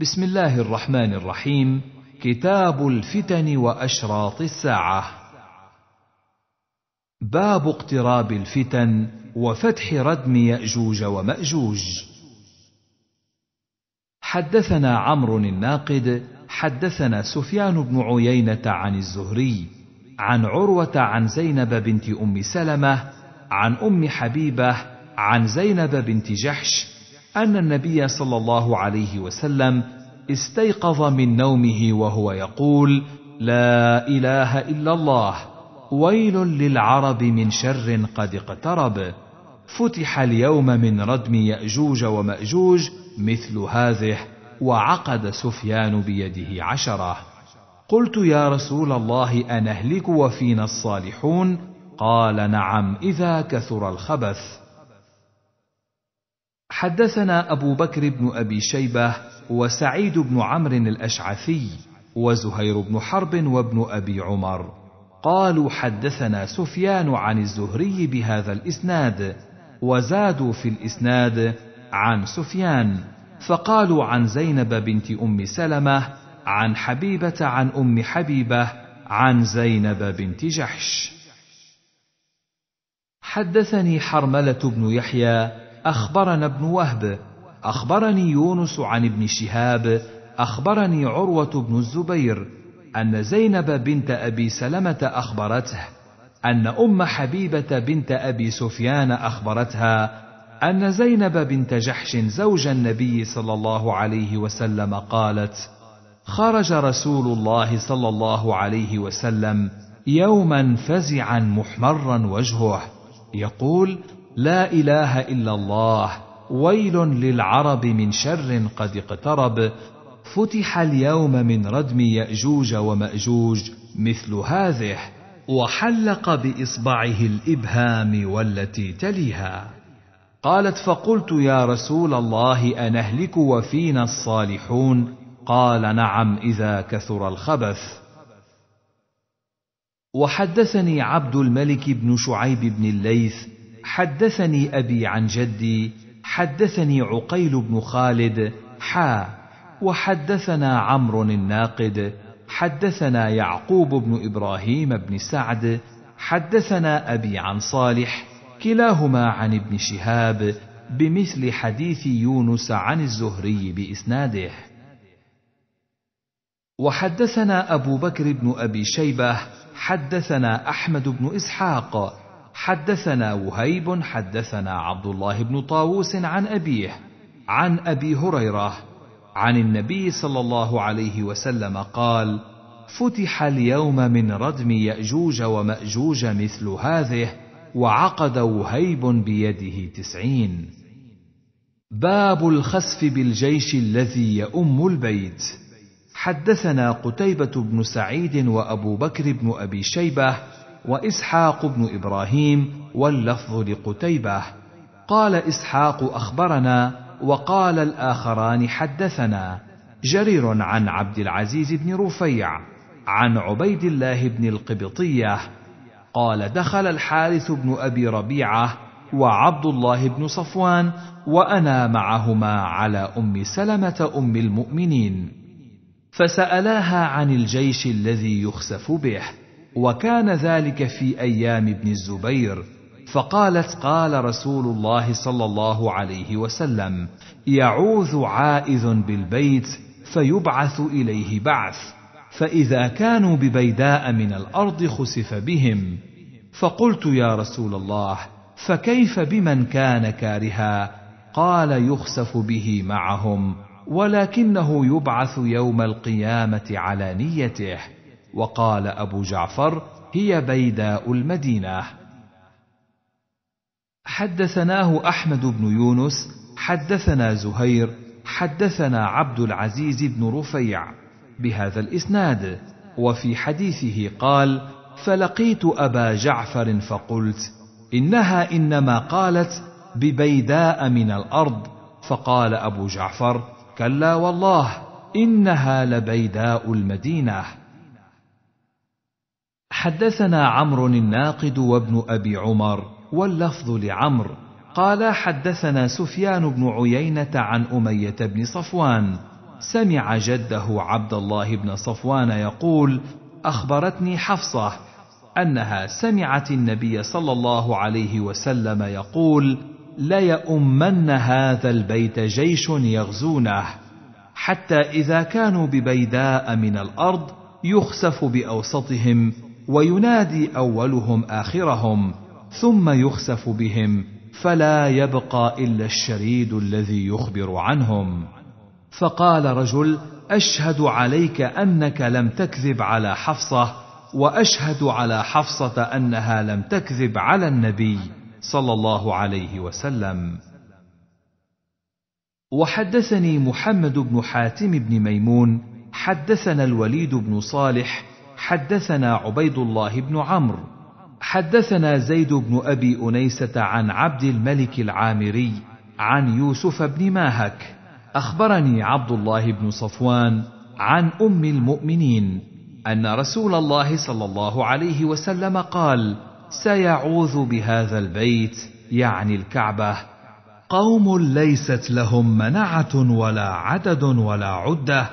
بسم الله الرحمن الرحيم كتاب الفتن واشراط الساعه باب اقتراب الفتن وفتح ردم ياجوج وماجوج حدثنا عمرو الناقد حدثنا سفيان بن عيينه عن الزهري عن عروه عن زينب بنت ام سلمه عن ام حبيبه عن زينب بنت جحش أن النبي صلى الله عليه وسلم استيقظ من نومه وهو يقول: لا إله إلا الله، ويل للعرب من شر قد اقترب، فتح اليوم من ردم يأجوج ومأجوج مثل هذه، وعقد سفيان بيده عشرة. قلت يا رسول الله أنهلك وفينا الصالحون؟ قال نعم إذا كثر الخبث. حدثنا أبو بكر بن أبي شيبة وسعيد بن عمرو الأشعثي وزهير بن حرب وابن أبي عمر قالوا حدثنا سفيان عن الزهري بهذا الإسناد وزادوا في الإسناد عن سفيان فقالوا عن زينب بنت أم سلمة عن حبيبة عن أم حبيبة عن زينب بنت جحش حدثني حرملة بن يحيى اخبرنا ابن وهب اخبرني يونس عن ابن شهاب اخبرني عروه بن الزبير ان زينب بنت ابي سلمه اخبرته ان ام حبيبه بنت ابي سفيان اخبرتها ان زينب بنت جحش زوج النبي صلى الله عليه وسلم قالت خرج رسول الله صلى الله عليه وسلم يوما فزعا محمرا وجهه يقول لا اله الا الله ويل للعرب من شر قد اقترب فتح اليوم من ردم ياجوج وماجوج مثل هذه وحلق باصبعه الابهام والتي تليها قالت فقلت يا رسول الله انهلك وفينا الصالحون قال نعم اذا كثر الخبث وحدثني عبد الملك بن شعيب بن الليث حدثني أبي عن جدي حدثني عقيل بن خالد حا وحدثنا عمرو الناقد حدثنا يعقوب بن إبراهيم بن سعد حدثنا أبي عن صالح كلاهما عن ابن شهاب بمثل حديث يونس عن الزهري بإسناده وحدثنا أبو بكر بن أبي شيبة حدثنا أحمد بن إسحاق حدثنا وهيب حدثنا عبد الله بن طاووس عن أبيه عن أبي هريرة عن النبي صلى الله عليه وسلم قال فتح اليوم من ردم يأجوج ومأجوج مثل هذه وعقد وهيب بيده تسعين باب الخسف بالجيش الذي يؤم البيت حدثنا قتيبة بن سعيد وأبو بكر بن أبي شيبة واسحاق بن ابراهيم واللفظ لقتيبه قال اسحاق اخبرنا وقال الاخران حدثنا جرير عن عبد العزيز بن رفيع عن عبيد الله بن القبطيه قال دخل الحارث بن ابي ربيعه وعبد الله بن صفوان وانا معهما على ام سلمه ام المؤمنين فسالاها عن الجيش الذي يخسف به وكان ذلك في ايام ابن الزبير فقالت قال رسول الله صلى الله عليه وسلم يعوذ عائذ بالبيت فيبعث اليه بعث فاذا كانوا ببيداء من الارض خسف بهم فقلت يا رسول الله فكيف بمن كان كارها قال يخسف به معهم ولكنه يبعث يوم القيامه على نيته وقال أبو جعفر هي بيداء المدينة حدثناه أحمد بن يونس حدثنا زهير حدثنا عبد العزيز بن رفيع بهذا الإسناد وفي حديثه قال فلقيت أبا جعفر فقلت إنها إنما قالت ببيداء من الأرض فقال أبو جعفر كلا والله إنها لبيداء المدينة حدثنا عمرو الناقد وابن ابي عمر واللفظ لعمرو قال حدثنا سفيان بن عيينه عن اميه بن صفوان سمع جده عبد الله بن صفوان يقول اخبرتني حفصه انها سمعت النبي صلى الله عليه وسلم يقول ليؤمن هذا البيت جيش يغزونه حتى اذا كانوا ببيداء من الارض يخسف باوسطهم وينادي اولهم اخرهم ثم يخسف بهم فلا يبقى الا الشريد الذي يخبر عنهم فقال رجل اشهد عليك انك لم تكذب على حفصه واشهد على حفصه انها لم تكذب على النبي صلى الله عليه وسلم وحدثني محمد بن حاتم بن ميمون حدثنا الوليد بن صالح حدثنا عبيد الله بن عمرو حدثنا زيد بن ابي انيسه عن عبد الملك العامري عن يوسف بن ماهك اخبرني عبد الله بن صفوان عن ام المؤمنين ان رسول الله صلى الله عليه وسلم قال سيعوذ بهذا البيت يعني الكعبه قوم ليست لهم منعه ولا عدد ولا عده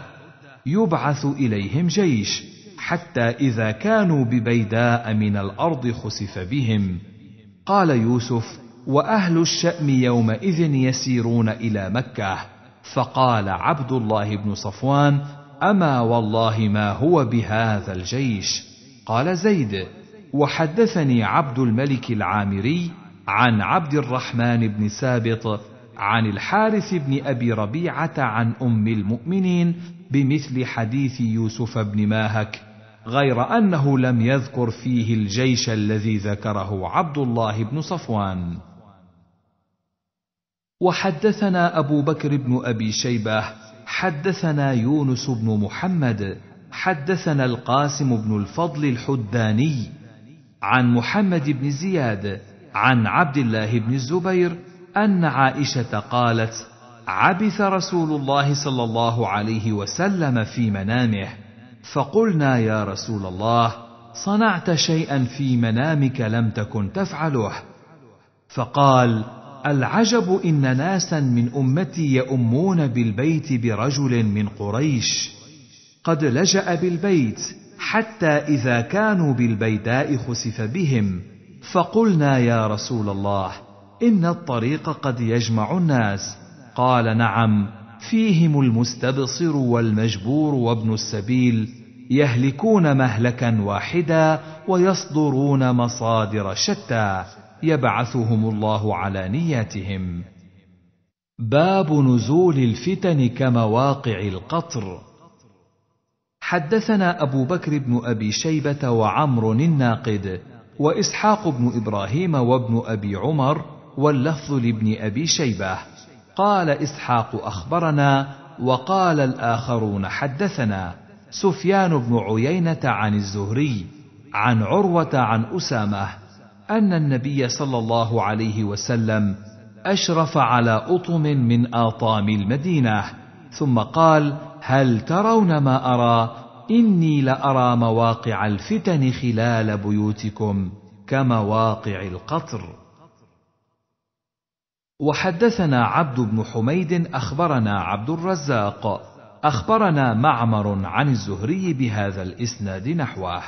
يبعث اليهم جيش حتى إذا كانوا ببيداء من الأرض خسف بهم قال يوسف وأهل الشأم يومئذ يسيرون إلى مكة فقال عبد الله بن صفوان أما والله ما هو بهذا الجيش قال زيد وحدثني عبد الملك العامري عن عبد الرحمن بن سابط عن الحارث بن ابي ربيعه عن ام المؤمنين بمثل حديث يوسف بن ماهك غير انه لم يذكر فيه الجيش الذي ذكره عبد الله بن صفوان وحدثنا ابو بكر بن ابي شيبه حدثنا يونس بن محمد حدثنا القاسم بن الفضل الحداني عن محمد بن زياد عن عبد الله بن الزبير ان عائشه قالت عبث رسول الله صلى الله عليه وسلم في منامه فقلنا يا رسول الله صنعت شيئا في منامك لم تكن تفعله فقال العجب ان ناسا من امتي يؤمون بالبيت برجل من قريش قد لجا بالبيت حتى اذا كانوا بالبيداء خسف بهم فقلنا يا رسول الله ان الطريق قد يجمع الناس قال نعم فيهم المستبصر والمجبور وابن السبيل يهلكون مهلكا واحدا ويصدرون مصادر شتى يبعثهم الله على نياتهم باب نزول الفتن كمواقع القطر حدثنا ابو بكر بن ابي شيبه وعمر الناقد واسحاق بن ابراهيم وابن ابي عمر واللفظ لابن ابي شيبه قال اسحاق اخبرنا وقال الاخرون حدثنا سفيان بن عيينه عن الزهري عن عروه عن اسامه ان النبي صلى الله عليه وسلم اشرف على اطم من اطام المدينه ثم قال هل ترون ما ارى اني لارى مواقع الفتن خلال بيوتكم كمواقع القطر وحدثنا عبد بن حميد اخبرنا عبد الرزاق اخبرنا معمر عن الزهري بهذا الاسناد نحوه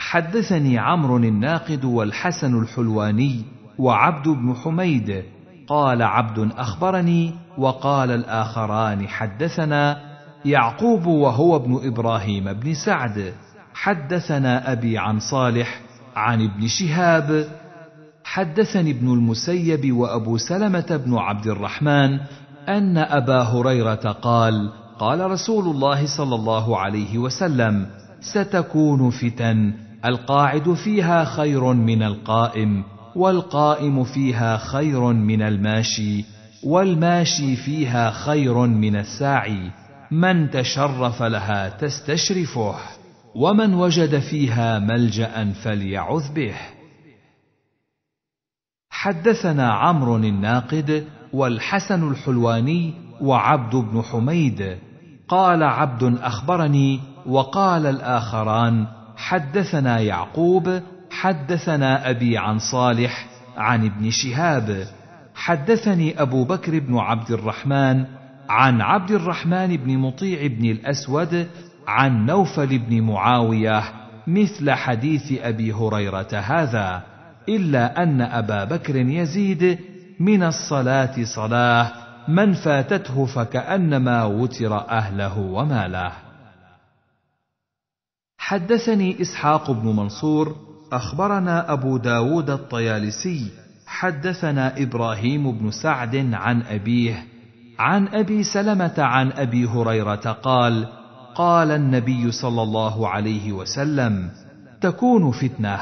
حدثني عمرو الناقد والحسن الحلواني وعبد بن حميد قال عبد اخبرني وقال الاخران حدثنا يعقوب وهو ابن ابراهيم بن سعد حدثنا ابي عن صالح عن ابن شهاب حدثني ابن المسيب وابو سلمه بن عبد الرحمن ان ابا هريره قال قال رسول الله صلى الله عليه وسلم ستكون فتن القاعد فيها خير من القائم والقائم فيها خير من الماشي والماشي فيها خير من الساعي من تشرف لها تستشرفه ومن وجد فيها ملجا فليعذ به حدثنا عمرو الناقد والحسن الحلواني وعبد بن حميد قال عبد اخبرني وقال الاخران حدثنا يعقوب حدثنا ابي عن صالح عن ابن شهاب حدثني ابو بكر بن عبد الرحمن عن عبد الرحمن بن مطيع بن الاسود عن نوفل بن معاويه مثل حديث ابي هريره هذا إلا أن أبا بكر يزيد من الصلاة صلاة من فاتته فكأنما وتر أهله وماله. حدثني إسحاق بن منصور أخبرنا أبو داود الطيالسي حدثنا إبراهيم بن سعد عن أبيه عن أبي سلمة عن أبي هريرة قال قال النبي صلى الله عليه وسلم تكون فتنه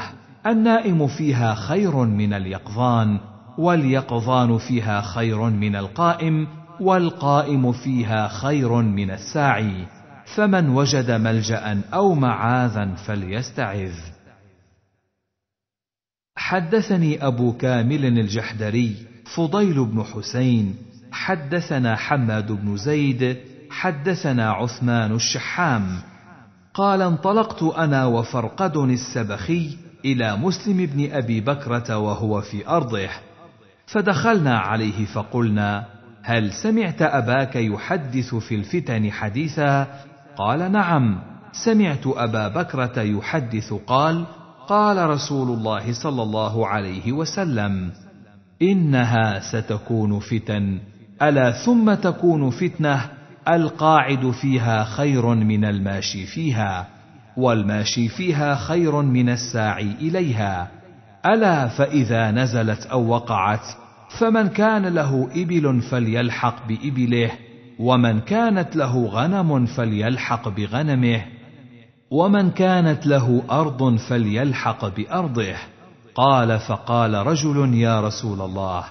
النائم فيها خير من اليقظان واليقظان فيها خير من القائم والقائم فيها خير من الساعي فمن وجد ملجا او معاذا فليستعذ حدثني ابو كامل الجحدري فضيل بن حسين حدثنا حماد بن زيد حدثنا عثمان الشحام قال انطلقت انا وفرقد السبخي إلى مسلم بن أبي بكرة وهو في أرضه فدخلنا عليه فقلنا هل سمعت أباك يحدث في الفتن حديثا قال نعم سمعت أبا بكرة يحدث قال قال رسول الله صلى الله عليه وسلم إنها ستكون فتن ألا ثم تكون فتنة القاعد فيها خير من الماشي فيها والماشي فيها خير من الساعي اليها الا فاذا نزلت او وقعت فمن كان له ابل فليلحق بابله ومن كانت له غنم فليلحق بغنمه ومن كانت له ارض فليلحق بارضه قال فقال رجل يا رسول الله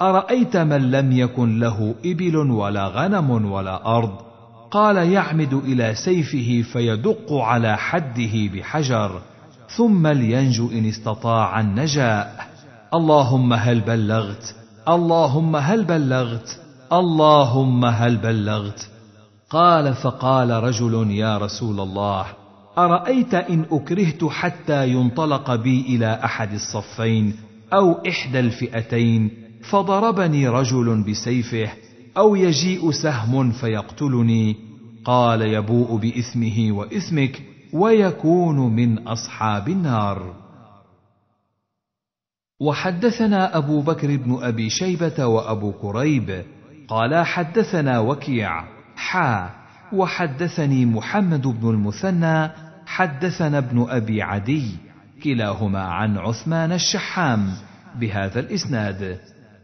ارايت من لم يكن له ابل ولا غنم ولا ارض قال يعمد الى سيفه فيدق على حده بحجر ثم لينجو ان استطاع النجاء اللهم هل بلغت اللهم هل بلغت اللهم هل بلغت قال فقال رجل يا رسول الله ارايت ان اكرهت حتى ينطلق بي الى احد الصفين او احدى الفئتين فضربني رجل بسيفه او يجيء سهم فيقتلني قال يبوء باثمه واثمك ويكون من اصحاب النار وحدثنا ابو بكر بن ابي شيبه وابو كريب قال حدثنا وكيع حا وحدثني محمد بن المثنى حدثنا ابن ابي عدي كلاهما عن عثمان الشحام بهذا الاسناد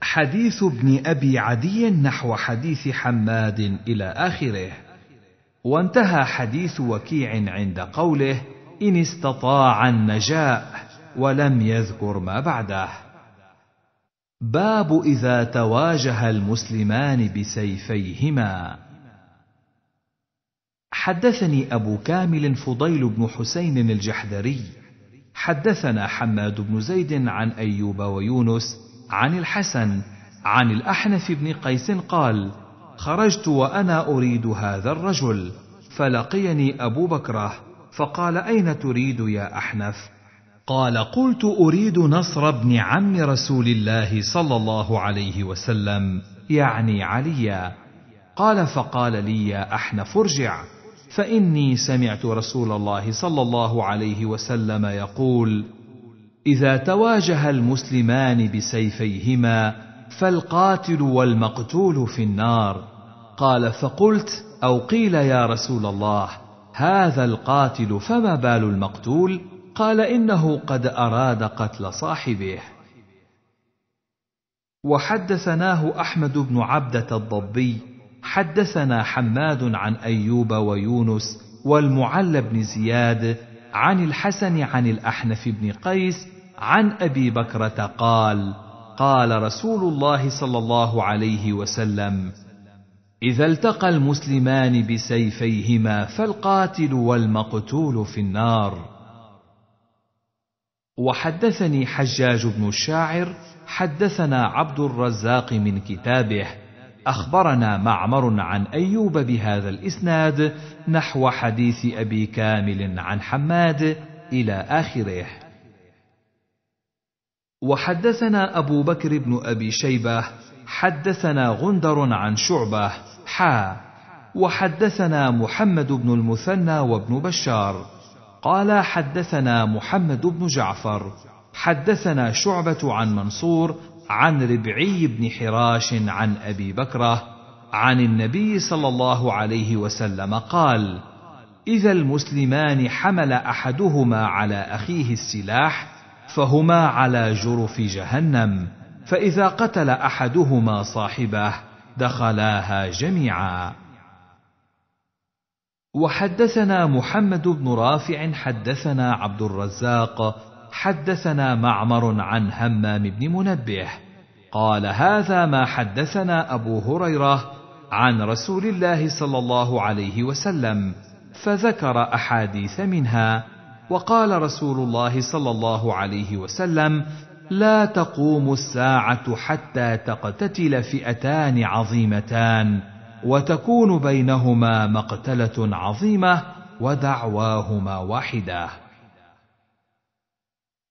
حديث ابن ابي عدي نحو حديث حماد الى اخره وانتهى حديث وكيع عند قوله ان استطاع النجاء ولم يذكر ما بعده باب اذا تواجه المسلمان بسيفيهما حدثني ابو كامل فضيل بن حسين الجحدري حدثنا حماد بن زيد عن ايوب ويونس عن الحسن عن الأحنف بن قيس قال: خرجت وأنا أريد هذا الرجل، فلقيني أبو بكرة، فقال: أين تريد يا أحنف؟ قال: قلت أريد نصر بن عم رسول الله صلى الله عليه وسلم، يعني عليا. قال: فقال لي يا أحنف ارجع، فإني سمعت رسول الله صلى الله عليه وسلم يقول: اذا تواجه المسلمان بسيفيهما فالقاتل والمقتول في النار قال فقلت او قيل يا رسول الله هذا القاتل فما بال المقتول قال انه قد اراد قتل صاحبه وحدثناه احمد بن عبده الضبي حدثنا حماد عن ايوب ويونس والمعلى بن زياد عن الحسن عن الاحنف بن قيس عن ابي بكره قال قال رسول الله صلى الله عليه وسلم اذا التقى المسلمان بسيفيهما فالقاتل والمقتول في النار وحدثني حجاج بن الشاعر حدثنا عبد الرزاق من كتابه اخبرنا معمر عن ايوب بهذا الاسناد نحو حديث ابي كامل عن حماد الى اخره وحدثنا أبو بكر بن أبي شيبة حدثنا غندر عن شعبة حا وحدثنا محمد بن المثنى وابن بشار قال حدثنا محمد بن جعفر حدثنا شعبة عن منصور عن ربعي بن حراش عن أبي بكرة عن النبي صلى الله عليه وسلم قال: إذا المسلمان حمل أحدهما على أخيه السلاح فهما على جرف جهنم فاذا قتل احدهما صاحبه دخلاها جميعا وحدثنا محمد بن رافع حدثنا عبد الرزاق حدثنا معمر عن همام بن منبه قال هذا ما حدثنا ابو هريره عن رسول الله صلى الله عليه وسلم فذكر احاديث منها وقال رسول الله صلى الله عليه وسلم لا تقوم الساعه حتى تقتتل فئتان عظيمتان وتكون بينهما مقتله عظيمه ودعواهما واحده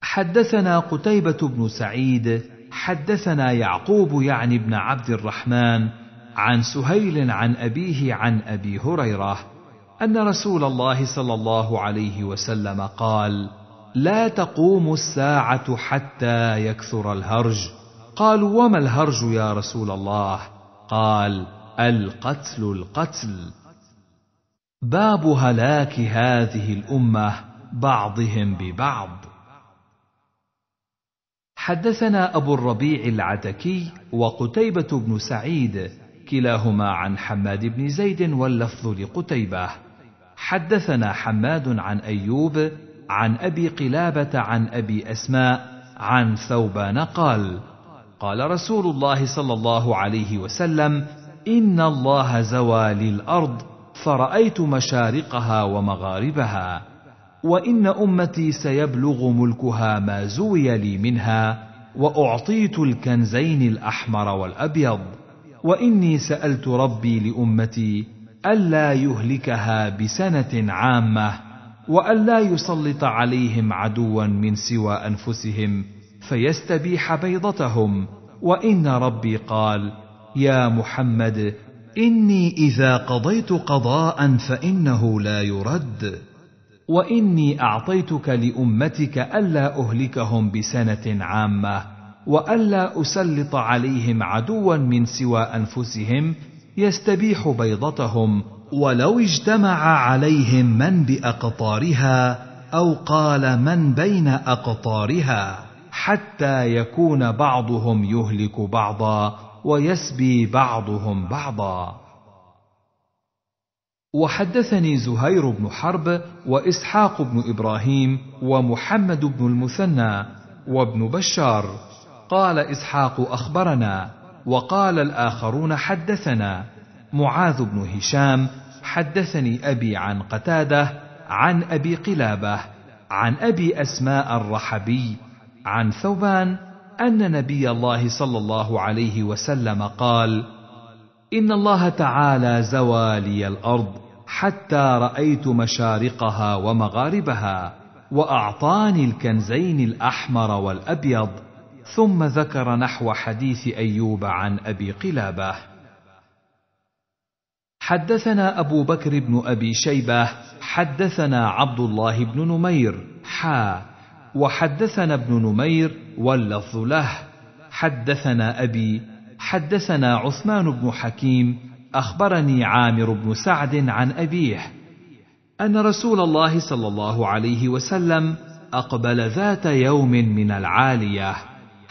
حدثنا قتيبه بن سعيد حدثنا يعقوب يعني بن عبد الرحمن عن سهيل عن ابيه عن ابي هريره ان رسول الله صلى الله عليه وسلم قال لا تقوم الساعه حتى يكثر الهرج قالوا وما الهرج يا رسول الله قال القتل القتل باب هلاك هذه الامه بعضهم ببعض حدثنا ابو الربيع العتكي وقتيبه بن سعيد كلاهما عن حماد بن زيد واللفظ لقتيبه حدثنا حماد عن ايوب عن ابي قلابه عن ابي اسماء عن ثوبان قال قال رسول الله صلى الله عليه وسلم ان الله زوى للارض فرايت مشارقها ومغاربها وان امتي سيبلغ ملكها ما زوي لي منها واعطيت الكنزين الاحمر والابيض واني سالت ربي لامتي ألا يهلكها بسنة عامة وألا يسلط عليهم عدوا من سوى أنفسهم فيستبيح بيضتهم وإن ربي قال يا محمد إني إذا قضيت قضاء فإنه لا يرد وإني أعطيتك لأمتك ألا أهلكهم بسنة عامة وألا أسلط عليهم عدوا من سوى أنفسهم يستبيح بيضتهم ولو اجتمع عليهم من باقطارها او قال من بين اقطارها حتى يكون بعضهم يهلك بعضا ويسبي بعضهم بعضا وحدثني زهير بن حرب واسحاق بن ابراهيم ومحمد بن المثنى وابن بشار قال اسحاق اخبرنا وقال الاخرون حدثنا معاذ بن هشام حدثني ابي عن قتاده عن ابي قلابه عن ابي اسماء الرحبي عن ثوبان ان نبي الله صلى الله عليه وسلم قال ان الله تعالى زوالي الارض حتى رايت مشارقها ومغاربها واعطاني الكنزين الاحمر والابيض ثم ذكر نحو حديث ايوب عن ابي قلابه حدثنا ابو بكر بن ابي شيبه حدثنا عبد الله بن نمير حا وحدثنا ابن نمير واللفظ له حدثنا ابي حدثنا عثمان بن حكيم اخبرني عامر بن سعد عن ابيه ان رسول الله صلى الله عليه وسلم اقبل ذات يوم من العاليه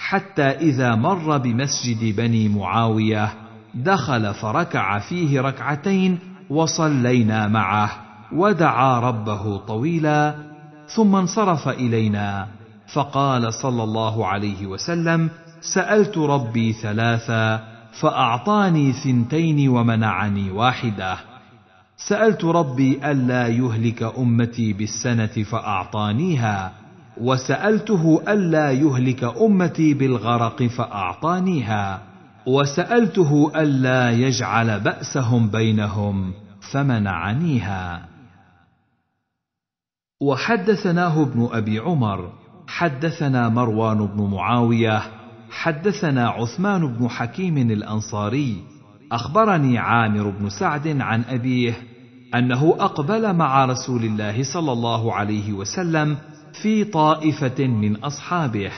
حتى اذا مر بمسجد بني معاويه دخل فركع فيه ركعتين وصلينا معه ودعا ربه طويلا ثم انصرف الينا فقال صلى الله عليه وسلم سالت ربي ثلاثا فاعطاني ثنتين ومنعني واحده سالت ربي الا يهلك امتي بالسنه فاعطانيها وسالته الا يهلك امتي بالغرق فاعطانيها وسالته الا يجعل باسهم بينهم فمنعنيها وحدثناه ابن ابي عمر حدثنا مروان بن معاويه حدثنا عثمان بن حكيم الانصاري اخبرني عامر بن سعد عن ابيه انه اقبل مع رسول الله صلى الله عليه وسلم في طائفة من أصحابه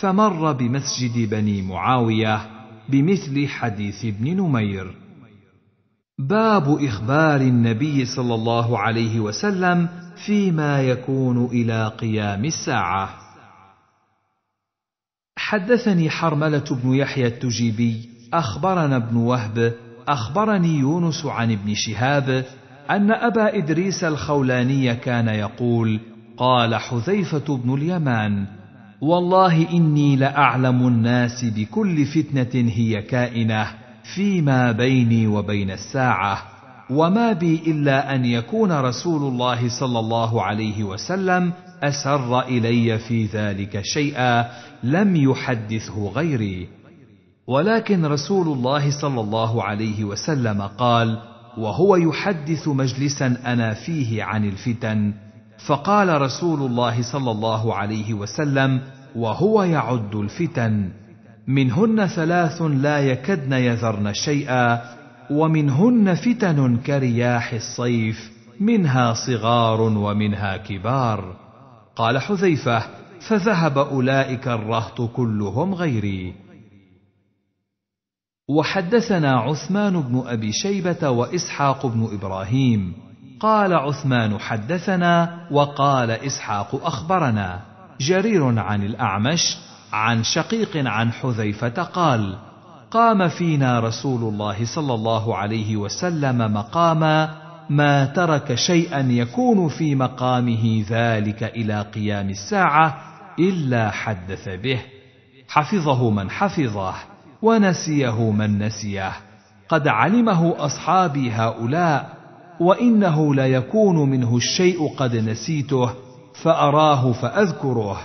فمر بمسجد بني معاوية بمثل حديث ابن نمير باب إخبار النبي صلى الله عليه وسلم فيما يكون إلى قيام الساعة حدثني حرملة بن يحيى التجيبي أخبرنا ابن وهب أخبرني يونس عن ابن شهاب أن أبا إدريس الخولاني كان يقول: قال حذيفة بن اليمان: والله إني لأعلم الناس بكل فتنة هي كائنة فيما بيني وبين الساعة، وما بي إلا أن يكون رسول الله صلى الله عليه وسلم أسر إلي في ذلك شيئا لم يحدثه غيري. ولكن رسول الله صلى الله عليه وسلم قال: وهو يحدث مجلسا أنا فيه عن الفتن، فقال رسول الله صلى الله عليه وسلم وهو يعد الفتن منهن ثلاث لا يكدن يذرن شيئا ومنهن فتن كرياح الصيف منها صغار ومنها كبار قال حذيفه فذهب اولئك الرهط كلهم غيري وحدثنا عثمان بن ابي شيبه واسحاق بن ابراهيم قال عثمان حدثنا وقال اسحاق اخبرنا جرير عن الاعمش عن شقيق عن حذيفه قال قام فينا رسول الله صلى الله عليه وسلم مقاما ما ترك شيئا يكون في مقامه ذلك الى قيام الساعه الا حدث به حفظه من حفظه ونسيه من نسيه قد علمه اصحابي هؤلاء وانه ليكون منه الشيء قد نسيته فاراه فاذكره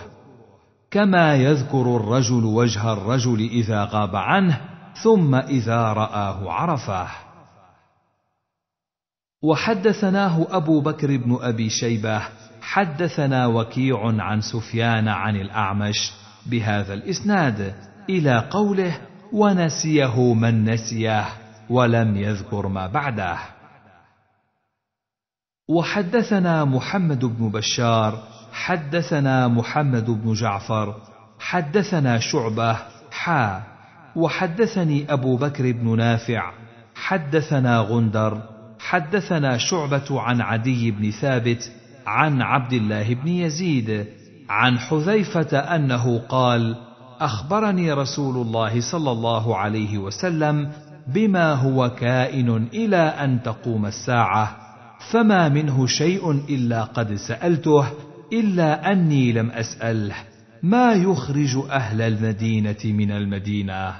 كما يذكر الرجل وجه الرجل اذا غاب عنه ثم اذا راه عرفه وحدثناه ابو بكر بن ابي شيبه حدثنا وكيع عن سفيان عن الاعمش بهذا الاسناد الى قوله ونسيه من نسيه ولم يذكر ما بعده وحدثنا محمد بن بشار حدثنا محمد بن جعفر حدثنا شعبه حا وحدثني ابو بكر بن نافع حدثنا غندر حدثنا شعبه عن عدي بن ثابت عن عبد الله بن يزيد عن حذيفه انه قال اخبرني رسول الله صلى الله عليه وسلم بما هو كائن الى ان تقوم الساعه فما منه شيء الا قد سالته الا اني لم اساله ما يخرج اهل المدينه من المدينه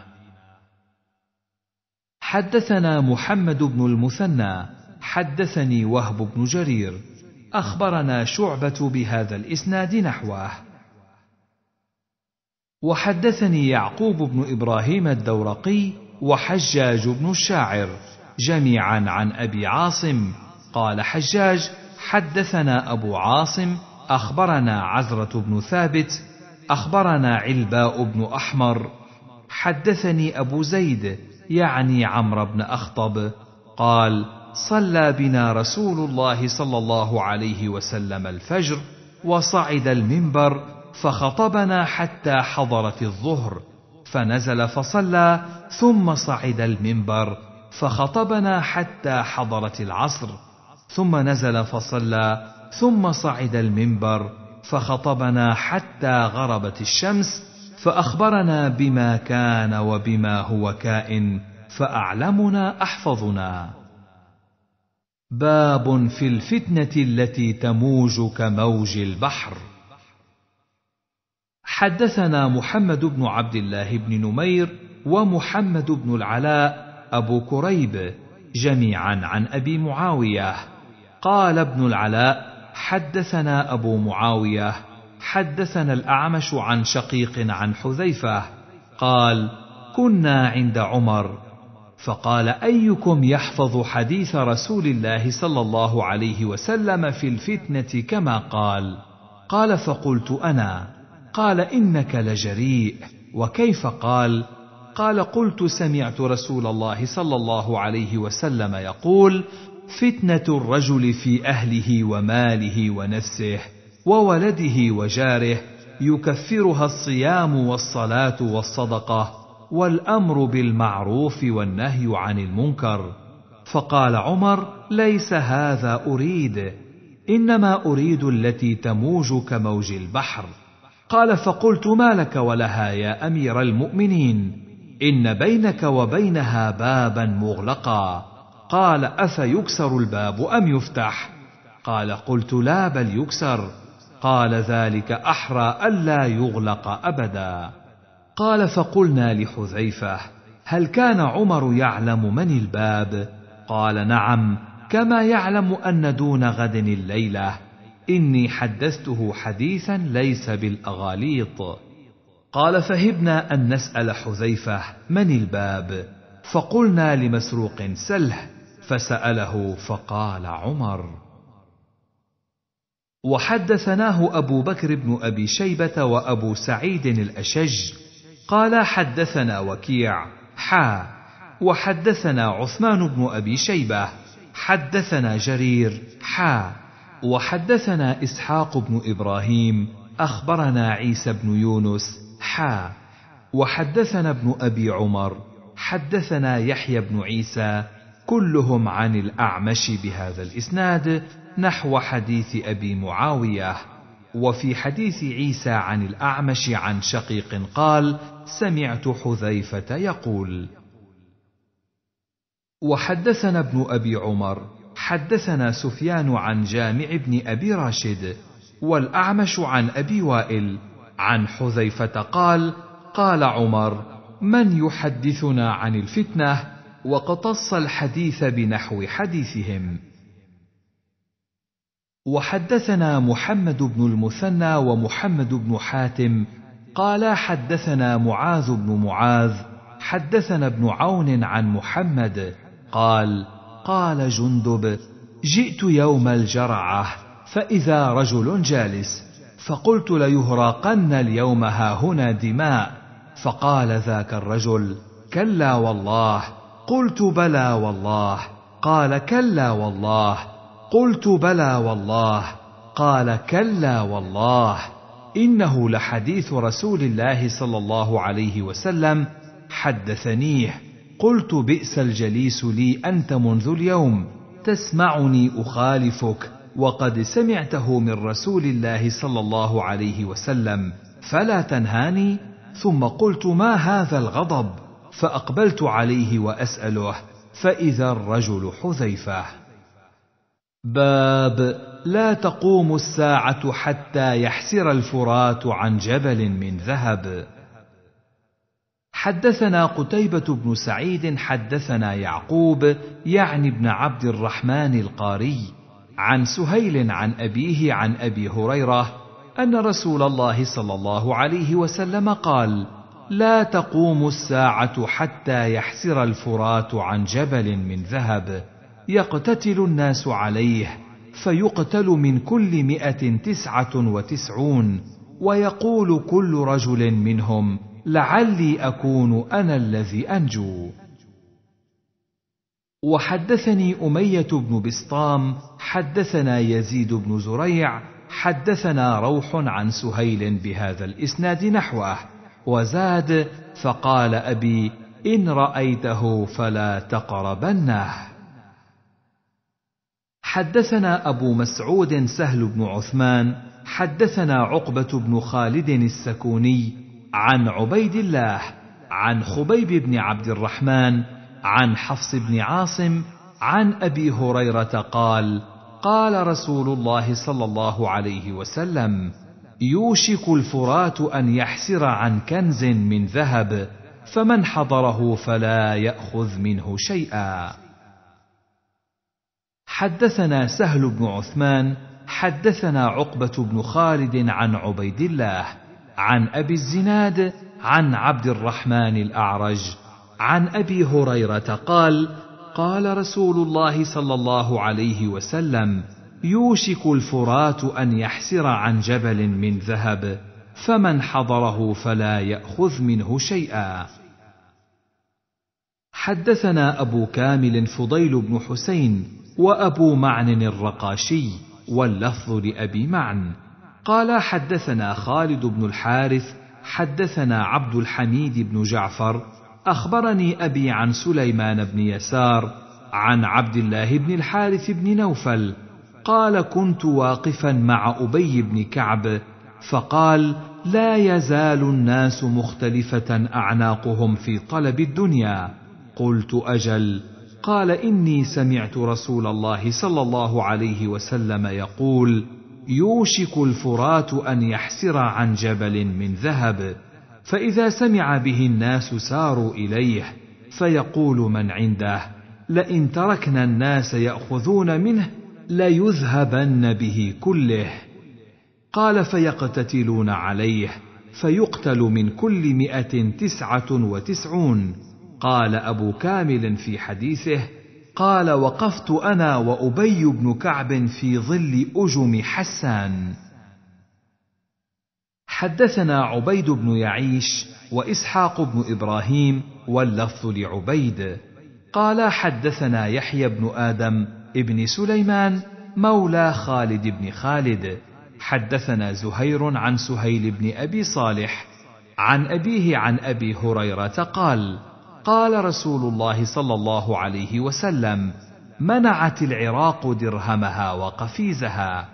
حدثنا محمد بن المثنى حدثني وهب بن جرير اخبرنا شعبه بهذا الاسناد نحوه وحدثني يعقوب بن ابراهيم الدورقي وحجاج بن الشاعر جميعا عن ابي عاصم قال حجاج حدثنا ابو عاصم اخبرنا عزره بن ثابت اخبرنا علباء بن احمر حدثني ابو زيد يعني عمرو بن اخطب قال صلى بنا رسول الله صلى الله عليه وسلم الفجر وصعد المنبر فخطبنا حتى حضرت الظهر فنزل فصلى ثم صعد المنبر فخطبنا حتى حضرت العصر ثم نزل فصلى ثم صعد المنبر فخطبنا حتى غربت الشمس فاخبرنا بما كان وبما هو كائن فاعلمنا احفظنا باب في الفتنه التي تموج كموج البحر حدثنا محمد بن عبد الله بن نمير ومحمد بن العلاء ابو كريب جميعا عن ابي معاويه قال ابن العلاء حدثنا ابو معاويه حدثنا الاعمش عن شقيق عن حذيفه قال كنا عند عمر فقال ايكم يحفظ حديث رسول الله صلى الله عليه وسلم في الفتنه كما قال قال فقلت انا قال انك لجريء وكيف قال قال قلت سمعت رسول الله صلى الله عليه وسلم يقول فتنه الرجل في اهله وماله ونفسه وولده وجاره يكفرها الصيام والصلاه والصدقه والامر بالمعروف والنهي عن المنكر فقال عمر ليس هذا اريد انما اريد التي تموج كموج البحر قال فقلت ما لك ولها يا امير المؤمنين ان بينك وبينها بابا مغلقا قال افيكسر الباب ام يفتح قال قلت لا بل يكسر قال ذلك احرى الا يغلق ابدا قال فقلنا لحذيفه هل كان عمر يعلم من الباب قال نعم كما يعلم ان دون غد الليله اني حدثته حديثا ليس بالاغاليط قال فهبنا ان نسال حذيفه من الباب فقلنا لمسروق سله فساله فقال عمر وحدثناه ابو بكر بن ابي شيبه وابو سعيد الاشج قال حدثنا وكيع حا وحدثنا عثمان بن ابي شيبه حدثنا جرير حا وحدثنا اسحاق بن ابراهيم اخبرنا عيسى بن يونس حا وحدثنا ابن ابي عمر حدثنا يحيى بن عيسى كلهم عن الأعمش بهذا الإسناد نحو حديث أبي معاوية وفي حديث عيسى عن الأعمش عن شقيق قال سمعت حذيفة يقول وحدثنا ابن أبي عمر حدثنا سفيان عن جامع بن أبي راشد والأعمش عن أبي وائل عن حذيفة قال قال عمر من يحدثنا عن الفتنه وقتص الحديث بنحو حديثهم وحدثنا محمد بن المثنى ومحمد بن حاتم قال حدثنا معاذ بن معاذ حدثنا ابن عون عن محمد قال قال جندب جئت يوم الجرعه فاذا رجل جالس فقلت ليهراقن اليوم هاهنا دماء فقال ذاك الرجل كلا والله قلت بلى والله قال كلا والله قلت بلى والله قال كلا والله انه لحديث رسول الله صلى الله عليه وسلم حدثنيه قلت بئس الجليس لي انت منذ اليوم تسمعني اخالفك وقد سمعته من رسول الله صلى الله عليه وسلم فلا تنهاني ثم قلت ما هذا الغضب فأقبلت عليه وأسأله فإذا الرجل حذيفة باب لا تقوم الساعة حتى يحسر الفرات عن جبل من ذهب حدثنا قتيبة بن سعيد حدثنا يعقوب يعني بن عبد الرحمن القاري عن سهيل عن أبيه عن أبي هريرة أن رسول الله صلى الله عليه وسلم قال: لا تقوم الساعه حتى يحسر الفرات عن جبل من ذهب يقتتل الناس عليه فيقتل من كل مائه تسعه وتسعون ويقول كل رجل منهم لعلي اكون انا الذي انجو وحدثني اميه بن بسطام حدثنا يزيد بن زريع حدثنا روح عن سهيل بهذا الاسناد نحوه وزاد فقال ابي ان رايته فلا تقربنه حدثنا ابو مسعود سهل بن عثمان حدثنا عقبه بن خالد السكوني عن عبيد الله عن خبيب بن عبد الرحمن عن حفص بن عاصم عن ابي هريره قال قال رسول الله صلى الله عليه وسلم يوشك الفرات ان يحسر عن كنز من ذهب فمن حضره فلا ياخذ منه شيئا حدثنا سهل بن عثمان حدثنا عقبه بن خالد عن عبيد الله عن ابي الزناد عن عبد الرحمن الاعرج عن ابي هريره قال قال رسول الله صلى الله عليه وسلم يوشك الفرات ان يحسر عن جبل من ذهب فمن حضره فلا ياخذ منه شيئا حدثنا ابو كامل فضيل بن حسين وابو معن الرقاشي واللفظ لابي معن قال حدثنا خالد بن الحارث حدثنا عبد الحميد بن جعفر اخبرني ابي عن سليمان بن يسار عن عبد الله بن الحارث بن نوفل قال كنت واقفا مع ابي بن كعب فقال لا يزال الناس مختلفه اعناقهم في طلب الدنيا قلت اجل قال اني سمعت رسول الله صلى الله عليه وسلم يقول يوشك الفرات ان يحسر عن جبل من ذهب فاذا سمع به الناس ساروا اليه فيقول من عنده لئن تركنا الناس ياخذون منه ليذهبن به كله قال فيقتتلون عليه فيقتل من كل مئة تسعة وتسعون قال أبو كامل في حديثه قال وقفت أنا وأبي بن كعب في ظل أجم حسان حدثنا عبيد بن يعيش وإسحاق بن إبراهيم واللفظ لعبيد قال حدثنا يحيى بن آدم ابن سليمان مولى خالد بن خالد حدثنا زهير عن سهيل بن ابي صالح عن ابيه عن ابي هريره قال قال رسول الله صلى الله عليه وسلم منعت العراق درهمها وقفيزها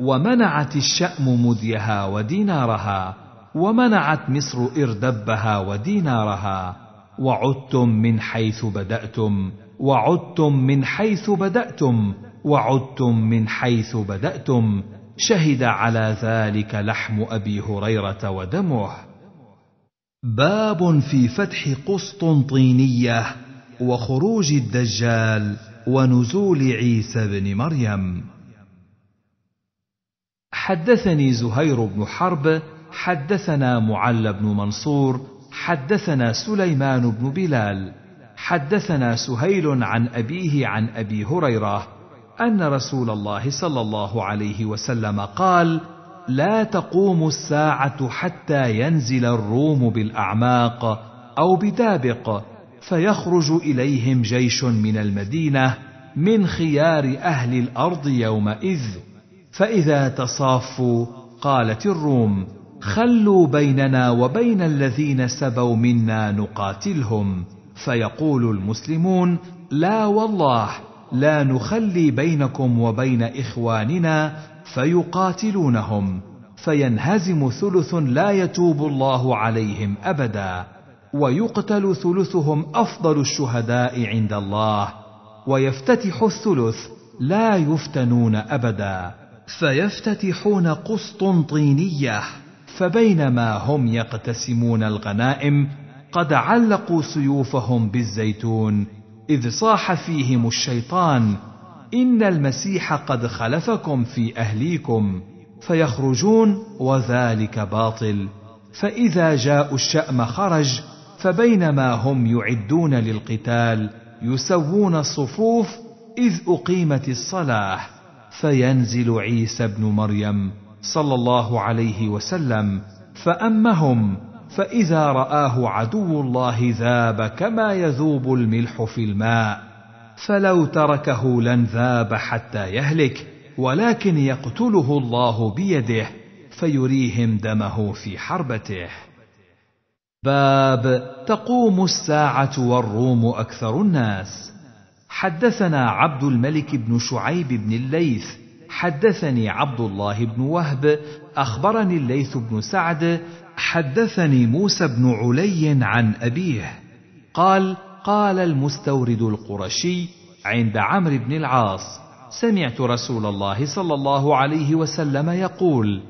ومنعت الشام مديها ودينارها ومنعت مصر اردبها ودينارها وعدتم من حيث بداتم وعدتم من حيث بداتم وعدتم من حيث بداتم شهد على ذلك لحم ابي هريره ودمه باب في فتح قسطنطينيه وخروج الدجال ونزول عيسى بن مريم حدثني زهير بن حرب حدثنا معل بن منصور حدثنا سليمان بن بلال حدثنا سهيل عن أبيه عن أبي هريرة أن رسول الله صلى الله عليه وسلم قال: لا تقوم الساعة حتى ينزل الروم بالأعماق أو بدابق فيخرج إليهم جيش من المدينة من خيار أهل الأرض يومئذ فإذا تصافوا قالت الروم: خلوا بيننا وبين الذين سبوا منا نقاتلهم فيقول المسلمون لا والله لا نخلي بينكم وبين اخواننا فيقاتلونهم فينهزم ثلث لا يتوب الله عليهم ابدا ويقتل ثلثهم افضل الشهداء عند الله ويفتتح الثلث لا يفتنون ابدا فيفتتحون قسطنطينيه فبينما هم يقتسمون الغنائم قد علقوا سيوفهم بالزيتون اذ صاح فيهم الشيطان ان المسيح قد خلفكم في اهليكم فيخرجون وذلك باطل فاذا جاءوا الشام خرج فبينما هم يعدون للقتال يسوون الصفوف اذ اقيمت الصلاه فينزل عيسى ابن مريم صلى الله عليه وسلم فامهم فإذا رآه عدو الله ذاب كما يذوب الملح في الماء فلو تركه لن ذاب حتى يهلك ولكن يقتله الله بيده فيريهم دمه في حربته باب تقوم الساعة والروم أكثر الناس حدثنا عبد الملك بن شعيب بن الليث حدثني عبد الله بن وهب أخبرني الليث بن سعد حدثني موسى بن علي عن أبيه قال قال المستورد القرشي عند عمرو بن العاص سمعت رسول الله صلى الله عليه وسلم يقول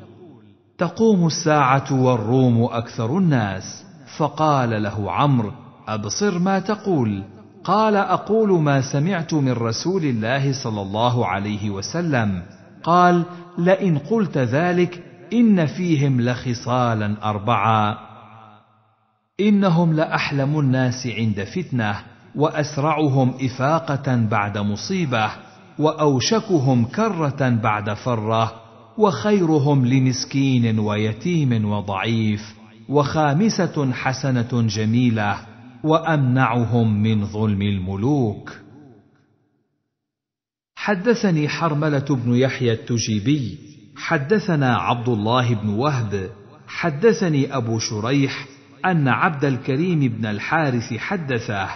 تقوم الساعه والروم اكثر الناس فقال له عمرو ابصر ما تقول قال اقول ما سمعت من رسول الله صلى الله عليه وسلم قال لئن قلت ذلك إن فيهم لخصالا اربعا إنهم لأحلم الناس عند فتنة وأسرعهم إفاقة بعد مصيبة وأوشكهم كرة بعد فرة وخيرهم لمسكين ويتيم وضعيف وخامسة حسنة جميلة وأمنعهم من ظلم الملوك حدثني حرملة بن يحيى التجيبي حدثنا عبد الله بن وهب حدثني ابو شريح ان عبد الكريم بن الحارث حدثه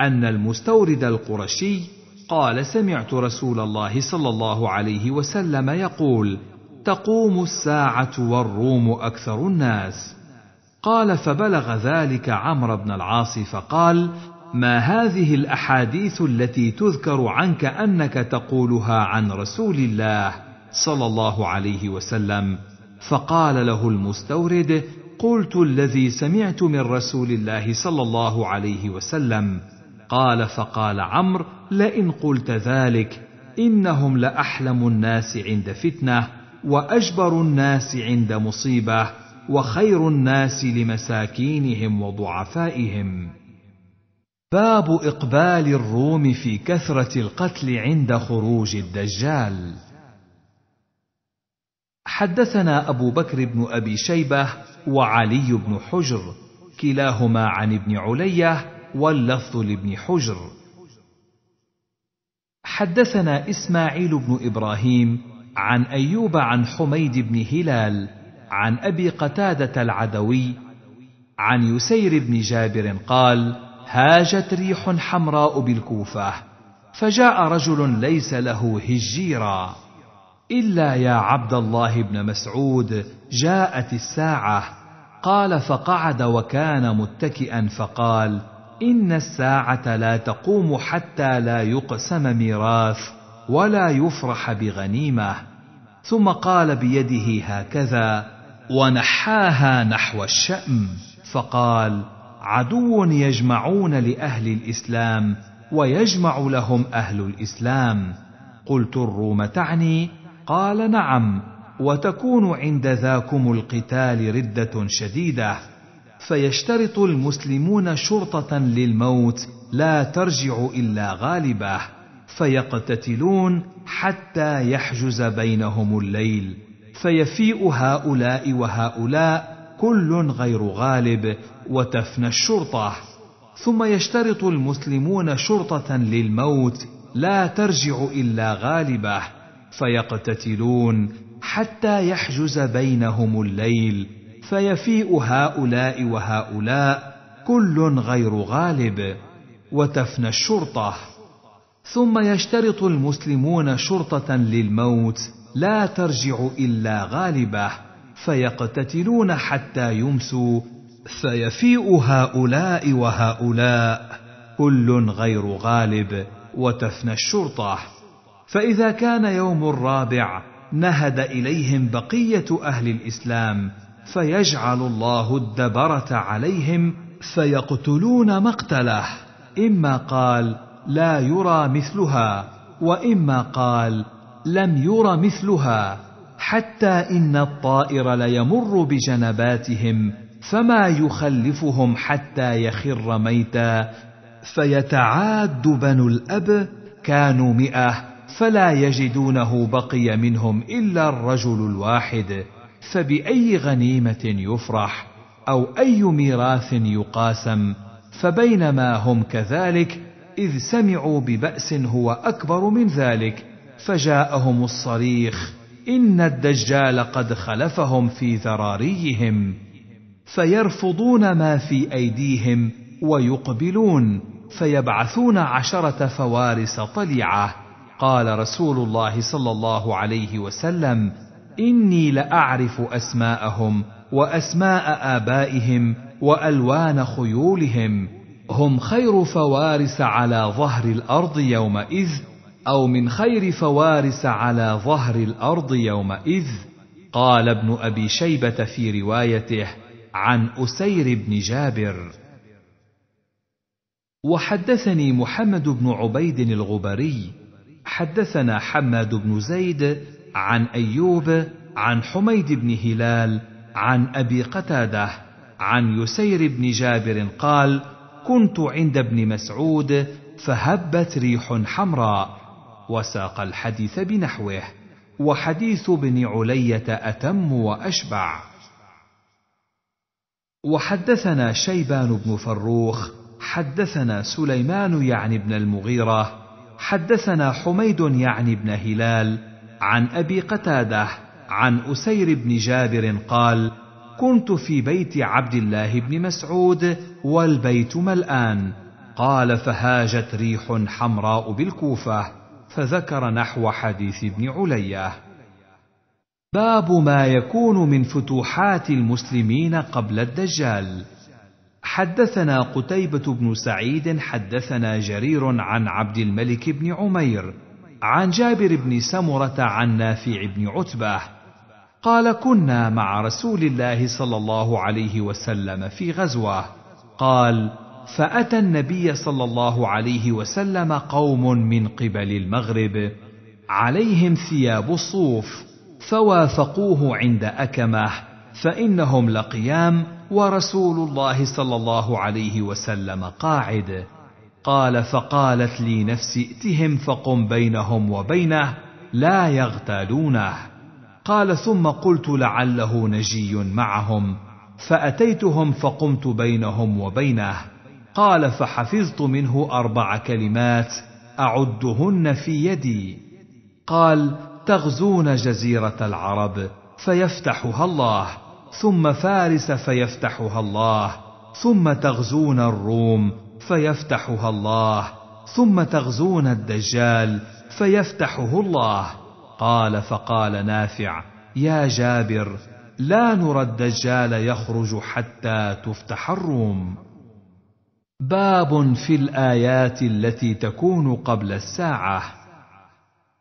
ان المستورد القرشي قال سمعت رسول الله صلى الله عليه وسلم يقول تقوم الساعه والروم اكثر الناس قال فبلغ ذلك عمرو بن العاص فقال ما هذه الاحاديث التي تذكر عنك انك تقولها عن رسول الله صلى الله عليه وسلم فقال له المستورد قلت الذي سمعت من رسول الله صلى الله عليه وسلم قال فقال عمرو لئن قلت ذلك انهم لاحلم الناس عند فتنه واجبر الناس عند مصيبه وخير الناس لمساكينهم وضعفائهم باب اقبال الروم في كثره القتل عند خروج الدجال حدثنا أبو بكر بن أبي شيبة وعلي بن حجر كلاهما عن ابن علية واللفظ لابن حجر حدثنا إسماعيل بن إبراهيم عن أيوب عن حميد بن هلال عن أبي قتادة العدوي عن يسير بن جابر قال هاجت ريح حمراء بالكوفة فجاء رجل ليس له هجيرا الا يا عبد الله بن مسعود جاءت الساعه قال فقعد وكان متكئا فقال ان الساعه لا تقوم حتى لا يقسم ميراث ولا يفرح بغنيمه ثم قال بيده هكذا ونحاها نحو الشام فقال عدو يجمعون لاهل الاسلام ويجمع لهم اهل الاسلام قلت الروم تعني قال نعم وتكون عند ذاكم القتال رده شديده فيشترط المسلمون شرطه للموت لا ترجع الا غالبه فيقتتلون حتى يحجز بينهم الليل فيفيء هؤلاء وهؤلاء كل غير غالب وتفنى الشرطه ثم يشترط المسلمون شرطه للموت لا ترجع الا غالبه فيقتتلون حتى يحجز بينهم الليل فيفيء هؤلاء وهؤلاء كل غير غالب وتفنى الشرطه ثم يشترط المسلمون شرطه للموت لا ترجع الا غالبه فيقتتلون حتى يمسوا فيفيء هؤلاء وهؤلاء كل غير غالب وتفنى الشرطه فإذا كان يوم الرابع نهد إليهم بقية أهل الإسلام فيجعل الله الدبرة عليهم فيقتلون مقتله إما قال لا يرى مثلها وإما قال لم يرى مثلها حتى إن الطائر ليمر بجنباتهم فما يخلفهم حتى يخر ميتا فيتعاد بنو الأب كانوا مئة فلا يجدونه بقي منهم الا الرجل الواحد فباي غنيمه يفرح او اي ميراث يقاسم فبينما هم كذلك اذ سمعوا بباس هو اكبر من ذلك فجاءهم الصريخ ان الدجال قد خلفهم في ذراريهم فيرفضون ما في ايديهم ويقبلون فيبعثون عشره فوارس طليعه قال رسول الله صلى الله عليه وسلم اني لاعرف اسماءهم واسماء ابائهم والوان خيولهم هم خير فوارس على ظهر الارض يومئذ او من خير فوارس على ظهر الارض يومئذ قال ابن ابي شيبه في روايته عن اسير بن جابر وحدثني محمد بن عبيد الغبري حدثنا حماد بن زيد عن ايوب عن حميد بن هلال عن ابي قتاده عن يسير بن جابر قال كنت عند ابن مسعود فهبت ريح حمراء وساق الحديث بنحوه وحديث ابن عليه اتم واشبع وحدثنا شيبان بن فروخ حدثنا سليمان يعني ابن المغيره حدثنا حميد يعني بن هلال عن ابي قتاده عن اسير بن جابر قال كنت في بيت عبد الله بن مسعود والبيت ملان قال فهاجت ريح حمراء بالكوفه فذكر نحو حديث ابن عليه باب ما يكون من فتوحات المسلمين قبل الدجال حدثنا قتيبة بن سعيد حدثنا جرير عن عبد الملك بن عمير عن جابر بن سمرة عن نافع بن عتبة قال كنا مع رسول الله صلى الله عليه وسلم في غزوة قال فأتى النبي صلى الله عليه وسلم قوم من قبل المغرب عليهم ثياب الصوف فوافقوه عند أكمه فإنهم لقيام ورسول الله صلى الله عليه وسلم قاعد قال فقالت لي نفسي ائتهم فقم بينهم وبينه لا يغتالونه قال ثم قلت لعله نجي معهم فاتيتهم فقمت بينهم وبينه قال فحفظت منه اربع كلمات اعدهن في يدي قال تغزون جزيره العرب فيفتحها الله ثم فارس فيفتحها الله ثم تغزون الروم فيفتحها الله ثم تغزون الدجال فيفتحه الله قال فقال نافع يا جابر لا نرى الدجال يخرج حتى تفتح الروم باب في الايات التي تكون قبل الساعه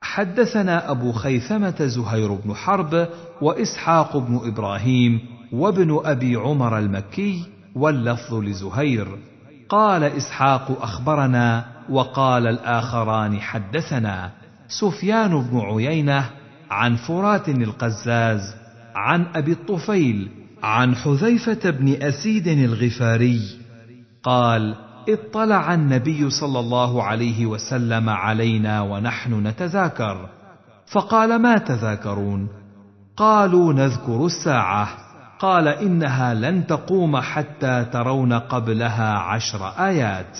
حدثنا أبو خيثمة زهير بن حرب وإسحاق بن إبراهيم وابن أبي عمر المكي واللفظ لزهير قال إسحاق أخبرنا وقال الآخران حدثنا سفيان بن عيينة عن فرات القزاز عن أبي الطفيل عن حذيفة بن أسيد الغفاري قال: اطلع النبي صلى الله عليه وسلم علينا ونحن نتذاكر فقال ما تذاكرون قالوا نذكر الساعه قال انها لن تقوم حتى ترون قبلها عشر ايات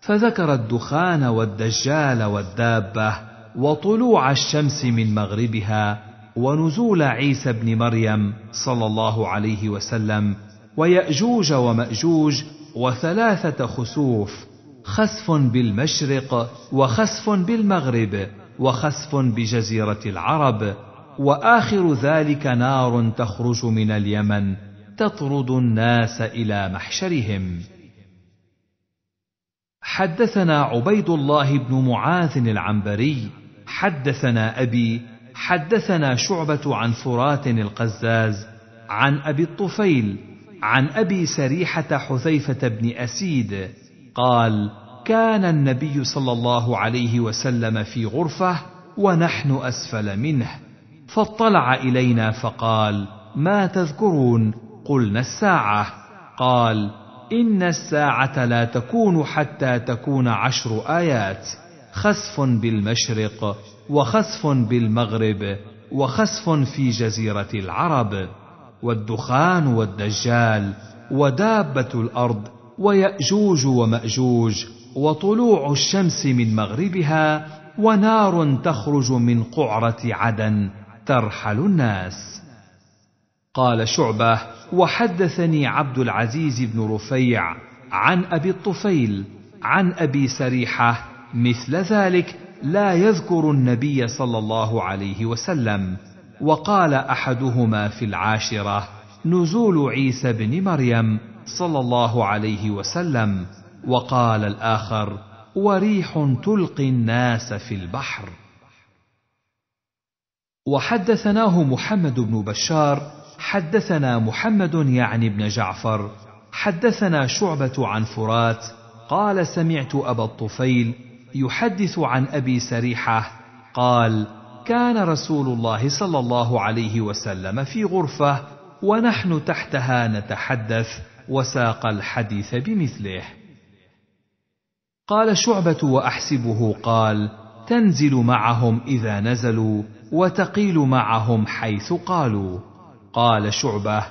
فذكر الدخان والدجال والدابه وطلوع الشمس من مغربها ونزول عيسى ابن مريم صلى الله عليه وسلم وياجوج وماجوج وثلاثة خسوف خسف بالمشرق وخسف بالمغرب وخسف بجزيرة العرب وآخر ذلك نار تخرج من اليمن تطرد الناس إلى محشرهم حدثنا عبيد الله بن معاذ العنبري حدثنا أبي حدثنا شعبة عن فرات القزاز عن أبي الطفيل عن ابي سريحه حذيفه بن اسيد قال كان النبي صلى الله عليه وسلم في غرفه ونحن اسفل منه فاطلع الينا فقال ما تذكرون قلنا الساعه قال ان الساعه لا تكون حتى تكون عشر ايات خسف بالمشرق وخسف بالمغرب وخسف في جزيره العرب والدخان والدجال ودابه الارض وياجوج وماجوج وطلوع الشمس من مغربها ونار تخرج من قعره عدن ترحل الناس قال شعبه وحدثني عبد العزيز بن رفيع عن ابي الطفيل عن ابي سريحه مثل ذلك لا يذكر النبي صلى الله عليه وسلم وقال احدهما في العاشره نزول عيسى بن مريم صلى الله عليه وسلم وقال الاخر وريح تلقي الناس في البحر وحدثناه محمد بن بشار حدثنا محمد يعني بن جعفر حدثنا شعبه عن فرات قال سمعت ابا الطفيل يحدث عن ابي سريحه قال كان رسول الله صلى الله عليه وسلم في غرفه ونحن تحتها نتحدث وساق الحديث بمثله قال شعبه واحسبه قال تنزل معهم اذا نزلوا وتقيل معهم حيث قالوا قال شعبه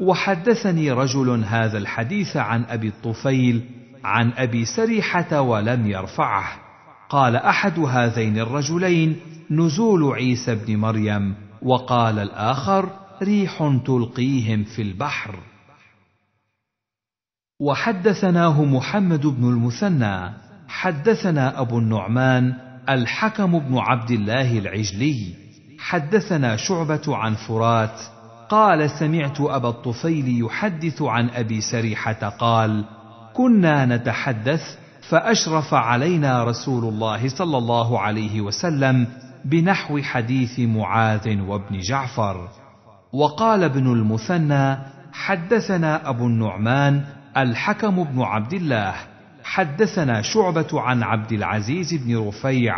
وحدثني رجل هذا الحديث عن ابي الطفيل عن ابي سريحه ولم يرفعه قال احد هذين الرجلين نزول عيسى ابن مريم وقال الاخر ريح تلقيهم في البحر وحدثناه محمد بن المثنى حدثنا ابو النعمان الحكم بن عبد الله العجلي حدثنا شعبه عن فرات قال سمعت ابا الطفيل يحدث عن ابي سريحه قال كنا نتحدث فاشرف علينا رسول الله صلى الله عليه وسلم بنحو حديث معاذ وابن جعفر وقال ابن المثنى حدثنا ابو النعمان الحكم بن عبد الله حدثنا شعبه عن عبد العزيز بن رفيع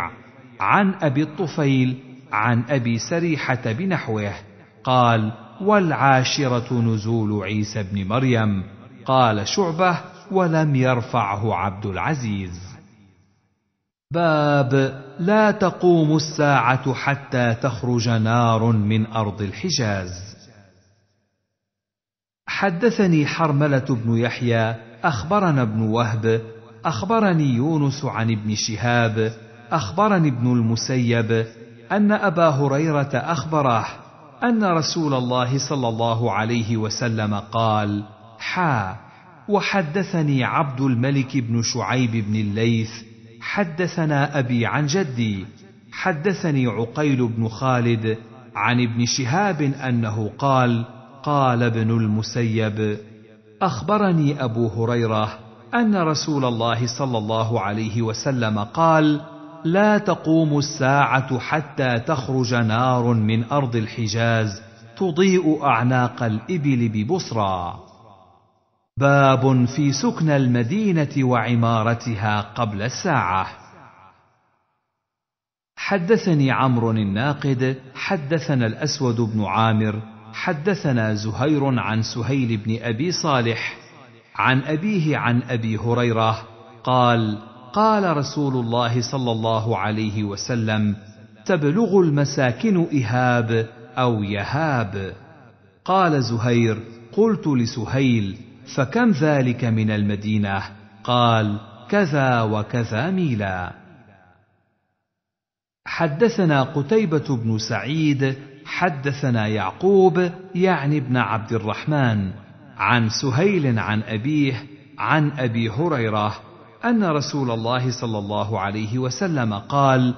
عن ابي الطفيل عن ابي سريحه بنحوه قال والعاشره نزول عيسى بن مريم قال شعبه ولم يرفعه عبد العزيز باب لا تقوم الساعه حتى تخرج نار من ارض الحجاز حدثني حرمله بن يحيى اخبرنا ابن وهب اخبرني يونس عن ابن شهاب اخبرني ابن المسيب ان ابا هريره اخبره ان رسول الله صلى الله عليه وسلم قال حا وحدثني عبد الملك بن شعيب بن الليث حدثنا ابي عن جدي حدثني عقيل بن خالد عن ابن شهاب انه قال قال ابن المسيب اخبرني ابو هريره ان رسول الله صلى الله عليه وسلم قال لا تقوم الساعه حتى تخرج نار من ارض الحجاز تضيء اعناق الابل ببصرى باب في سكن المدينه وعمارتها قبل الساعه حدثني عمرو الناقد حدثنا الاسود بن عامر حدثنا زهير عن سهيل بن ابي صالح عن ابيه عن ابي هريره قال قال رسول الله صلى الله عليه وسلم تبلغ المساكن اهاب او يهاب قال زهير قلت لسهيل فكم ذلك من المدينه قال كذا وكذا ميلا حدثنا قتيبه بن سعيد حدثنا يعقوب يعني ابن عبد الرحمن عن سهيل عن ابيه عن ابي هريره ان رسول الله صلى الله عليه وسلم قال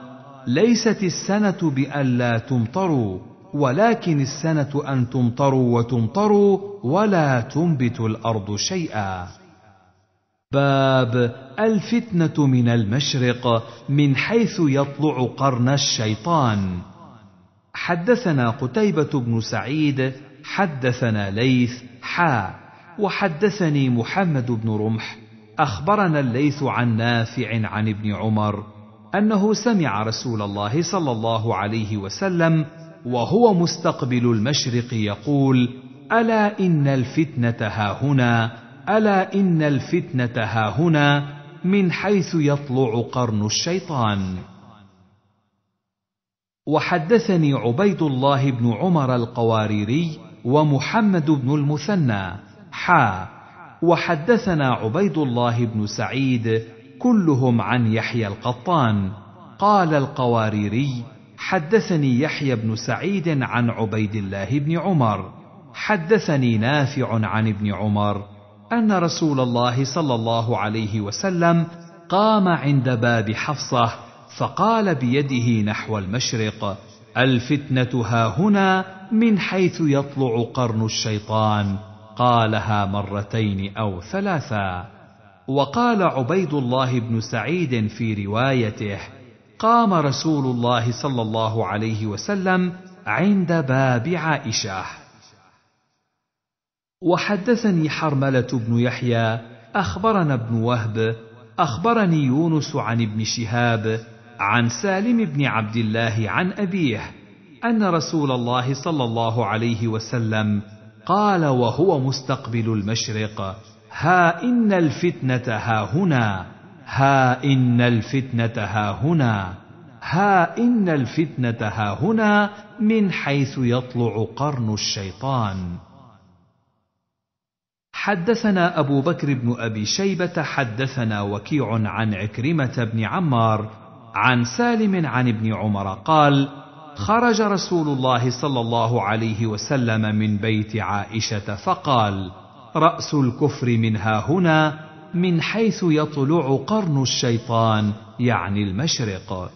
ليست السنه بألا تمطروا ولكن السنة أن تمطروا وتمطروا ولا تنبت الأرض شيئا. باب الفتنة من المشرق من حيث يطلع قرن الشيطان. حدثنا قتيبة بن سعيد، حدثنا ليث، حا، وحدثني محمد بن رمح، أخبرنا الليث عن نافع عن ابن عمر، أنه سمع رسول الله صلى الله عليه وسلم وهو مستقبل المشرق يقول الا ان الفتنه هاهنا الا ان الفتنه هاهنا من حيث يطلع قرن الشيطان وحدثني عبيد الله بن عمر القواريري ومحمد بن المثنى حا وحدثنا عبيد الله بن سعيد كلهم عن يحيى القطان قال القواريري حدثني يحيى بن سعيد عن عبيد الله بن عمر حدثني نافع عن ابن عمر ان رسول الله صلى الله عليه وسلم قام عند باب حفصه فقال بيده نحو المشرق الفتنه ها هنا من حيث يطلع قرن الشيطان قالها مرتين او ثلاثا وقال عبيد الله بن سعيد في روايته قام رسول الله صلى الله عليه وسلم عند باب عائشه وحدثني حرمله بن يحيى اخبرنا ابن وهب اخبرني يونس عن ابن شهاب عن سالم بن عبد الله عن ابيه ان رسول الله صلى الله عليه وسلم قال وهو مستقبل المشرق ها ان الفتنه ها هنا ها إن الفتنة ها هنا ها إن الفتنة ها هنا من حيث يطلع قرن الشيطان حدثنا أبو بكر بن أبي شيبة حدثنا وكيع عن عكرمة بن عمار عن سالم عن ابن عمر قال: خرج رسول الله صلى الله عليه وسلم من بيت عائشة فقال: رأس الكفر من ها هنا من حيث يطلع قرن الشيطان يعني المشرق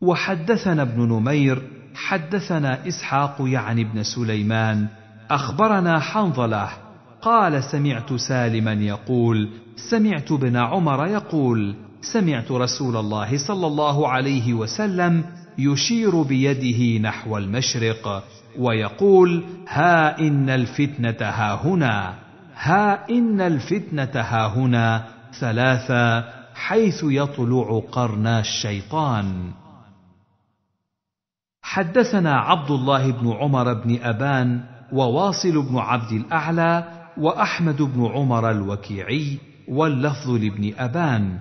وحدثنا ابن نمير حدثنا اسحاق يعني ابن سليمان اخبرنا حنظله قال سمعت سالما يقول سمعت ابن عمر يقول سمعت رسول الله صلى الله عليه وسلم يشير بيده نحو المشرق ويقول ها ان الفتنه ها هنا ها إن الفتنة ها هنا ثلاثة حيث يطلع قرنا الشيطان حدثنا عبد الله بن عمر بن أبان وواصل بن عبد الأعلى وأحمد بن عمر الوكيعي واللفظ لابن أبان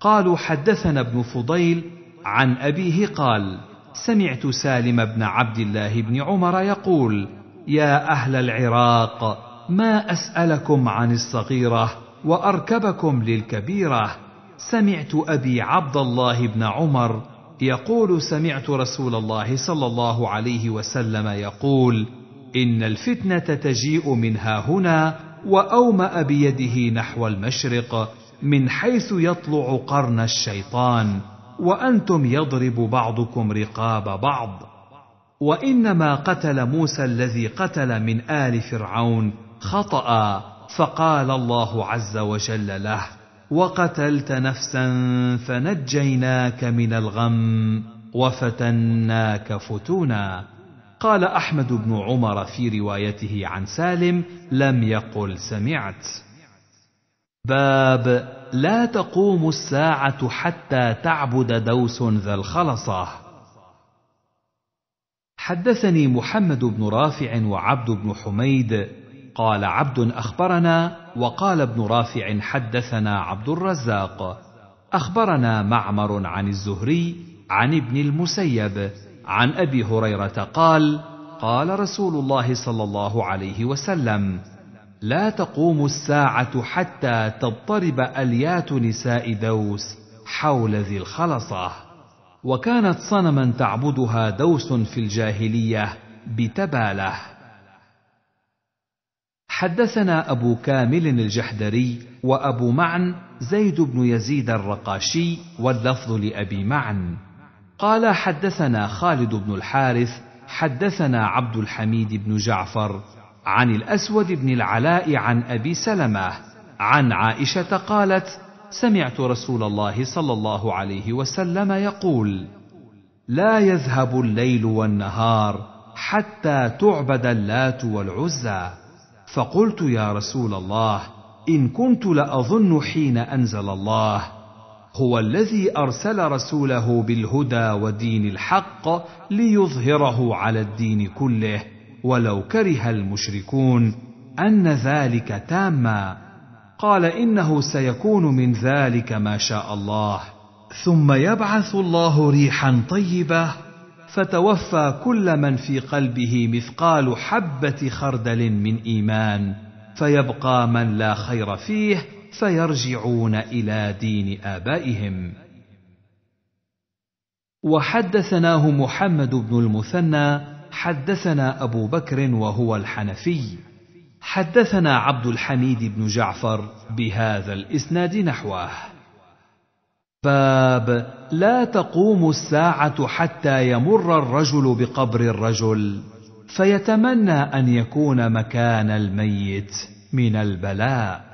قالوا حدثنا ابن فضيل عن أبيه قال سمعت سالم بن عبد الله بن عمر يقول يا أهل العراق ما اسالكم عن الصغيره واركبكم للكبيره سمعت ابي عبد الله بن عمر يقول سمعت رسول الله صلى الله عليه وسلم يقول ان الفتنه تجيء منها هنا واوما بيده نحو المشرق من حيث يطلع قرن الشيطان وانتم يضرب بعضكم رقاب بعض وانما قتل موسى الذي قتل من ال فرعون خطأ فقال الله عز وجل له وقتلت نفسا فنجيناك من الغم وفتناك فتونا قال احمد بن عمر في روايته عن سالم لم يقل سمعت باب لا تقوم الساعه حتى تعبد دوس ذا الخلصه حدثني محمد بن رافع وعبد بن حميد قال عبد اخبرنا وقال ابن رافع حدثنا عبد الرزاق اخبرنا معمر عن الزهري عن ابن المسيب عن ابي هريره قال قال رسول الله صلى الله عليه وسلم لا تقوم الساعه حتى تضطرب اليات نساء دوس حول ذي الخلصه وكانت صنما تعبدها دوس في الجاهليه بتباله حدثنا أبو كامل الجحدري وأبو معن زيد بن يزيد الرقاشي واللفظ لأبي معن قال حدثنا خالد بن الحارث حدثنا عبد الحميد بن جعفر عن الأسود بن العلاء عن أبي سلمة عن عائشة قالت سمعت رسول الله صلى الله عليه وسلم يقول لا يذهب الليل والنهار حتى تعبد اللات والعزى فقلت يا رسول الله ان كنت لاظن حين انزل الله هو الذي ارسل رسوله بالهدى ودين الحق ليظهره على الدين كله ولو كره المشركون ان ذلك تاما قال انه سيكون من ذلك ما شاء الله ثم يبعث الله ريحا طيبه فتوفى كل من في قلبه مثقال حبه خردل من ايمان فيبقى من لا خير فيه فيرجعون الى دين ابائهم وحدثناه محمد بن المثنى حدثنا ابو بكر وهو الحنفي حدثنا عبد الحميد بن جعفر بهذا الاسناد نحوه باب لا تقوم الساعه حتى يمر الرجل بقبر الرجل فيتمنى ان يكون مكان الميت من البلاء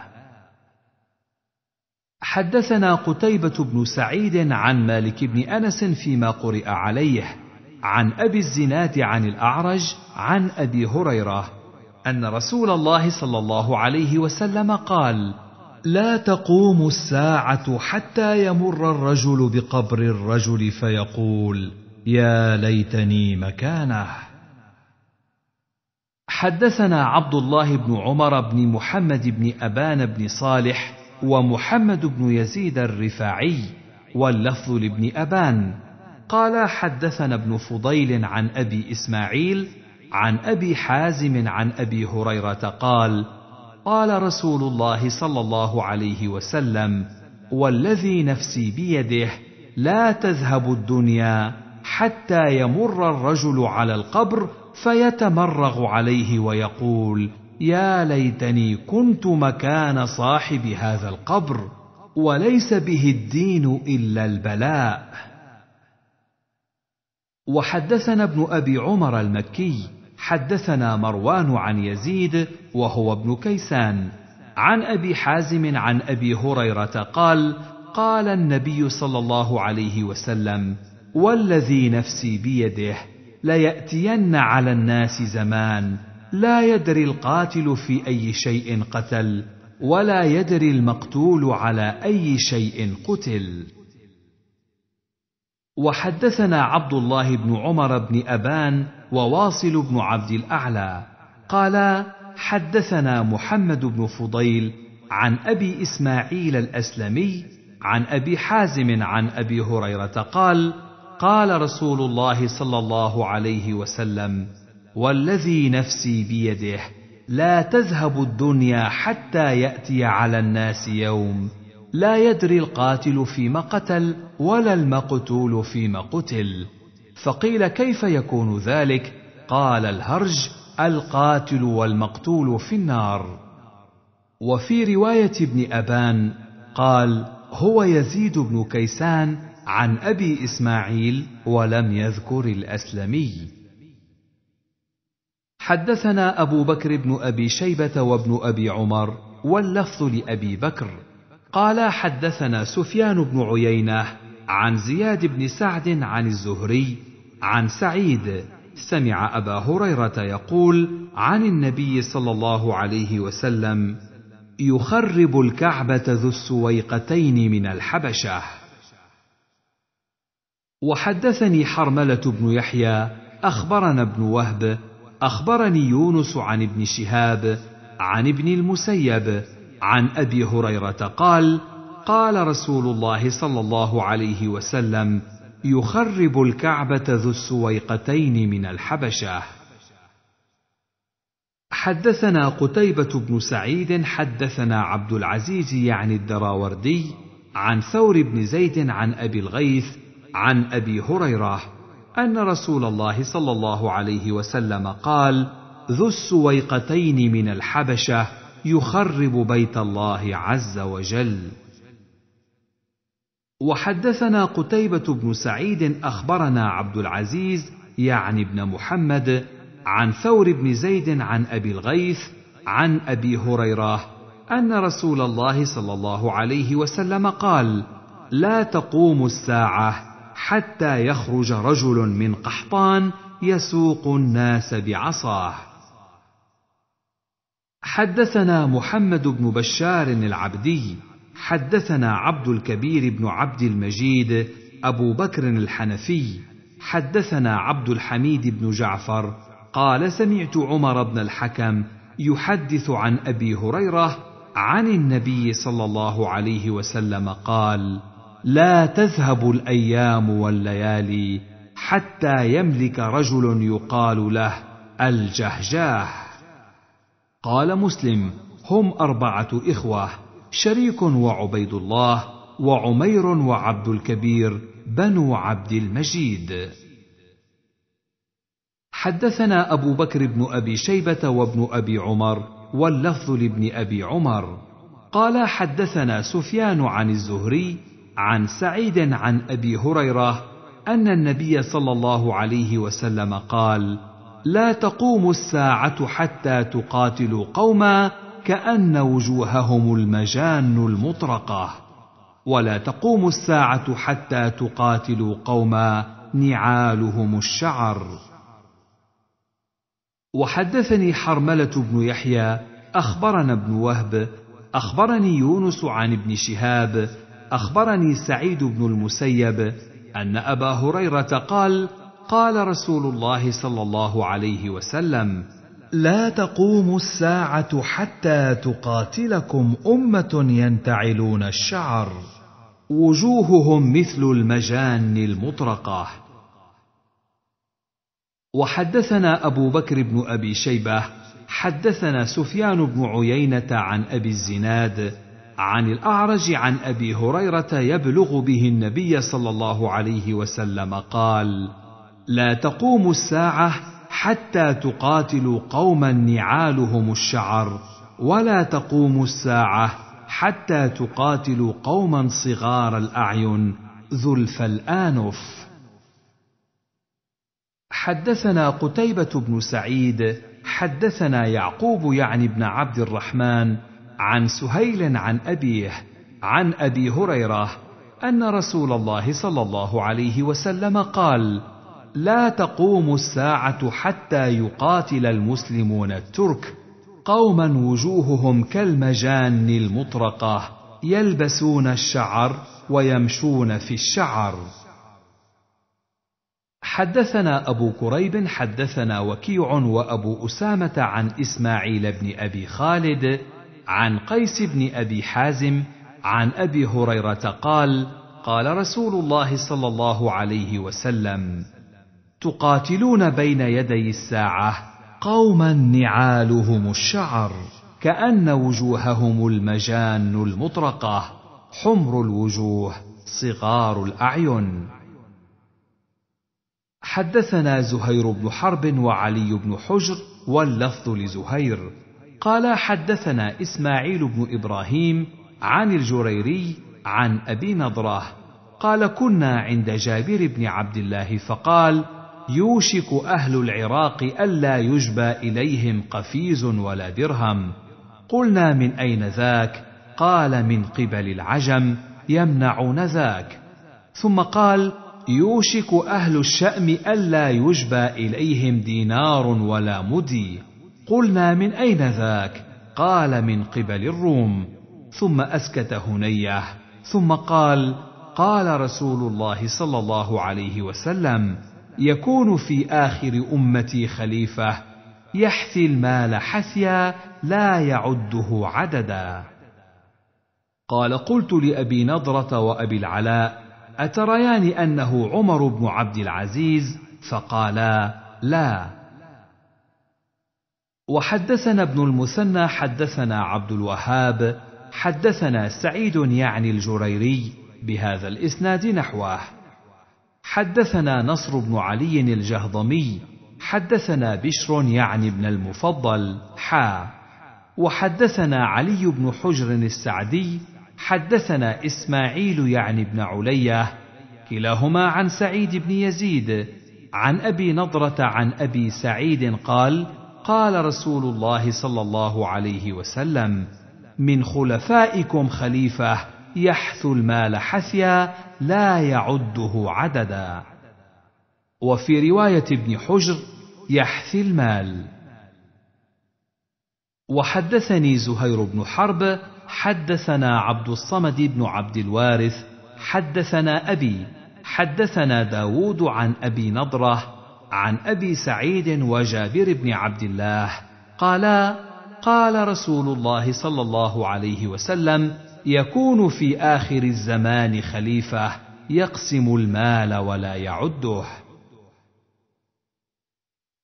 حدثنا قتيبه بن سعيد عن مالك بن انس فيما قرئ عليه عن ابي الزناد عن الاعرج عن ابي هريره ان رسول الله صلى الله عليه وسلم قال لا تقوم الساعه حتى يمر الرجل بقبر الرجل فيقول يا ليتني مكانه حدثنا عبد الله بن عمر بن محمد بن ابان بن صالح ومحمد بن يزيد الرفاعي واللفظ لابن ابان قال حدثنا ابن فضيل عن ابي اسماعيل عن ابي حازم عن ابي هريره قال قال رسول الله صلى الله عليه وسلم والذي نفسي بيده لا تذهب الدنيا حتى يمر الرجل على القبر فيتمرغ عليه ويقول يا ليتني كنت مكان صاحب هذا القبر وليس به الدين الا البلاء وحدثنا ابن ابي عمر المكي حدثنا مروان عن يزيد وهو ابن كيسان عن ابي حازم عن ابي هريره قال قال النبي صلى الله عليه وسلم والذي نفسي بيده لياتين على الناس زمان لا يدري القاتل في اي شيء قتل ولا يدري المقتول على اي شيء قتل وحدثنا عبد الله بن عمر بن ابان وواصل بن عبد الاعلى قالا حدثنا محمد بن فضيل عن ابي اسماعيل الاسلمي عن ابي حازم عن ابي هريره قال قال رسول الله صلى الله عليه وسلم والذي نفسي بيده لا تذهب الدنيا حتى ياتي على الناس يوم لا يدري القاتل فيما قتل ولا المقتول فيما قتل فقيل كيف يكون ذلك قال الهرج القاتل والمقتول في النار وفي روايه ابن ابان قال هو يزيد بن كيسان عن ابي اسماعيل ولم يذكر الاسلمي حدثنا ابو بكر بن ابي شيبه وابن ابي عمر واللفظ لابي بكر قال حدثنا سفيان بن عيينه عن زياد بن سعد عن الزهري عن سعيد سمع ابا هريره يقول عن النبي صلى الله عليه وسلم يخرب الكعبه ذو السويقتين من الحبشه وحدثني حرمله بن يحيى اخبرنا ابن وهب اخبرني يونس عن ابن شهاب عن ابن المسيب عن ابي هريره قال قال رسول الله صلى الله عليه وسلم يخرب الكعبه ذو السويقتين من الحبشه حدثنا قتيبه بن سعيد حدثنا عبد العزيز يعني الدراوردي عن ثور بن زيد عن ابي الغيث عن ابي هريره ان رسول الله صلى الله عليه وسلم قال ذو السويقتين من الحبشه يخرب بيت الله عز وجل وحدثنا قتيبه بن سعيد اخبرنا عبد العزيز يعني بن محمد عن ثور بن زيد عن ابي الغيث عن ابي هريره ان رسول الله صلى الله عليه وسلم قال لا تقوم الساعه حتى يخرج رجل من قحطان يسوق الناس بعصاه حدثنا محمد بن بشار العبدي حدثنا عبد الكبير بن عبد المجيد ابو بكر الحنفي حدثنا عبد الحميد بن جعفر قال سمعت عمر بن الحكم يحدث عن ابي هريره عن النبي صلى الله عليه وسلم قال لا تذهب الايام والليالي حتى يملك رجل يقال له الجهجاه قال مسلم هم اربعه اخوه شريك وعبيد الله وعمير وعبد الكبير بنو عبد المجيد حدثنا ابو بكر بن ابي شيبه وابن ابي عمر واللفظ لابن ابي عمر قال حدثنا سفيان عن الزهري عن سعيد عن ابي هريره ان النبي صلى الله عليه وسلم قال لا تقوم الساعه حتى تقاتلوا قوما كان وجوههم المجان المطرقه ولا تقوم الساعه حتى تقاتلوا قوما نعالهم الشعر وحدثني حرمله بن يحيى اخبرنا ابن وهب اخبرني يونس عن ابن شهاب اخبرني سعيد بن المسيب ان ابا هريره قال قال رسول الله صلى الله عليه وسلم لا تقوم الساعه حتى تقاتلكم امه ينتعلون الشعر وجوههم مثل المجان المطرقه وحدثنا ابو بكر بن ابي شيبه حدثنا سفيان بن عيينه عن ابي الزناد عن الاعرج عن ابي هريره يبلغ به النبي صلى الله عليه وسلم قال لا تقوم الساعه حتى تقاتل قوما نعالهم الشعر ولا تقوم الساعه حتى تقاتل قوما صغار الاعين ذلف الانف حدثنا قتيبه بن سعيد حدثنا يعقوب يعني بن عبد الرحمن عن سهيل عن ابيه عن ابي هريره ان رسول الله صلى الله عليه وسلم قال لا تقوم الساعه حتى يقاتل المسلمون الترك قوما وجوههم كالمجان المطرقه يلبسون الشعر ويمشون في الشعر حدثنا ابو كريب حدثنا وكيع وابو اسامه عن اسماعيل بن ابي خالد عن قيس بن ابي حازم عن ابي هريره قال قال رسول الله صلى الله عليه وسلم تقاتلون بين يدي الساعه قوما نعالهم الشعر كان وجوههم المجان المطرقه حمر الوجوه صغار الاعين حدثنا زهير بن حرب وعلي بن حجر واللفظ لزهير قال حدثنا اسماعيل بن ابراهيم عن الجريري عن ابي نضره قال كنا عند جابر بن عبد الله فقال يوشك اهل العراق الا يجبى اليهم قفيز ولا درهم قلنا من اين ذاك قال من قبل العجم يمنعون ذاك ثم قال يوشك اهل الشام الا يجبى اليهم دينار ولا مدي قلنا من اين ذاك قال من قبل الروم ثم اسكت هنيه ثم قال قال رسول الله صلى الله عليه وسلم يكون في اخر امتي خليفه يحثي المال حثيا لا يعده عددا قال قلت لابي نضره وابي العلاء اتريان انه عمر بن عبد العزيز فقالا لا وحدثنا ابن المثنى حدثنا عبد الوهاب حدثنا سعيد يعني الجريري بهذا الاسناد نحوه حدثنا نصر بن علي الجهضمي حدثنا بشر يعني بن المفضل حا وحدثنا علي بن حجر السعدي حدثنا اسماعيل يعني بن عليه كلاهما عن سعيد بن يزيد عن ابي نضره عن ابي سعيد قال قال رسول الله صلى الله عليه وسلم من خلفائكم خليفه يحثو المال حثيا لا يعده عددا وفي روايه ابن حجر يحثي المال وحدثني زهير بن حرب حدثنا عبد الصمد بن عبد الوارث حدثنا ابي حدثنا داود عن ابي نضره عن ابي سعيد وجابر بن عبد الله قالا قال رسول الله صلى الله عليه وسلم يكون في آخر الزمان خليفة يقسم المال ولا يعده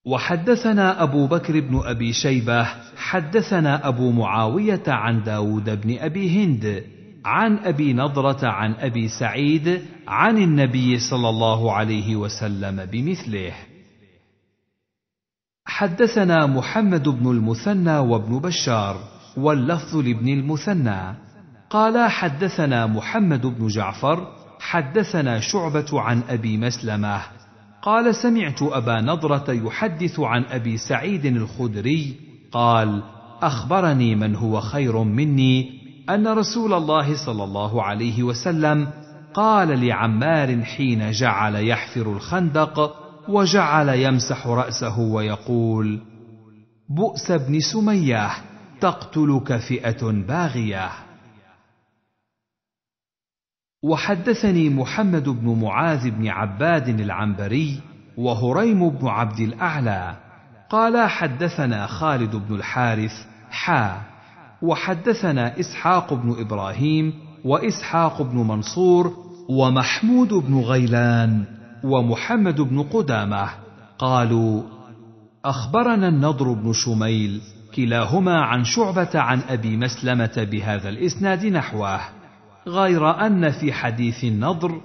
وحدثنا أبو بكر بن أبي شيبة حدثنا أبو معاوية عن داود بن أبي هند عن أبي نضرة عن أبي سعيد عن النبي صلى الله عليه وسلم بمثله حدثنا محمد بن المثنى وابن بشار واللفظ لابن المثنى قال حدثنا محمد بن جعفر حدثنا شعبه عن ابي مسلمه قال سمعت ابا نضره يحدث عن ابي سعيد الخدري قال اخبرني من هو خير مني ان رسول الله صلى الله عليه وسلم قال لعمار حين جعل يحفر الخندق وجعل يمسح راسه ويقول بؤس بن سميه تقتلك فئه باغيه وحدثني محمد بن معاذ بن عباد العنبري وهريم بن عبد الاعلى قالا حدثنا خالد بن الحارث حا وحدثنا اسحاق بن ابراهيم واسحاق بن منصور ومحمود بن غيلان ومحمد بن قدامه قالوا اخبرنا النضر بن شميل كلاهما عن شعبه عن ابي مسلمه بهذا الاسناد نحوه غير ان في حديث النضر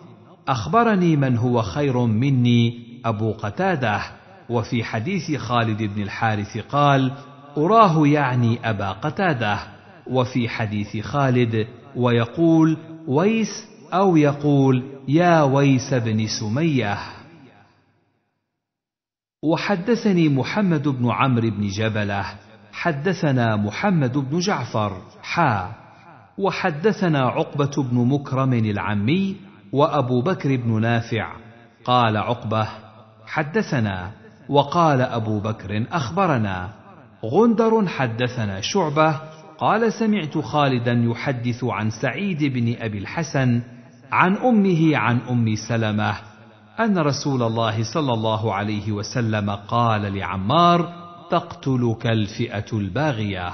اخبرني من هو خير مني ابو قتاده وفي حديث خالد بن الحارث قال اراه يعني ابا قتاده وفي حديث خالد ويقول ويس او يقول يا ويس بن سميه وحدثني محمد بن عمرو بن جبله حدثنا محمد بن جعفر حا وحدثنا عقبه بن مكرم العمي وابو بكر بن نافع قال عقبه حدثنا وقال ابو بكر اخبرنا غندر حدثنا شعبه قال سمعت خالدا يحدث عن سعيد بن ابي الحسن عن امه عن ام سلمه ان رسول الله صلى الله عليه وسلم قال لعمار تقتلك الفئه الباغيه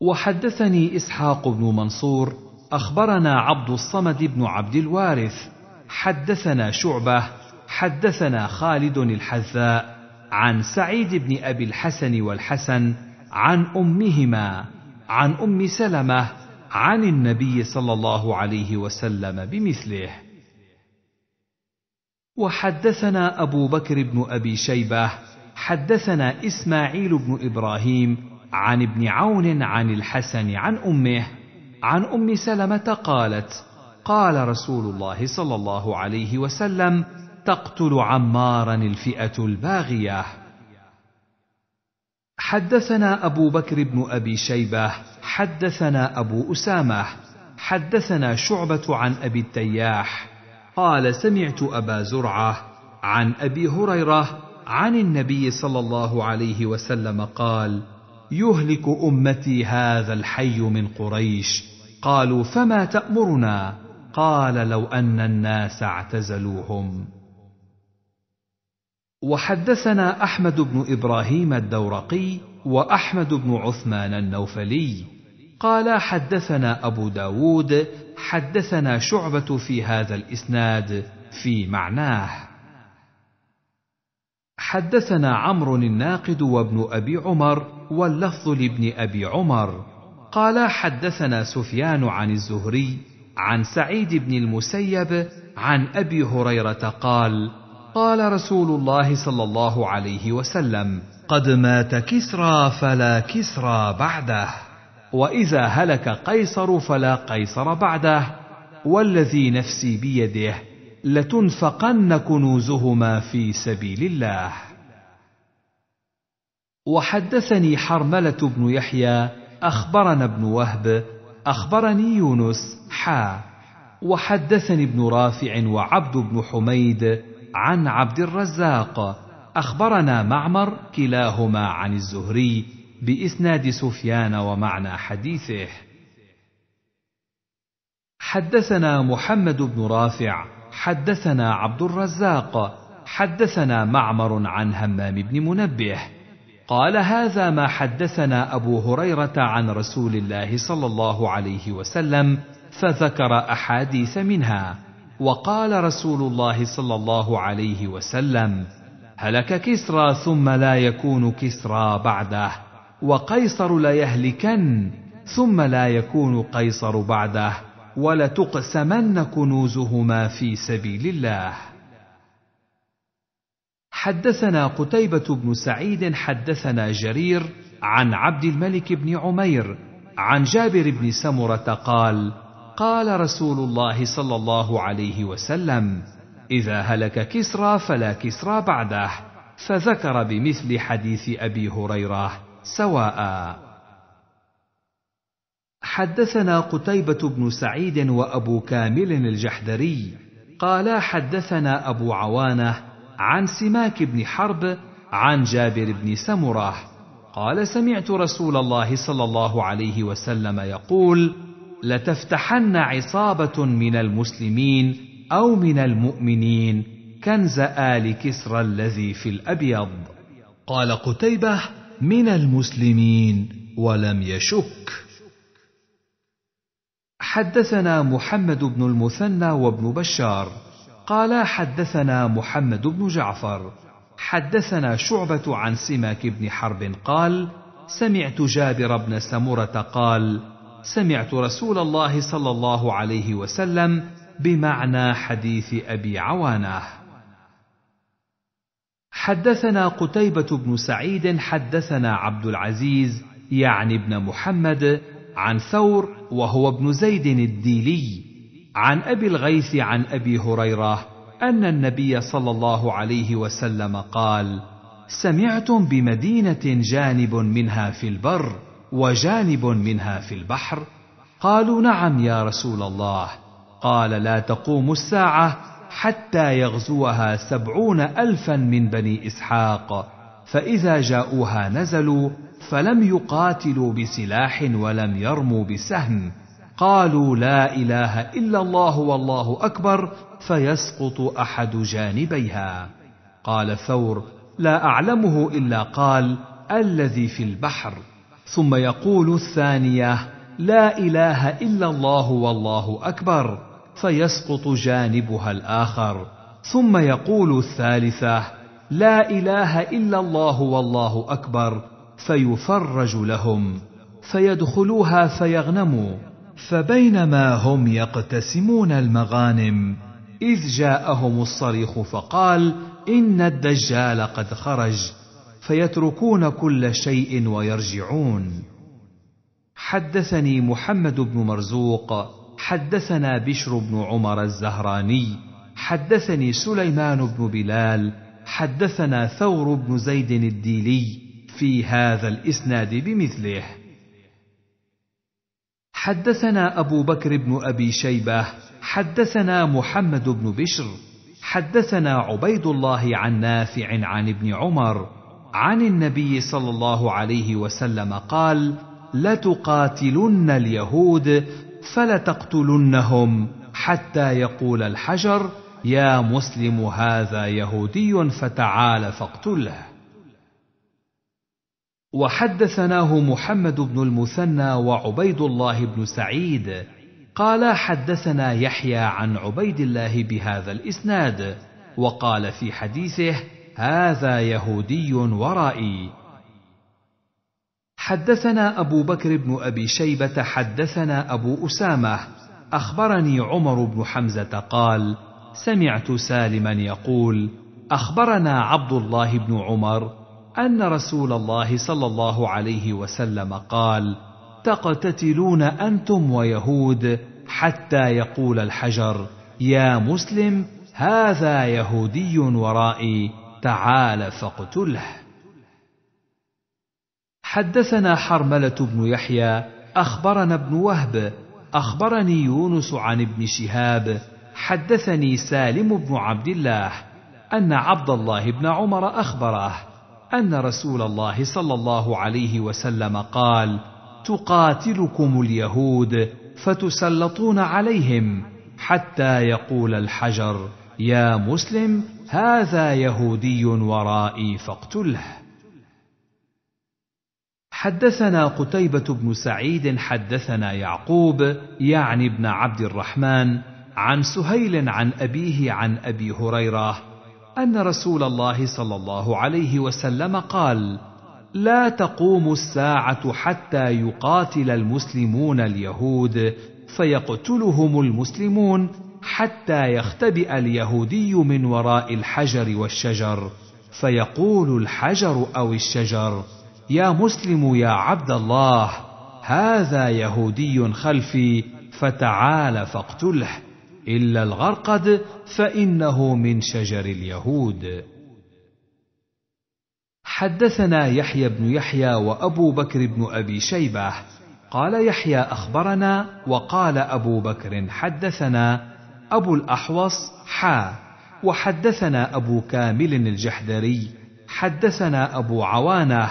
وحدثني اسحاق بن منصور اخبرنا عبد الصمد بن عبد الوارث حدثنا شعبه حدثنا خالد الحذاء عن سعيد بن ابي الحسن والحسن عن امهما عن ام سلمه عن النبي صلى الله عليه وسلم بمثله وحدثنا ابو بكر بن ابي شيبه حدثنا اسماعيل بن ابراهيم عن ابن عون عن الحسن عن امه عن ام سلمه قالت قال رسول الله صلى الله عليه وسلم تقتل عمارا الفئه الباغيه حدثنا ابو بكر بن ابي شيبه حدثنا ابو اسامه حدثنا شعبه عن ابي التياح قال سمعت ابا زرعه عن ابي هريره عن النبي صلى الله عليه وسلم قال يهلك امتي هذا الحي من قريش قالوا فما تامرنا قال لو ان الناس اعتزلوهم وحدثنا احمد بن ابراهيم الدورقي واحمد بن عثمان النوفلي قال حدثنا ابو داود حدثنا شعبه في هذا الاسناد في معناه حدثنا عمرو الناقد وابن ابي عمر واللفظ لابن ابي عمر قال حدثنا سفيان عن الزهري عن سعيد بن المسيب عن ابي هريره قال قال رسول الله صلى الله عليه وسلم قد مات كسرى فلا كسرى بعده واذا هلك قيصر فلا قيصر بعده والذي نفسي بيده لتنفقن كنوزهما في سبيل الله وحدثني حرمله بن يحيى اخبرنا ابن وهب اخبرني يونس حا وحدثني ابن رافع وعبد بن حميد عن عبد الرزاق اخبرنا معمر كلاهما عن الزهري باسناد سفيان ومعنى حديثه حدثنا محمد بن رافع حدثنا عبد الرزاق حدثنا معمر عن همام بن منبه قال هذا ما حدثنا ابو هريره عن رسول الله صلى الله عليه وسلم فذكر احاديث منها وقال رسول الله صلى الله عليه وسلم هلك كسرى ثم لا يكون كسرى بعده وقيصر ليهلكن ثم لا يكون قيصر بعده ولتقسمن كنوزهما في سبيل الله حدثنا قتيبة بن سعيد حدثنا جرير عن عبد الملك بن عمير عن جابر بن سمرة قال: قال رسول الله صلى الله عليه وسلم: إذا هلك كسرى فلا كسرى بعده، فذكر بمثل حديث أبي هريرة سواء. حدثنا قتيبة بن سعيد وأبو كامل الجحدري قالا حدثنا أبو عوانة عن سماك بن حرب عن جابر بن سمرة قال سمعت رسول الله صلى الله عليه وسلم يقول لتفتحن عصابة من المسلمين أو من المؤمنين كنز آل كسرى الذي في الأبيض قال قتيبة من المسلمين ولم يشك حدثنا محمد بن المثنى وابن بشار قالا حدثنا محمد بن جعفر حدثنا شعبة عن سماك بن حرب قال: سمعت جابر بن سمرة قال: سمعت رسول الله صلى الله عليه وسلم بمعنى حديث أبي عوانة. حدثنا قتيبة بن سعيد حدثنا عبد العزيز يعني ابن محمد عن ثور وهو ابن زيد الديلي عن ابي الغيث عن ابي هريره ان النبي صلى الله عليه وسلم قال سمعتم بمدينه جانب منها في البر وجانب منها في البحر قالوا نعم يا رسول الله قال لا تقوم الساعه حتى يغزوها سبعون الفا من بني اسحاق فاذا جاءوها نزلوا فلم يقاتلوا بسلاح ولم يرموا بسهم قالوا لا اله الا الله والله اكبر فيسقط احد جانبيها قال ثور لا اعلمه الا قال الذي في البحر ثم يقول الثانيه لا اله الا الله والله اكبر فيسقط جانبها الاخر ثم يقول الثالثه لا اله الا الله والله اكبر فيفرج لهم فيدخلوها فيغنموا فبينما هم يقتسمون المغانم اذ جاءهم الصريخ فقال ان الدجال قد خرج فيتركون كل شيء ويرجعون حدثني محمد بن مرزوق حدثنا بشر بن عمر الزهراني حدثني سليمان بن بلال حدثنا ثور بن زيد الديلي في هذا الاسناد بمثله حدثنا ابو بكر بن ابي شيبه حدثنا محمد بن بشر حدثنا عبيد الله عن نافع عن ابن عمر عن النبي صلى الله عليه وسلم قال لتقاتلن اليهود فلتقتلنهم حتى يقول الحجر يا مسلم هذا يهودي فتعال فاقتله وحدثناه محمد بن المثنى وعبيد الله بن سعيد قال حدثنا يحيى عن عبيد الله بهذا الاسناد وقال في حديثه هذا يهودي ورائي حدثنا ابو بكر بن ابي شيبه حدثنا ابو اسامه اخبرني عمر بن حمزه قال سمعت سالما يقول اخبرنا عبد الله بن عمر ان رسول الله صلى الله عليه وسلم قال تقتتلون انتم ويهود حتى يقول الحجر يا مسلم هذا يهودي ورائي تعال فاقتله حدثنا حرمله بن يحيى اخبرنا ابن وهب اخبرني يونس عن ابن شهاب حدثني سالم بن عبد الله ان عبد الله بن عمر اخبره ان رسول الله صلى الله عليه وسلم قال تقاتلكم اليهود فتسلطون عليهم حتى يقول الحجر يا مسلم هذا يهودي ورائي فاقتله حدثنا قتيبة بن سعيد حدثنا يعقوب يعني ابن عبد الرحمن عن سهيل عن أبيه عن أبي هريرة ان رسول الله صلى الله عليه وسلم قال لا تقوم الساعه حتى يقاتل المسلمون اليهود فيقتلهم المسلمون حتى يختبئ اليهودي من وراء الحجر والشجر فيقول الحجر او الشجر يا مسلم يا عبد الله هذا يهودي خلفي فتعال فاقتله إلا الغرقد فإنه من شجر اليهود. حدثنا يحيى بن يحيى وأبو بكر بن أبي شيبة قال يحيى أخبرنا وقال أبو بكر حدثنا أبو الأحوص حا وحدثنا أبو كامل الجحدري حدثنا أبو عوانه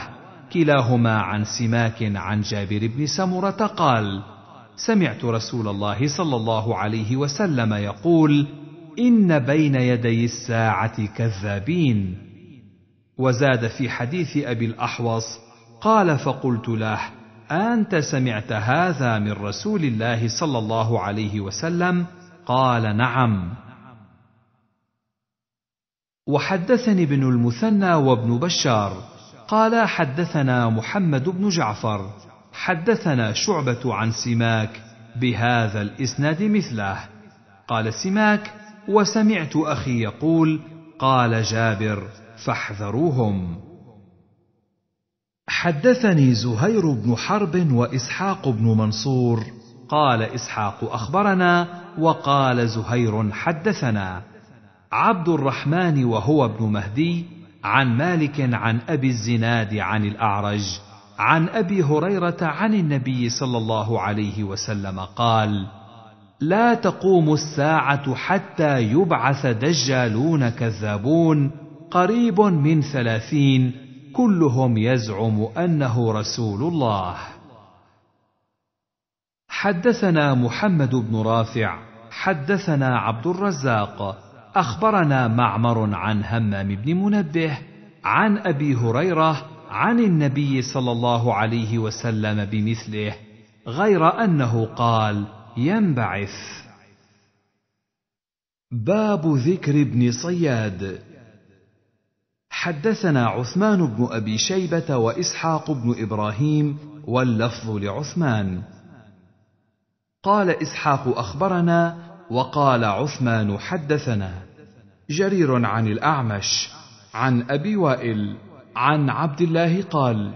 كلاهما عن سماك عن جابر بن سمرة قال: سمعت رسول الله صلى الله عليه وسلم يقول ان بين يدي الساعه كذابين وزاد في حديث ابي الاحوص قال فقلت له انت سمعت هذا من رسول الله صلى الله عليه وسلم قال نعم وحدثني ابن المثنى وابن بشار قال حدثنا محمد بن جعفر حدثنا شعبة عن سماك بهذا الإسناد مثله قال سماك وسمعت أخي يقول قال جابر فاحذروهم حدثني زهير بن حرب وإسحاق بن منصور قال إسحاق أخبرنا وقال زهير حدثنا عبد الرحمن وهو ابن مهدي عن مالك عن أبي الزناد عن الأعرج عن ابي هريره عن النبي صلى الله عليه وسلم قال لا تقوم الساعه حتى يبعث دجالون كذابون قريب من ثلاثين كلهم يزعم انه رسول الله حدثنا محمد بن رافع حدثنا عبد الرزاق اخبرنا معمر عن همام بن منبه عن ابي هريره عن النبي صلى الله عليه وسلم بمثله غير انه قال ينبعث باب ذكر ابن صياد حدثنا عثمان بن ابي شيبه واسحاق بن ابراهيم واللفظ لعثمان قال اسحاق اخبرنا وقال عثمان حدثنا جرير عن الاعمش عن ابي وائل عن عبد الله قال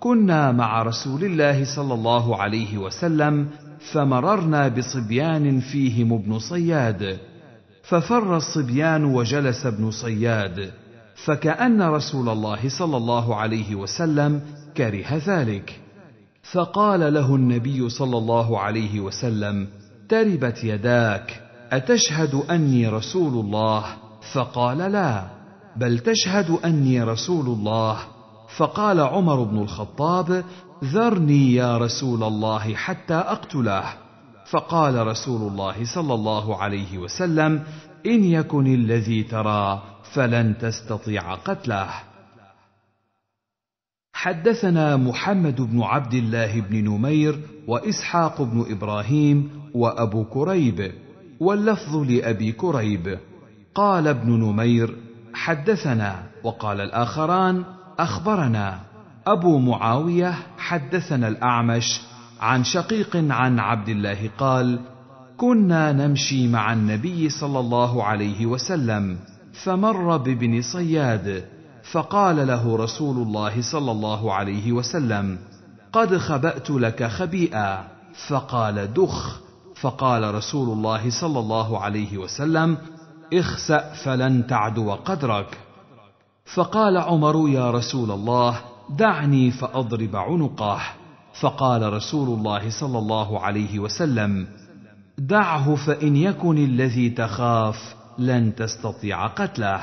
كنا مع رسول الله صلى الله عليه وسلم فمررنا بصبيان فيهم ابن صياد ففر الصبيان وجلس ابن صياد فكأن رسول الله صلى الله عليه وسلم كره ذلك فقال له النبي صلى الله عليه وسلم تربت يداك أتشهد أني رسول الله فقال لا بل تشهد اني رسول الله فقال عمر بن الخطاب ذرني يا رسول الله حتى اقتله فقال رسول الله صلى الله عليه وسلم ان يكن الذي ترى فلن تستطيع قتله حدثنا محمد بن عبد الله بن نمير واسحاق بن ابراهيم وابو كريب واللفظ لابي كريب قال ابن نمير حدثنا وقال الاخران اخبرنا ابو معاويه حدثنا الاعمش عن شقيق عن عبد الله قال كنا نمشي مع النبي صلى الله عليه وسلم فمر بابن صياد فقال له رسول الله صلى الله عليه وسلم قد خبات لك خبيئه فقال دخ فقال رسول الله صلى الله عليه وسلم اخسأ فلن تعدو قدرك فقال عمر يا رسول الله دعني فأضرب عنقه فقال رسول الله صلى الله عليه وسلم دعه فإن يكن الذي تخاف لن تستطيع قتله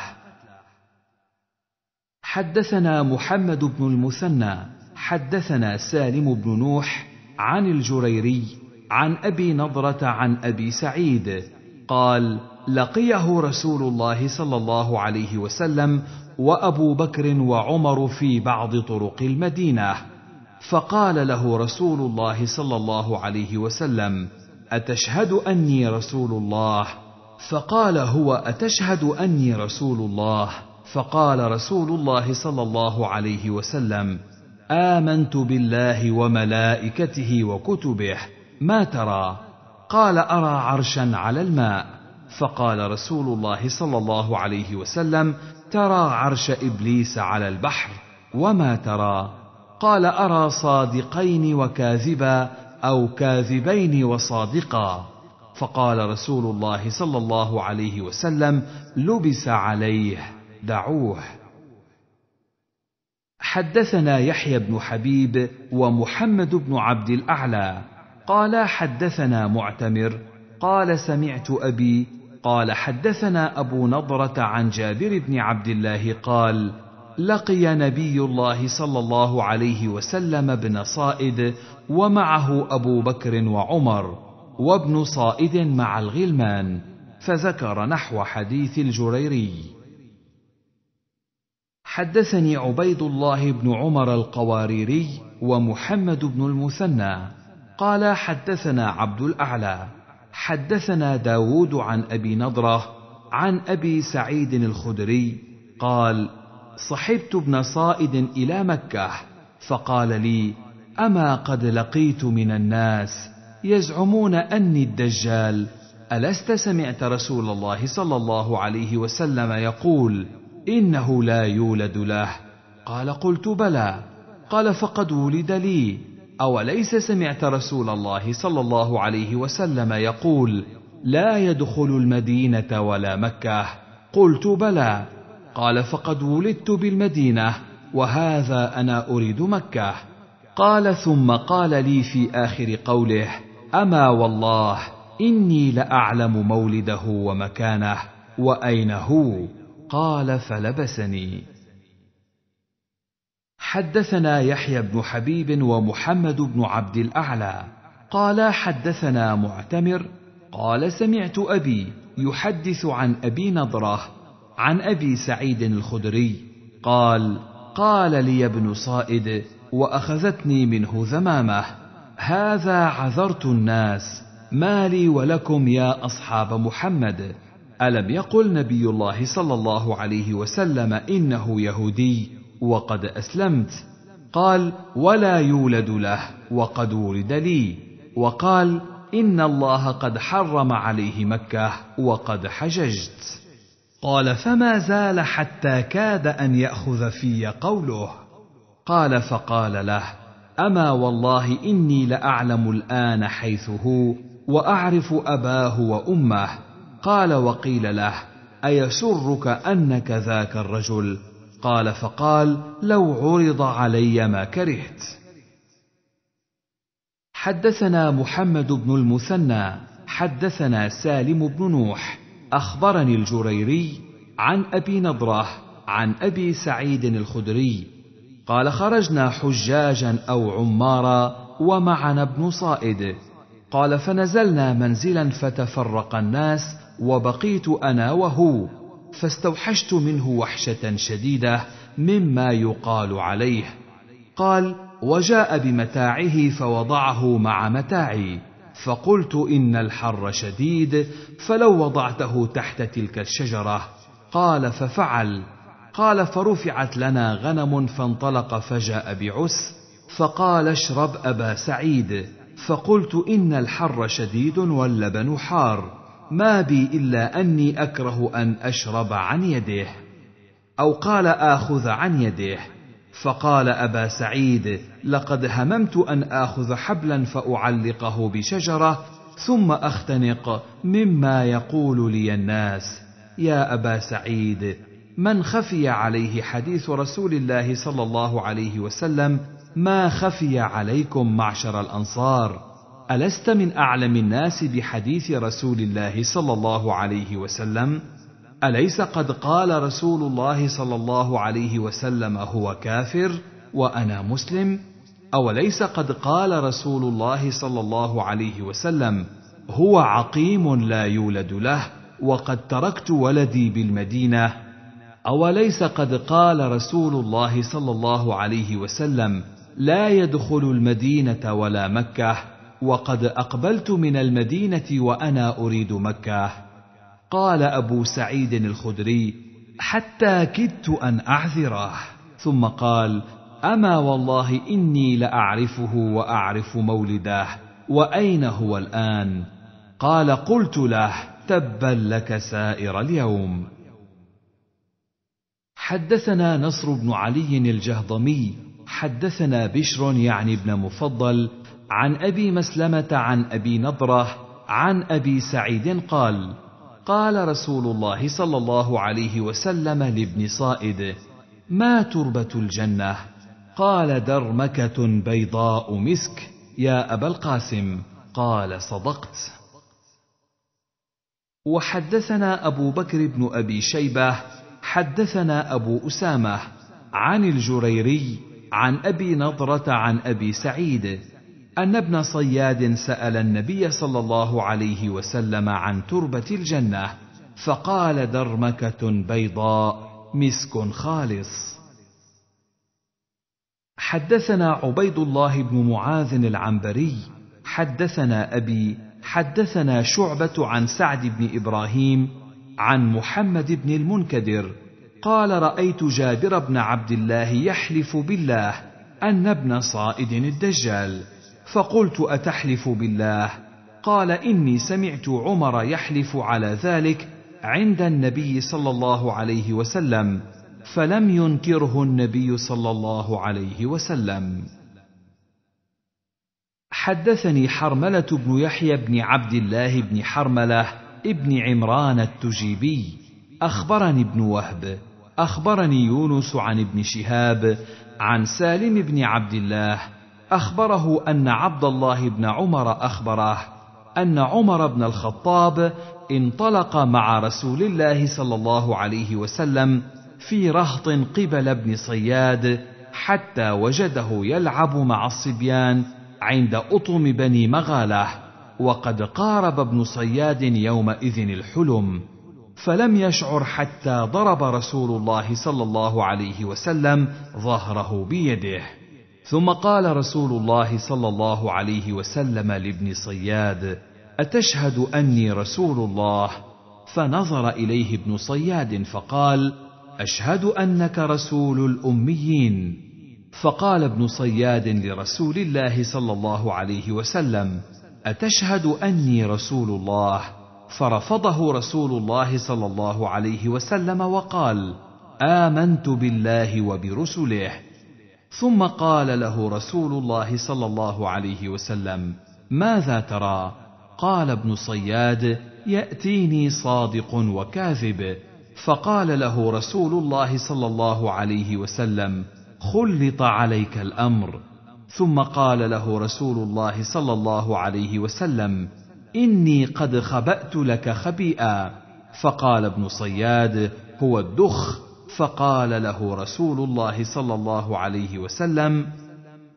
حدثنا محمد بن المثنى حدثنا سالم بن نوح عن الجريري عن ابي نضره عن ابي سعيد قال لقيه رسول الله صلى الله عليه وسلم وابو بكر وعمر في بعض طرق المدينه فقال له رسول الله صلى الله عليه وسلم اتشهد اني رسول الله فقال هو اتشهد اني رسول الله فقال رسول الله صلى الله عليه وسلم امنت بالله وملائكته وكتبه ما ترى قال ارى عرشا على الماء فقال رسول الله صلى الله عليه وسلم ترى عرش ابليس على البحر وما ترى قال ارى صادقين وكاذبا او كاذبين وصادقا فقال رسول الله صلى الله عليه وسلم لبس عليه دعوه حدثنا يحيى بن حبيب ومحمد بن عبد الاعلى قال حدثنا معتمر قال سمعت ابي قال حدثنا ابو نضره عن جابر بن عبد الله قال لقي نبي الله صلى الله عليه وسلم ابن صائد ومعه ابو بكر وعمر وابن صائد مع الغلمان فذكر نحو حديث الجريري حدثني عبيد الله بن عمر القواريري ومحمد بن المثنى قال حدثنا عبد الاعلى حدثنا داود عن ابي نضره عن ابي سعيد الخدري قال صحبت ابن صائد الى مكه فقال لي اما قد لقيت من الناس يزعمون اني الدجال الست سمعت رسول الله صلى الله عليه وسلم يقول انه لا يولد له قال قلت بلى قال فقد ولد لي اوليس سمعت رسول الله صلى الله عليه وسلم يقول لا يدخل المدينه ولا مكه قلت بلى قال فقد ولدت بالمدينه وهذا انا اريد مكه قال ثم قال لي في اخر قوله اما والله اني لاعلم مولده ومكانه واين هو قال فلبسني حدثنا يحيى بن حبيب ومحمد بن عبد الاعلى قالا حدثنا معتمر قال سمعت ابي يحدث عن ابي نضره عن ابي سعيد الخدري قال قال لي ابن صائد واخذتني منه ذمامه هذا عذرت الناس ما لي ولكم يا اصحاب محمد الم يقل نبي الله صلى الله عليه وسلم انه يهودي وقد اسلمت قال ولا يولد له وقد ولد لي وقال ان الله قد حرم عليه مكه وقد حججت قال فما زال حتى كاد ان ياخذ في قوله قال فقال له اما والله اني لاعلم الان حيث هو واعرف اباه وامه قال وقيل له ايسرك انك ذاك الرجل قال فقال لو عرض علي ما كرهت حدثنا محمد بن المثنى حدثنا سالم بن نوح اخبرني الجريري عن ابي نضره عن ابي سعيد الخدري قال خرجنا حجاجا او عمارا ومعنا ابن صائد قال فنزلنا منزلا فتفرق الناس وبقيت انا وهو فاستوحشت منه وحشه شديده مما يقال عليه قال وجاء بمتاعه فوضعه مع متاعي فقلت ان الحر شديد فلو وضعته تحت تلك الشجره قال ففعل قال فرفعت لنا غنم فانطلق فجاء بعس فقال اشرب ابا سعيد فقلت ان الحر شديد واللبن حار ما بي الا اني اكره ان اشرب عن يده او قال اخذ عن يده فقال ابا سعيد لقد هممت ان اخذ حبلا فاعلقه بشجره ثم اختنق مما يقول لي الناس يا ابا سعيد من خفي عليه حديث رسول الله صلى الله عليه وسلم ما خفي عليكم معشر الانصار الست من اعلم الناس بحديث رسول الله صلى الله عليه وسلم اليس قد قال رسول الله صلى الله عليه وسلم هو كافر وانا مسلم اوليس قد قال رسول الله صلى الله عليه وسلم هو عقيم لا يولد له وقد تركت ولدي بالمدينه اوليس قد قال رسول الله صلى الله عليه وسلم لا يدخل المدينه ولا مكه وقد اقبلت من المدينه وانا اريد مكه قال ابو سعيد الخدري حتى كدت ان اعذره ثم قال اما والله اني لاعرفه واعرف مولده واين هو الان قال قلت له تبا لك سائر اليوم حدثنا نصر بن علي الجهضمي حدثنا بشر يعني ابن مفضل عن ابي مسلمه عن ابي نضره عن ابي سعيد قال قال رسول الله صلى الله عليه وسلم لابن صائد ما تربه الجنه قال درمكه بيضاء مسك يا ابا القاسم قال صدقت وحدثنا ابو بكر بن ابي شيبه حدثنا ابو اسامه عن الجريري عن ابي نضره عن ابي سعيد ان ابن صياد سال النبي صلى الله عليه وسلم عن تربه الجنه فقال درمكه بيضاء مسك خالص حدثنا عبيد الله بن معاذ العنبري حدثنا ابي حدثنا شعبه عن سعد بن ابراهيم عن محمد بن المنكدر قال رايت جابر بن عبد الله يحلف بالله ان ابن صائد الدجال فقلت اتحلف بالله قال اني سمعت عمر يحلف على ذلك عند النبي صلى الله عليه وسلم فلم ينكره النبي صلى الله عليه وسلم حدثني حرمله بن يحيى بن عبد الله بن حرمله ابن عمران التجيبي اخبرني ابن وهب اخبرني يونس عن ابن شهاب عن سالم بن عبد الله اخبره ان عبد الله بن عمر اخبره ان عمر بن الخطاب انطلق مع رسول الله صلى الله عليه وسلم في رهط قبل ابن صياد حتى وجده يلعب مع الصبيان عند اطم بني مغاله وقد قارب ابن صياد يومئذ الحلم فلم يشعر حتى ضرب رسول الله صلى الله عليه وسلم ظهره بيده ثم قال رسول الله صلى الله عليه وسلم لابن صياد اتشهد اني رسول الله فنظر اليه ابن صياد فقال اشهد انك رسول الاميين فقال ابن صياد لرسول الله صلى الله عليه وسلم اتشهد اني رسول الله فرفضه رسول الله صلى الله عليه وسلم وقال امنت بالله وبرسله ثم قال له رسول الله صلى الله عليه وسلم ماذا ترى قال ابن صياد ياتيني صادق وكاذب فقال له رسول الله صلى الله عليه وسلم خلط عليك الامر ثم قال له رسول الله صلى الله عليه وسلم اني قد خبات لك خبيئا فقال ابن صياد هو الدخ فقال له رسول الله صلى الله عليه وسلم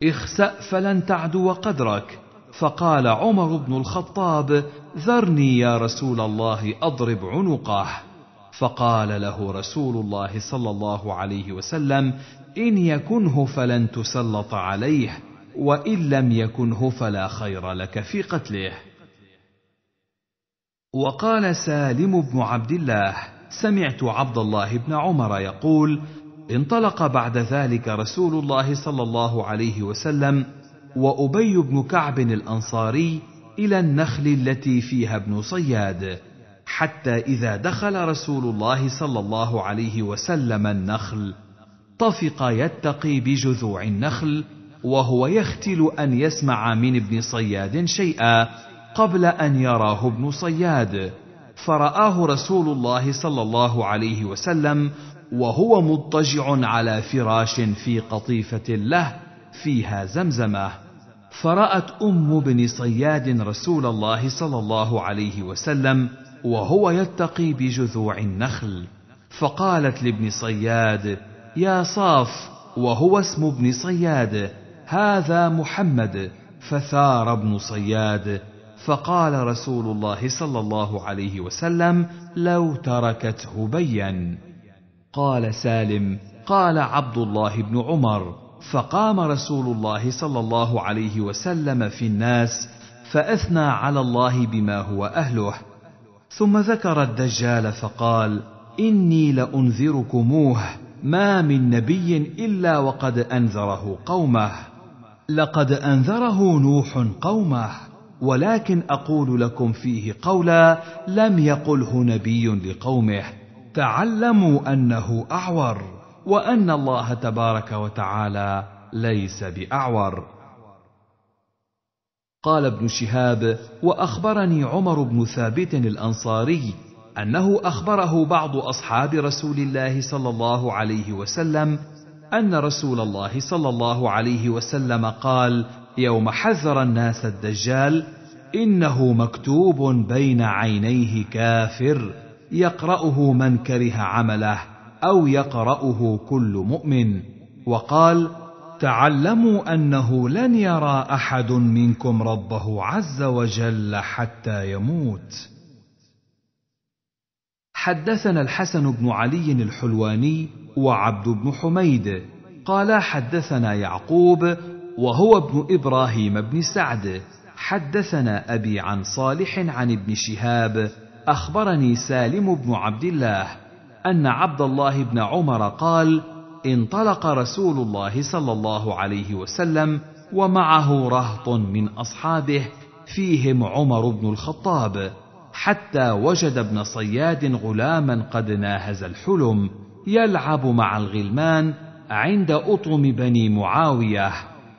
اخسا فلن تعدو قدرك فقال عمر بن الخطاب ذرني يا رسول الله اضرب عنقه فقال له رسول الله صلى الله عليه وسلم ان يكنه فلن تسلط عليه وان لم يكنه فلا خير لك في قتله وقال سالم بن عبد الله سمعت عبد الله بن عمر يقول انطلق بعد ذلك رسول الله صلى الله عليه وسلم وابي بن كعب الانصاري الى النخل التي فيها ابن صياد حتى اذا دخل رسول الله صلى الله عليه وسلم النخل طفق يتقي بجذوع النخل وهو يختل ان يسمع من ابن صياد شيئا قبل ان يراه ابن صياد فرآه رسول الله صلى الله عليه وسلم وهو مضطجع على فراش في قطيفة له فيها زمزمة فرأت أم بن صياد رسول الله صلى الله عليه وسلم وهو يتقي بجذوع النخل فقالت لابن صياد يا صاف وهو اسم ابن صياد هذا محمد فثار ابن صياد فقال رسول الله صلى الله عليه وسلم لو تركته بين قال سالم قال عبد الله بن عمر فقام رسول الله صلى الله عليه وسلم في الناس فاثنى على الله بما هو اهله ثم ذكر الدجال فقال اني لانذركموه ما من نبي الا وقد انذره قومه لقد انذره نوح قومه ولكن اقول لكم فيه قولا لم يقله نبي لقومه تعلموا انه اعور وان الله تبارك وتعالى ليس باعور قال ابن شهاب واخبرني عمر بن ثابت الانصاري انه اخبره بعض اصحاب رسول الله صلى الله عليه وسلم ان رسول الله صلى الله عليه وسلم قال يوم حذر الناس الدجال انه مكتوب بين عينيه كافر يقراه من كره عمله او يقراه كل مؤمن وقال تعلموا انه لن يرى احد منكم ربه عز وجل حتى يموت حدثنا الحسن بن علي الحلواني وعبد بن حميد قالا حدثنا يعقوب وهو ابن ابراهيم بن سعد حدثنا ابي عن صالح عن ابن شهاب اخبرني سالم بن عبد الله ان عبد الله بن عمر قال انطلق رسول الله صلى الله عليه وسلم ومعه رهط من اصحابه فيهم عمر بن الخطاب حتى وجد ابن صياد غلاما قد ناهز الحلم يلعب مع الغلمان عند اطم بني معاويه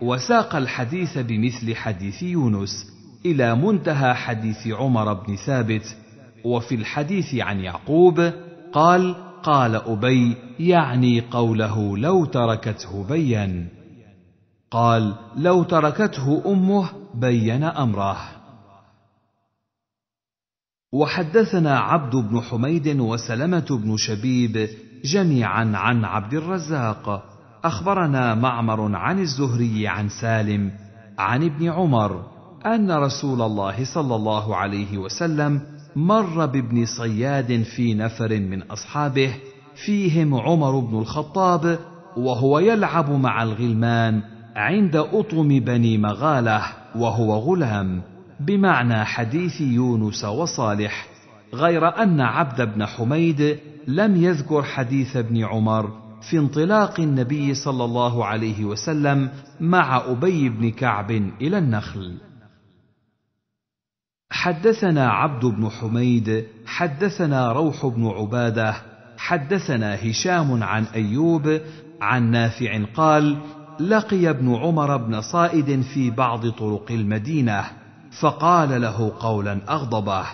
وساق الحديث بمثل حديث يونس الى منتهى حديث عمر بن ثابت وفي الحديث عن يعقوب قال قال ابي يعني قوله لو تركته بين قال لو تركته امه بين امره وحدثنا عبد بن حميد وسلمه بن شبيب جميعا عن عبد الرزاق اخبرنا معمر عن الزهري عن سالم عن ابن عمر ان رسول الله صلى الله عليه وسلم مر بابن صياد في نفر من اصحابه فيهم عمر بن الخطاب وهو يلعب مع الغلمان عند اطم بني مغاله وهو غلام بمعنى حديث يونس وصالح غير ان عبد بن حميد لم يذكر حديث ابن عمر في انطلاق النبي صلى الله عليه وسلم مع ابي بن كعب الى النخل حدثنا عبد بن حميد حدثنا روح بن عباده حدثنا هشام عن ايوب عن نافع قال لقي ابن عمر بن صائد في بعض طرق المدينه فقال له قولا اغضبه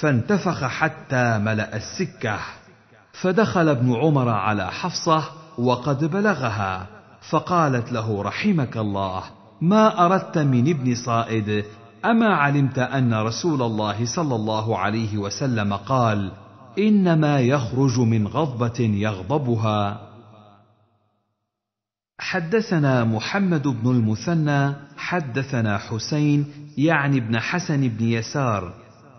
فانتفخ حتى ملا السكه فدخل ابن عمر على حفصه وقد بلغها فقالت له رحمك الله ما اردت من ابن صائد اما علمت ان رسول الله صلى الله عليه وسلم قال انما يخرج من غضبه يغضبها حدثنا محمد بن المثنى حدثنا حسين يعني ابن حسن بن يسار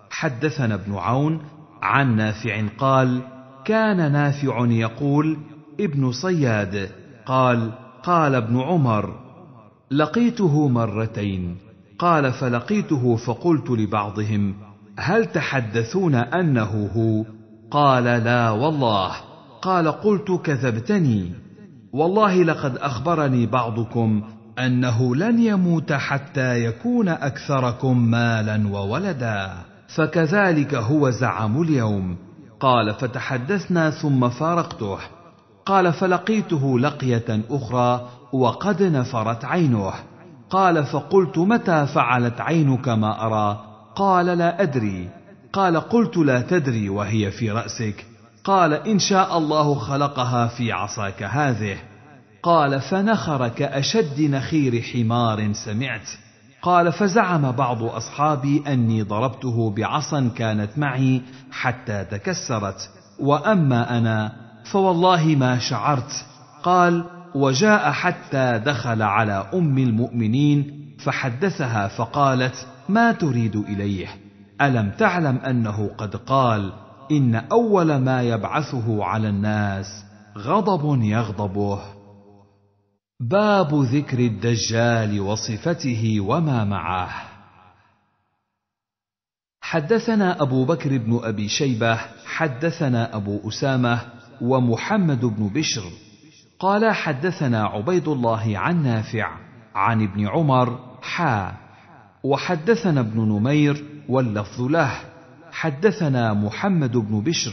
حدثنا ابن عون عن نافع قال كان نافع يقول ابن صياد قال قال ابن عمر لقيته مرتين قال فلقيته فقلت لبعضهم هل تحدثون انه هو قال لا والله قال قلت كذبتني والله لقد اخبرني بعضكم انه لن يموت حتى يكون اكثركم مالا وولدا فكذلك هو زعم اليوم قال فتحدثنا ثم فارقته قال فلقيته لقيه اخرى وقد نفرت عينه قال فقلت متى فعلت عينك ما ارى قال لا ادري قال قلت لا تدري وهي في راسك قال ان شاء الله خلقها في عصاك هذه قال فنخرك اشد نخير حمار سمعت قال فزعم بعض اصحابي اني ضربته بعصا كانت معي حتى تكسرت واما انا فوالله ما شعرت قال وجاء حتى دخل على ام المؤمنين فحدثها فقالت ما تريد اليه الم تعلم انه قد قال ان اول ما يبعثه على الناس غضب يغضبه باب ذكر الدجال وصفته وما معاه حدثنا ابو بكر بن ابي شيبه حدثنا ابو اسامه ومحمد بن بشر قال حدثنا عبيد الله عن نافع عن ابن عمر حا وحدثنا ابن نمير واللفظ له حدثنا محمد بن بشر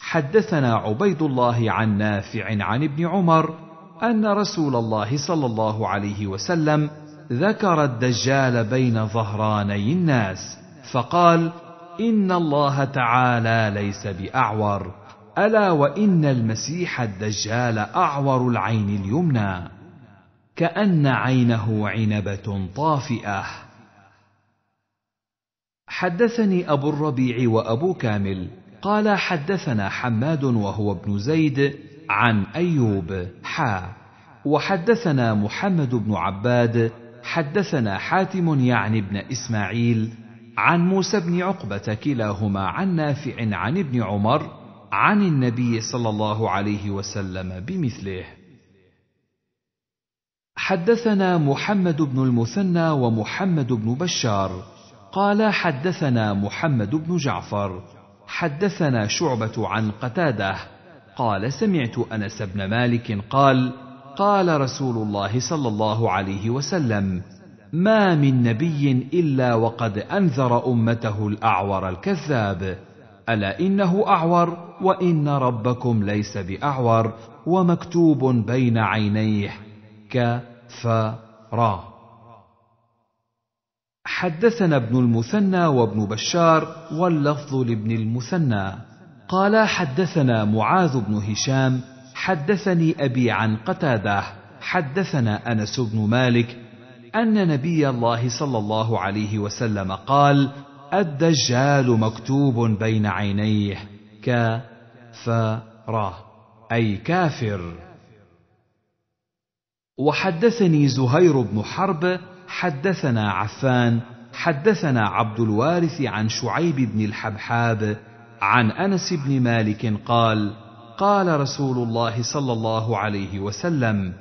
حدثنا عبيد الله عن نافع عن ابن عمر ان رسول الله صلى الله عليه وسلم ذكر الدجال بين ظهراني الناس فقال ان الله تعالى ليس باعور الا وان المسيح الدجال اعور العين اليمنى كان عينه عنبه طافئه حدثني ابو الربيع وابو كامل قال حدثنا حماد وهو ابن زيد عن أيوب حا وحدثنا محمد بن عباد حدثنا حاتم يعني ابن إسماعيل عن موسى بن عقبة كلاهما عن نافع عن ابن عمر عن النبي صلى الله عليه وسلم بمثله حدثنا محمد بن المثنى ومحمد بن بشار قال حدثنا محمد بن جعفر حدثنا شعبة عن قتاده قال سمعت انس بن مالك قال قال رسول الله صلى الله عليه وسلم ما من نبي الا وقد انذر امته الاعور الكذاب الا انه اعور وان ربكم ليس باعور ومكتوب بين عينيه كفرا حدثنا ابن المثنى وابن بشار واللفظ لابن المثنى قال حدثنا معاذ بن هشام حدثني ابي عن قتاده حدثنا انس بن مالك ان نبي الله صلى الله عليه وسلم قال الدجال مكتوب بين عينيه كافر اي كافر وحدثني زهير بن حرب حدثنا عفان حدثنا عبد الوارث عن شعيب بن الحبحاب عن انس بن مالك قال قال رسول الله صلى الله عليه وسلم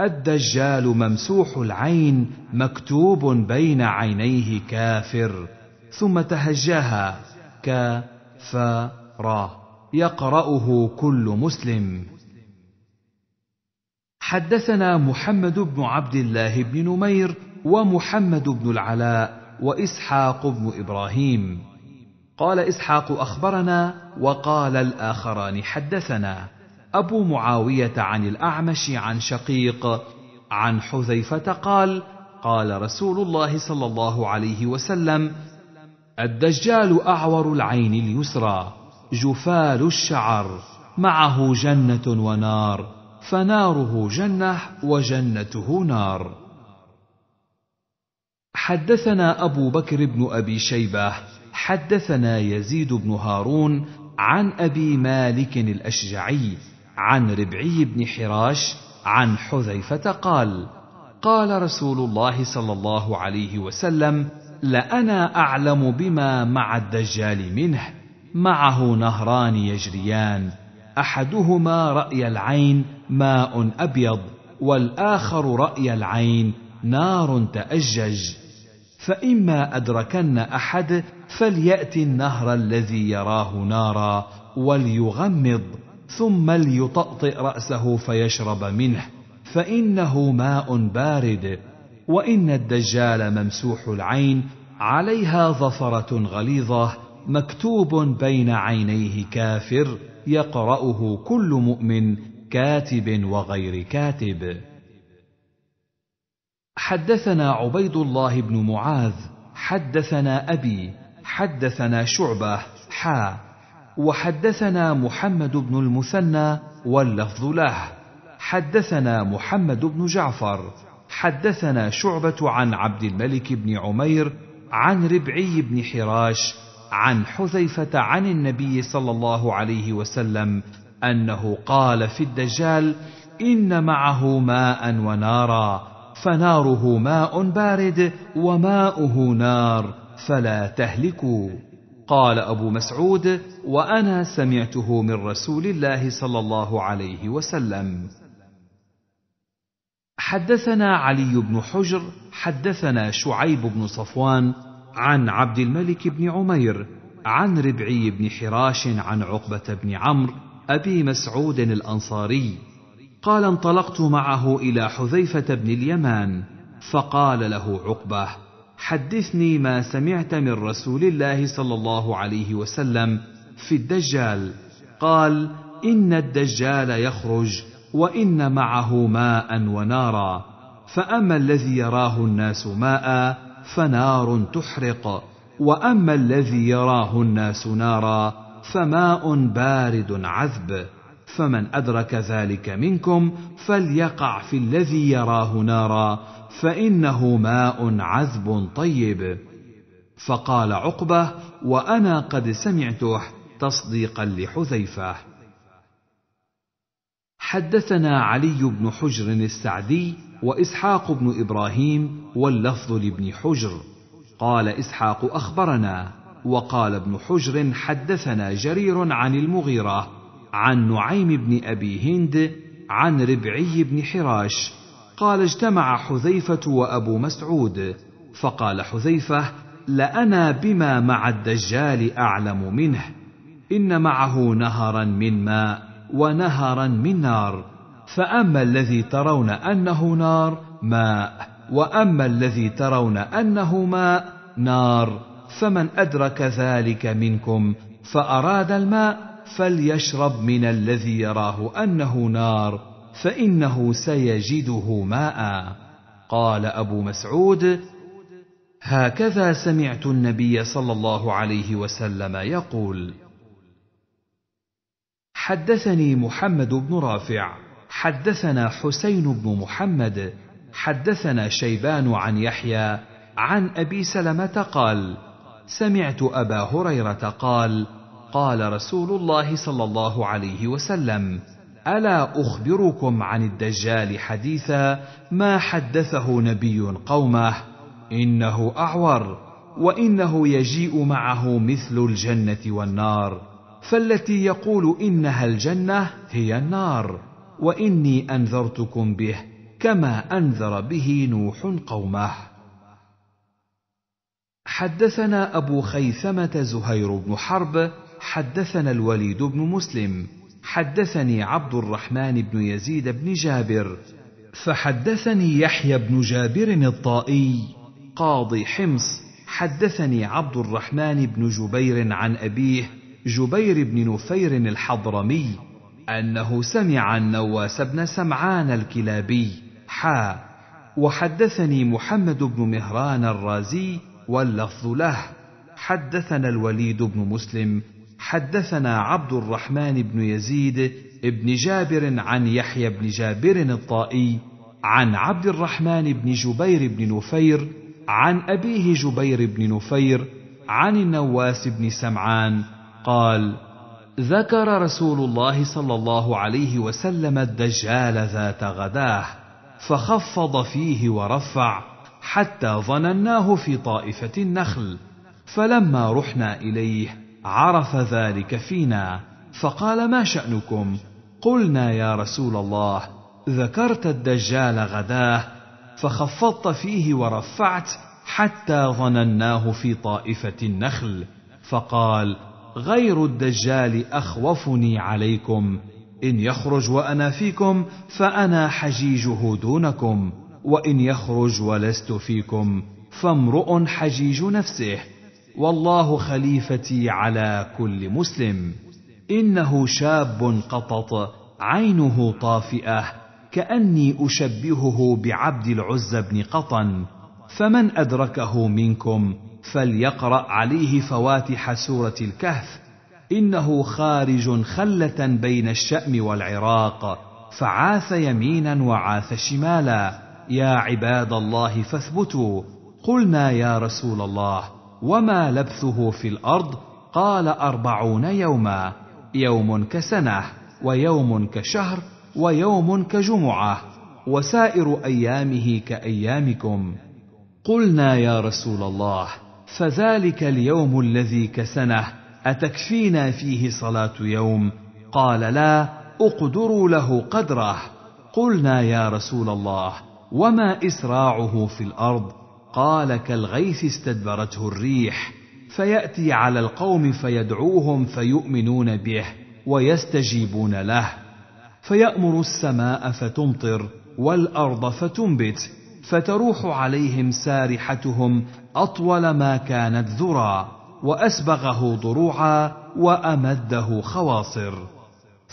الدجال ممسوح العين مكتوب بين عينيه كافر ثم تهجاها كا يقرأه كل مسلم حدثنا محمد بن عبد الله بن نمير ومحمد بن العلاء وإسحاق بن إبراهيم قال اسحاق اخبرنا وقال الاخران حدثنا ابو معاويه عن الاعمش عن شقيق عن حذيفه قال قال رسول الله صلى الله عليه وسلم الدجال اعور العين اليسرى جفال الشعر معه جنه ونار فناره جنه وجنته نار حدثنا ابو بكر بن ابي شيبه حدثنا يزيد بن هارون عن ابي مالك الاشجعي عن ربعي بن حراش عن حذيفه قال قال رسول الله صلى الله عليه وسلم لانا اعلم بما مع الدجال منه معه نهران يجريان احدهما راي العين ماء ابيض والاخر راي العين نار تاجج فاما ادركن احد فليأتي النهر الذي يراه نارا وليغمض ثم ليطأطئ رأسه فيشرب منه فإنه ماء بارد وإن الدجال ممسوح العين عليها ظفرة غليظة مكتوب بين عينيه كافر يقرأه كل مؤمن كاتب وغير كاتب. حدثنا عبيد الله بن معاذ حدثنا أبي حدثنا شعبه حا وحدثنا محمد بن المثنى واللفظ له حدثنا محمد بن جعفر حدثنا شعبه عن عبد الملك بن عمير عن ربعي بن حراش عن حذيفه عن النبي صلى الله عليه وسلم انه قال في الدجال ان معه ماء ونارا فناره ماء بارد وماؤه نار فلا تهلكوا قال ابو مسعود وانا سمعته من رسول الله صلى الله عليه وسلم حدثنا علي بن حجر حدثنا شعيب بن صفوان عن عبد الملك بن عمير عن ربعي بن حراش عن عقبه بن عمرو ابي مسعود الانصاري قال انطلقت معه الى حذيفه بن اليمان فقال له عقبه حدثني ما سمعت من رسول الله صلى الله عليه وسلم في الدجال قال ان الدجال يخرج وان معه ماء ونارا فاما الذي يراه الناس ماء فنار تحرق واما الذي يراه الناس نارا فماء بارد عذب فمن ادرك ذلك منكم فليقع في الذي يراه نارا فانه ماء عذب طيب فقال عقبه وانا قد سمعته تصديقا لحذيفه حدثنا علي بن حجر السعدي واسحاق بن ابراهيم واللفظ لابن حجر قال اسحاق اخبرنا وقال ابن حجر حدثنا جرير عن المغيره عن نعيم بن ابي هند عن ربعي بن حراش قال اجتمع حذيفه وابو مسعود فقال حذيفه لانا بما مع الدجال اعلم منه ان معه نهرا من ماء ونهرا من نار فاما الذي ترون انه نار ماء واما الذي ترون انه ماء نار فمن ادرك ذلك منكم فاراد الماء فليشرب من الذي يراه انه نار فانه سيجده ماء قال ابو مسعود هكذا سمعت النبي صلى الله عليه وسلم يقول حدثني محمد بن رافع حدثنا حسين بن محمد حدثنا شيبان عن يحيى عن ابي سلمه قال سمعت ابا هريره قال قال رسول الله صلى الله عليه وسلم الا اخبركم عن الدجال حديثا ما حدثه نبي قومه انه اعور وانه يجيء معه مثل الجنه والنار فالتي يقول انها الجنه هي النار واني انذرتكم به كما انذر به نوح قومه حدثنا ابو خيثمه زهير بن حرب حدثنا الوليد بن مسلم حدثني عبد الرحمن بن يزيد بن جابر فحدثني يحيى بن جابر الطائي قاضي حمص حدثني عبد الرحمن بن جبير عن ابيه جبير بن نفير الحضرمي انه سمع النواس بن سمعان الكلابي حا وحدثني محمد بن مهران الرازي واللفظ له حدثنا الوليد بن مسلم حدثنا عبد الرحمن بن يزيد بن جابر عن يحيى بن جابر الطائي عن عبد الرحمن بن جبير بن نفير عن أبيه جبير بن نفير عن النواس بن سمعان قال ذكر رسول الله صلى الله عليه وسلم الدجال ذات غداه فخفض فيه ورفع حتى ظنناه في طائفة النخل فلما رحنا إليه عرف ذلك فينا فقال ما شأنكم قلنا يا رسول الله ذكرت الدجال غداه فخفضت فيه ورفعت حتى ظنناه في طائفة النخل فقال غير الدجال أخوفني عليكم إن يخرج وأنا فيكم فأنا حجيجه دونكم وإن يخرج ولست فيكم فامرؤ حجيج نفسه والله خليفتي على كل مسلم انه شاب قطط عينه طافئه كاني اشبهه بعبد العز بن قطن فمن ادركه منكم فليقرا عليه فواتح سوره الكهف انه خارج خله بين الشام والعراق فعاث يمينا وعاث شمالا يا عباد الله فاثبتوا قلنا يا رسول الله وما لبثه في الارض قال اربعون يوما يوم كسنه ويوم كشهر ويوم كجمعه وسائر ايامه كايامكم قلنا يا رسول الله فذلك اليوم الذي كسنه اتكفينا فيه صلاه يوم قال لا اقدروا له قدره قلنا يا رسول الله وما اسراعه في الارض قال كالغيث استدبرته الريح فياتي على القوم فيدعوهم فيؤمنون به ويستجيبون له فيامر السماء فتمطر والارض فتنبت فتروح عليهم سارحتهم اطول ما كانت ذرى واسبغه ضروعا وامده خواصر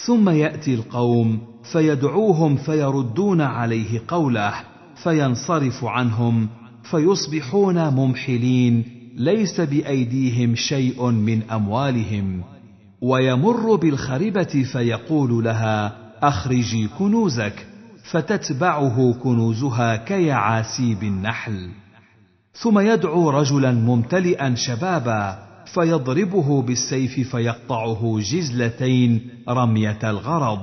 ثم ياتي القوم فيدعوهم فيردون عليه قوله فينصرف عنهم فيصبحون ممحلين ليس بايديهم شيء من اموالهم ويمر بالخربه فيقول لها اخرجي كنوزك فتتبعه كنوزها كيعاسيب النحل ثم يدعو رجلا ممتلئا شبابا فيضربه بالسيف فيقطعه جزلتين رميه الغرض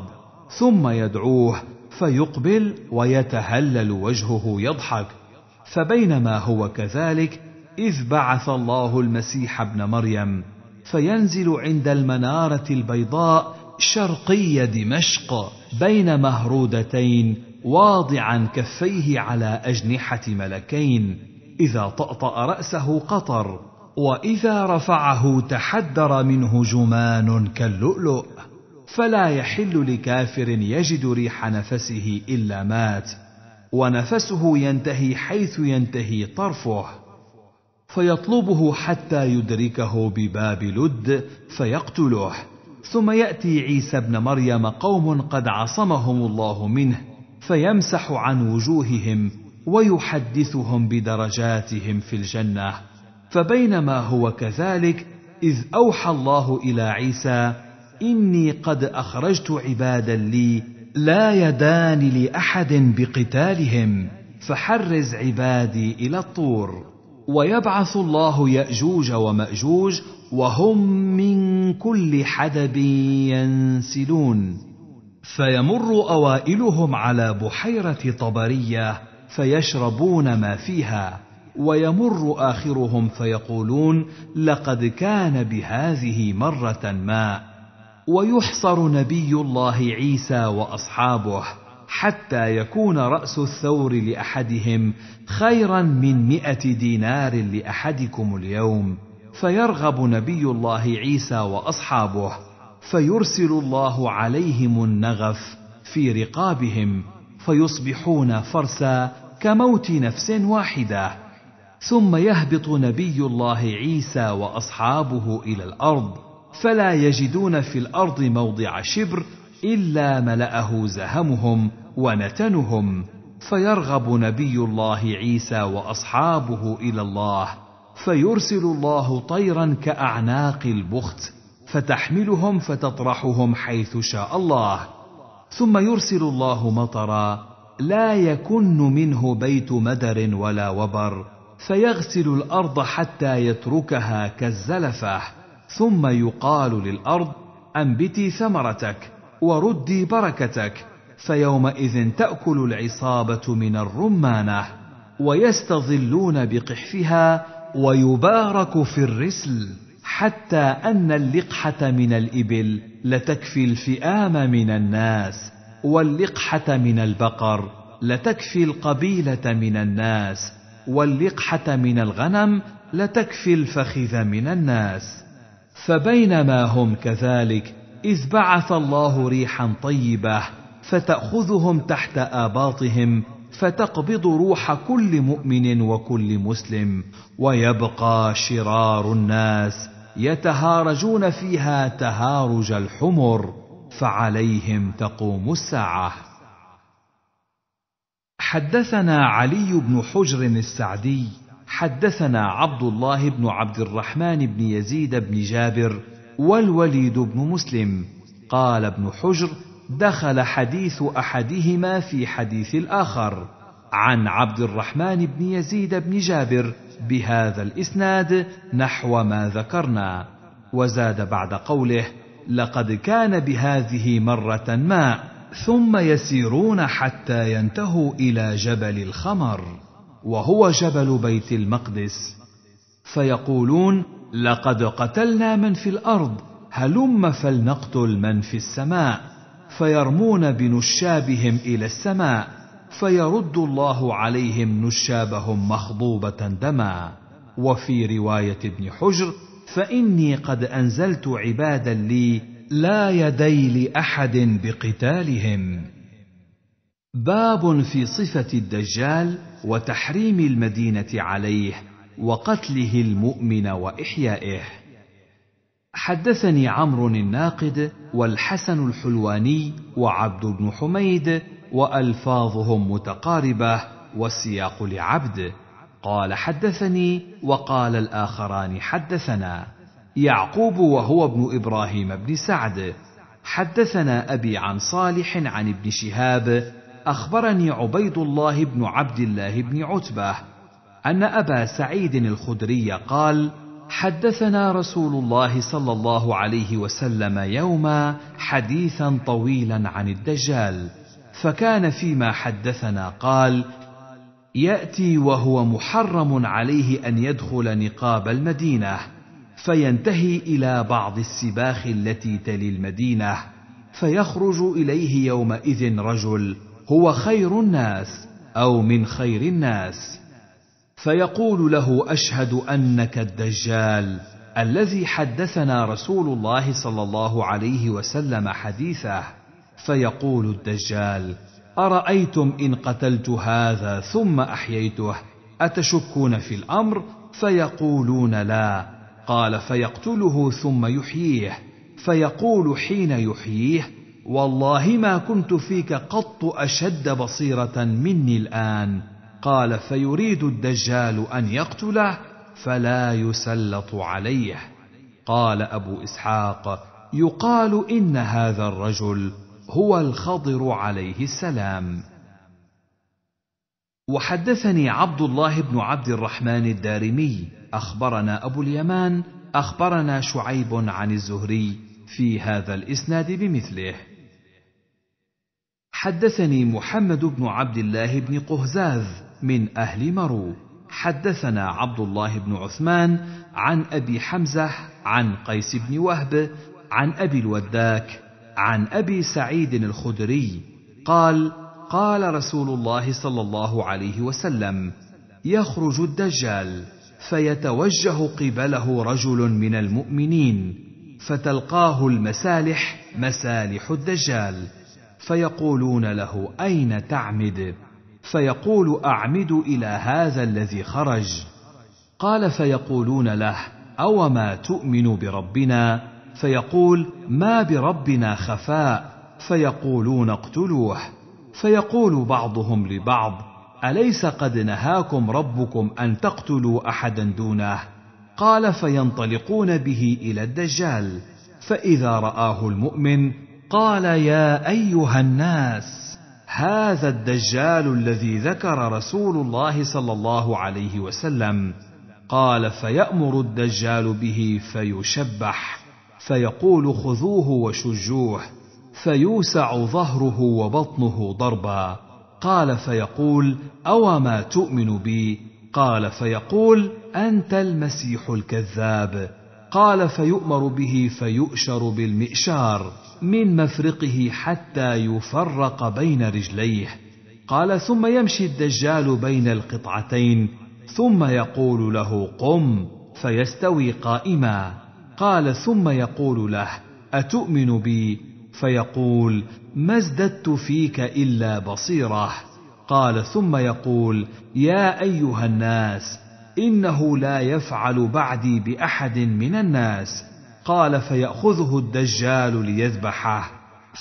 ثم يدعوه فيقبل ويتهلل وجهه يضحك فبينما هو كذلك اذ بعث الله المسيح ابن مريم فينزل عند المناره البيضاء شرقي دمشق بين مهرودتين واضعا كفيه على اجنحه ملكين اذا طاطا راسه قطر واذا رفعه تحدر منه جمان كاللؤلؤ فلا يحل لكافر يجد ريح نفسه الا مات ونفسه ينتهي حيث ينتهي طرفه فيطلبه حتى يدركه بباب لد فيقتله ثم ياتي عيسى ابن مريم قوم قد عصمهم الله منه فيمسح عن وجوههم ويحدثهم بدرجاتهم في الجنه فبينما هو كذلك اذ اوحى الله الى عيسى اني قد اخرجت عبادا لي لا يدان لاحد بقتالهم فحرز عبادي الى الطور ويبعث الله ياجوج وماجوج وهم من كل حدب ينسلون فيمر اوائلهم على بحيره طبريه فيشربون ما فيها ويمر اخرهم فيقولون لقد كان بهذه مره ما ويحصر نبي الله عيسى واصحابه حتى يكون راس الثور لاحدهم خيرا من مائه دينار لاحدكم اليوم فيرغب نبي الله عيسى واصحابه فيرسل الله عليهم النغف في رقابهم فيصبحون فرسا كموت نفس واحده ثم يهبط نبي الله عيسى واصحابه الى الارض فلا يجدون في الارض موضع شبر الا ملاه زهمهم ونتنهم فيرغب نبي الله عيسى واصحابه الى الله فيرسل الله طيرا كاعناق البخت فتحملهم فتطرحهم حيث شاء الله ثم يرسل الله مطرا لا يكن منه بيت مدر ولا وبر فيغسل الارض حتى يتركها كالزلفه ثم يقال للارض انبتي ثمرتك وردي بركتك فيومئذ تاكل العصابه من الرمانه ويستظلون بقحفها ويبارك في الرسل حتى ان اللقحه من الابل لتكفي الفئام من الناس واللقحه من البقر لتكفي القبيله من الناس واللقحه من الغنم لتكفي الفخذ من الناس فبينما هم كذلك اذ بعث الله ريحا طيبه فتاخذهم تحت اباطهم فتقبض روح كل مؤمن وكل مسلم ويبقى شرار الناس يتهارجون فيها تهارج الحمر فعليهم تقوم الساعه حدثنا علي بن حجر السعدي حدثنا عبد الله بن عبد الرحمن بن يزيد بن جابر والوليد بن مسلم قال ابن حجر دخل حديث احدهما في حديث الاخر عن عبد الرحمن بن يزيد بن جابر بهذا الاسناد نحو ما ذكرنا وزاد بعد قوله لقد كان بهذه مره ما ثم يسيرون حتى ينتهوا الى جبل الخمر وهو جبل بيت المقدس فيقولون لقد قتلنا من في الارض هلم فلنقتل من في السماء فيرمون بنشابهم الى السماء فيرد الله عليهم نشابهم مخضوبه دما وفي روايه ابن حجر فاني قد انزلت عبادا لي لا يدي لاحد بقتالهم باب في صفه الدجال وتحريم المدينه عليه وقتله المؤمن واحيائه حدثني عمرو الناقد والحسن الحلواني وعبد بن حميد والفاظهم متقاربه والسياق لعبد قال حدثني وقال الاخران حدثنا يعقوب وهو ابن ابراهيم بن سعد حدثنا ابي عن صالح عن ابن شهاب اخبرني عبيد الله بن عبد الله بن عتبه ان ابا سعيد الخدري قال حدثنا رسول الله صلى الله عليه وسلم يوما حديثا طويلا عن الدجال فكان فيما حدثنا قال ياتي وهو محرم عليه ان يدخل نقاب المدينه فينتهي الى بعض السباخ التي تلي المدينه فيخرج اليه يومئذ رجل هو خير الناس او من خير الناس فيقول له اشهد انك الدجال الذي حدثنا رسول الله صلى الله عليه وسلم حديثه فيقول الدجال ارايتم ان قتلت هذا ثم احييته اتشكون في الامر فيقولون لا قال فيقتله ثم يحييه فيقول حين يحييه والله ما كنت فيك قط اشد بصيره مني الان قال فيريد الدجال ان يقتله فلا يسلط عليه قال ابو اسحاق يقال ان هذا الرجل هو الخضر عليه السلام وحدثني عبد الله بن عبد الرحمن الدارمي اخبرنا ابو اليمان اخبرنا شعيب عن الزهري في هذا الاسناد بمثله حدثني محمد بن عبد الله بن قهزاز من أهل مرو حدثنا عبد الله بن عثمان عن أبي حمزة عن قيس بن وهب عن أبي الوداك عن أبي سعيد الخدري قال قال رسول الله صلى الله عليه وسلم يخرج الدجال فيتوجه قبله رجل من المؤمنين فتلقاه المسالح مسالح الدجال فيقولون له اين تعمد فيقول اعمد الى هذا الذي خرج قال فيقولون له اوما تؤمن بربنا فيقول ما بربنا خفاء فيقولون اقتلوه فيقول بعضهم لبعض اليس قد نهاكم ربكم ان تقتلوا احدا دونه قال فينطلقون به الى الدجال فاذا راه المؤمن قال يا ايها الناس هذا الدجال الذي ذكر رسول الله صلى الله عليه وسلم قال فيامر الدجال به فيشبح فيقول خذوه وشجوه فيوسع ظهره وبطنه ضربا قال فيقول اوما تؤمن بي قال فيقول انت المسيح الكذاب قال فيؤمر به فيؤشر بالمئشار من مفرقه حتى يفرق بين رجليه قال ثم يمشي الدجال بين القطعتين ثم يقول له قم فيستوي قائما قال ثم يقول له اتؤمن بي فيقول ما ازددت فيك الا بصيره قال ثم يقول يا ايها الناس انه لا يفعل بعدي باحد من الناس قال فيأخذه الدجال ليذبحه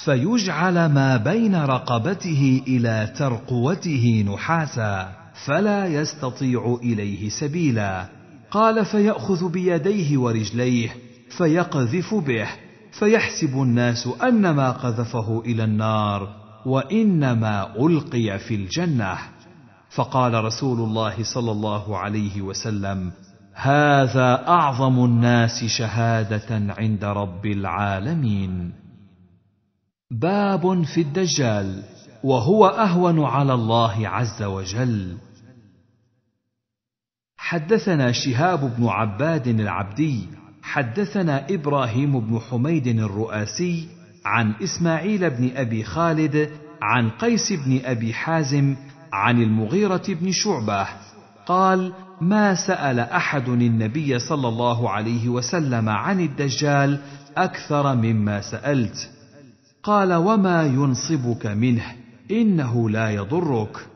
فيجعل ما بين رقبته إلى ترقوته نحاسا فلا يستطيع إليه سبيلا قال فيأخذ بيديه ورجليه فيقذف به فيحسب الناس أن ما قذفه إلى النار وإنما ألقي في الجنة فقال رسول الله صلى الله عليه وسلم هذا اعظم الناس شهاده عند رب العالمين باب في الدجال وهو اهون على الله عز وجل حدثنا شهاب بن عباد العبدي حدثنا ابراهيم بن حميد الرؤاسي عن اسماعيل بن ابي خالد عن قيس بن ابي حازم عن المغيره بن شعبه قال ما سال احد النبي صلى الله عليه وسلم عن الدجال اكثر مما سالت قال وما ينصبك منه انه لا يضرك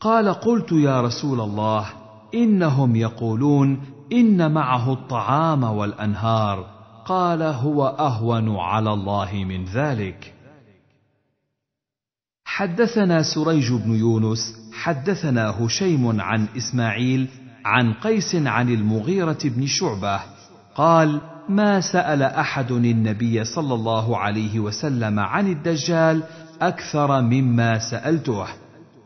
قال قلت يا رسول الله انهم يقولون ان معه الطعام والانهار قال هو اهون على الله من ذلك حدثنا سريج بن يونس حدثنا هشيم عن اسماعيل عن قيس عن المغيره بن شعبه قال ما سال احد النبي صلى الله عليه وسلم عن الدجال اكثر مما سالته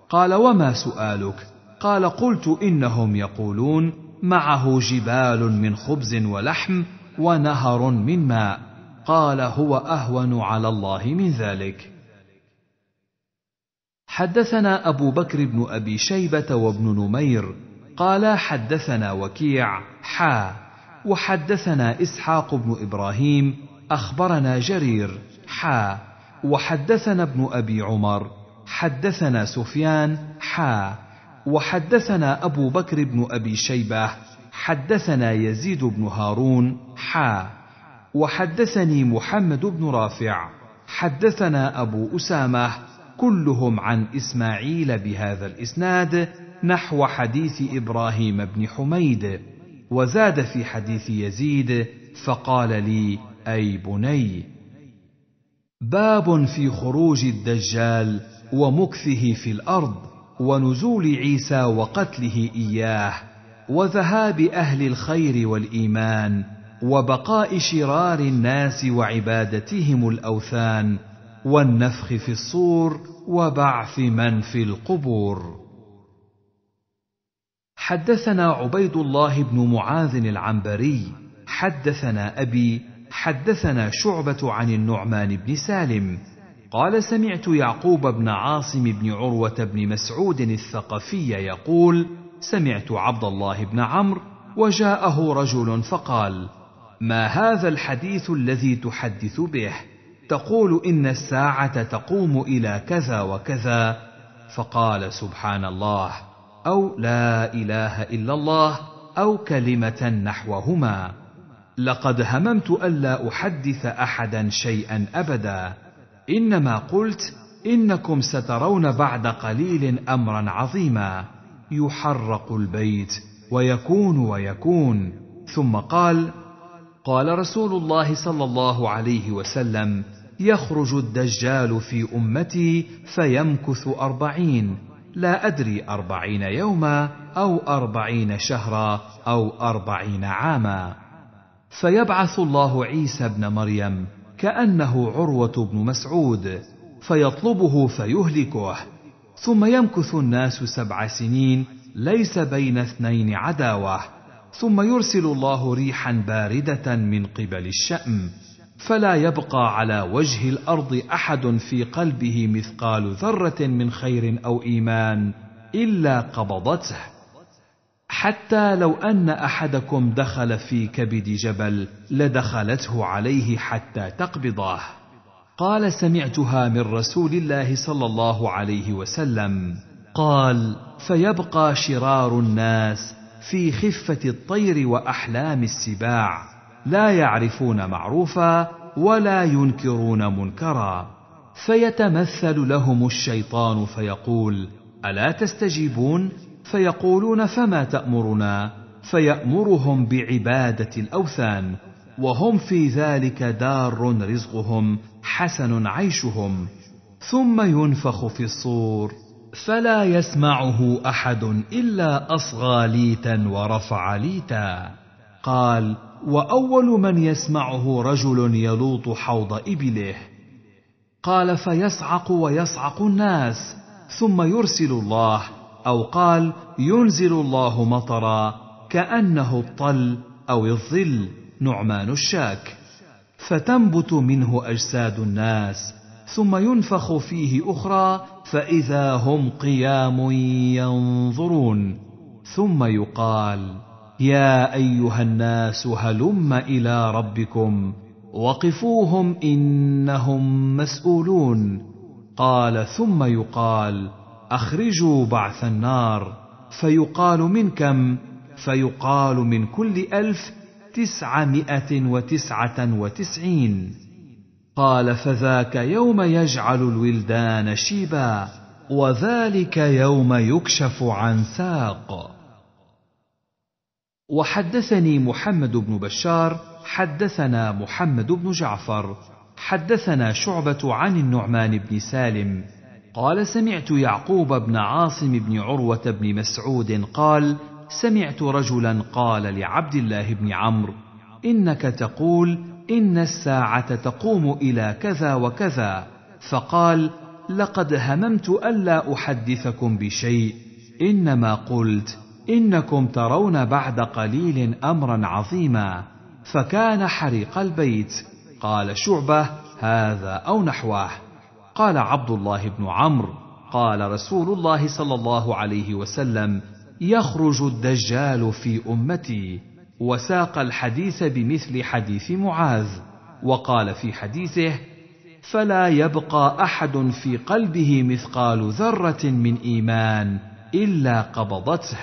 قال وما سؤالك قال قلت انهم يقولون معه جبال من خبز ولحم ونهر من ماء قال هو اهون على الله من ذلك حدثنا أبو بكر بن أبي شيبة وابن نمير قالا حدثنا وكيع حا وحدثنا إسحاق بن إبراهيم أخبرنا جرير حا وحدثنا ابن أبي عمر حدثنا سفيان حا وحدثنا أبو بكر بن أبي شيبة حدثنا يزيد بن هارون حا وحدثني محمد بن رافع حدثنا أبو أسامة كلهم عن اسماعيل بهذا الاسناد نحو حديث ابراهيم بن حميد وزاد في حديث يزيد فقال لي اي بني باب في خروج الدجال ومكثه في الارض ونزول عيسى وقتله اياه وذهاب اهل الخير والايمان وبقاء شرار الناس وعبادتهم الاوثان والنفخ في الصور وبعث من في القبور حدثنا عبيد الله بن معاذ العنبري حدثنا ابي حدثنا شعبه عن النعمان بن سالم قال سمعت يعقوب بن عاصم بن عروه بن مسعود الثقفي يقول سمعت عبد الله بن عمرو وجاءه رجل فقال ما هذا الحديث الذي تحدث به تقول ان الساعه تقوم الى كذا وكذا فقال سبحان الله او لا اله الا الله او كلمه نحوهما لقد هممت الا احدث احدا شيئا ابدا انما قلت انكم سترون بعد قليل امرا عظيما يحرق البيت ويكون ويكون ثم قال قال رسول الله صلى الله عليه وسلم يخرج الدجال في امتي فيمكث اربعين لا ادري اربعين يوما او اربعين شهرا او اربعين عاما فيبعث الله عيسى بن مريم كانه عروه بن مسعود فيطلبه فيهلكه ثم يمكث الناس سبع سنين ليس بين اثنين عداوه ثم يرسل الله ريحا بارده من قبل الشام فلا يبقى على وجه الارض احد في قلبه مثقال ذره من خير او ايمان الا قبضته حتى لو ان احدكم دخل في كبد جبل لدخلته عليه حتى تقبضه قال سمعتها من رسول الله صلى الله عليه وسلم قال فيبقى شرار الناس في خفه الطير واحلام السباع لا يعرفون معروفا ولا ينكرون منكرا فيتمثل لهم الشيطان فيقول الا تستجيبون فيقولون فما تامرنا فيامرهم بعباده الاوثان وهم في ذلك دار رزقهم حسن عيشهم ثم ينفخ في الصور فلا يسمعه احد الا اصغى ليتا ورفع ليتا قال واول من يسمعه رجل يلوط حوض ابله قال فيصعق ويصعق الناس ثم يرسل الله او قال ينزل الله مطرا كانه الطل او الظل نعمان الشاك فتنبت منه اجساد الناس ثم ينفخ فيه اخرى فاذا هم قيام ينظرون ثم يقال يا ايها الناس هلم الى ربكم وقفوهم انهم مسؤولون قال ثم يقال اخرجوا بعث النار فيقال من كم فيقال من كل الف تسعمائه وتسعه وتسعين قال فذاك يوم يجعل الولدان شيبا وذلك يوم يكشف عن ساق وحدثني محمد بن بشار حدثنا محمد بن جعفر حدثنا شعبه عن النعمان بن سالم قال سمعت يعقوب بن عاصم بن عروه بن مسعود قال سمعت رجلا قال لعبد الله بن عمرو انك تقول ان الساعه تقوم الى كذا وكذا فقال لقد هممت الا احدثكم بشيء انما قلت انكم ترون بعد قليل امرا عظيما فكان حريق البيت قال شعبه هذا او نحوه قال عبد الله بن عمرو قال رسول الله صلى الله عليه وسلم يخرج الدجال في امتي وساق الحديث بمثل حديث معاذ وقال في حديثه فلا يبقى احد في قلبه مثقال ذره من ايمان الا قبضته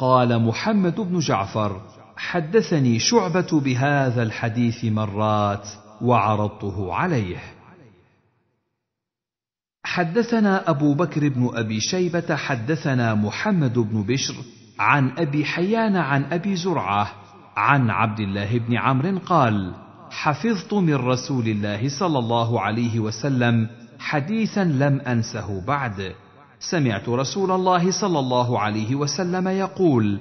قال محمد بن جعفر حدثني شعبه بهذا الحديث مرات وعرضته عليه حدثنا ابو بكر بن ابي شيبه حدثنا محمد بن بشر عن ابي حيان عن ابي زرعه عن عبد الله بن عمرو قال حفظت من رسول الله صلى الله عليه وسلم حديثا لم انسه بعد سمعت رسول الله صلى الله عليه وسلم يقول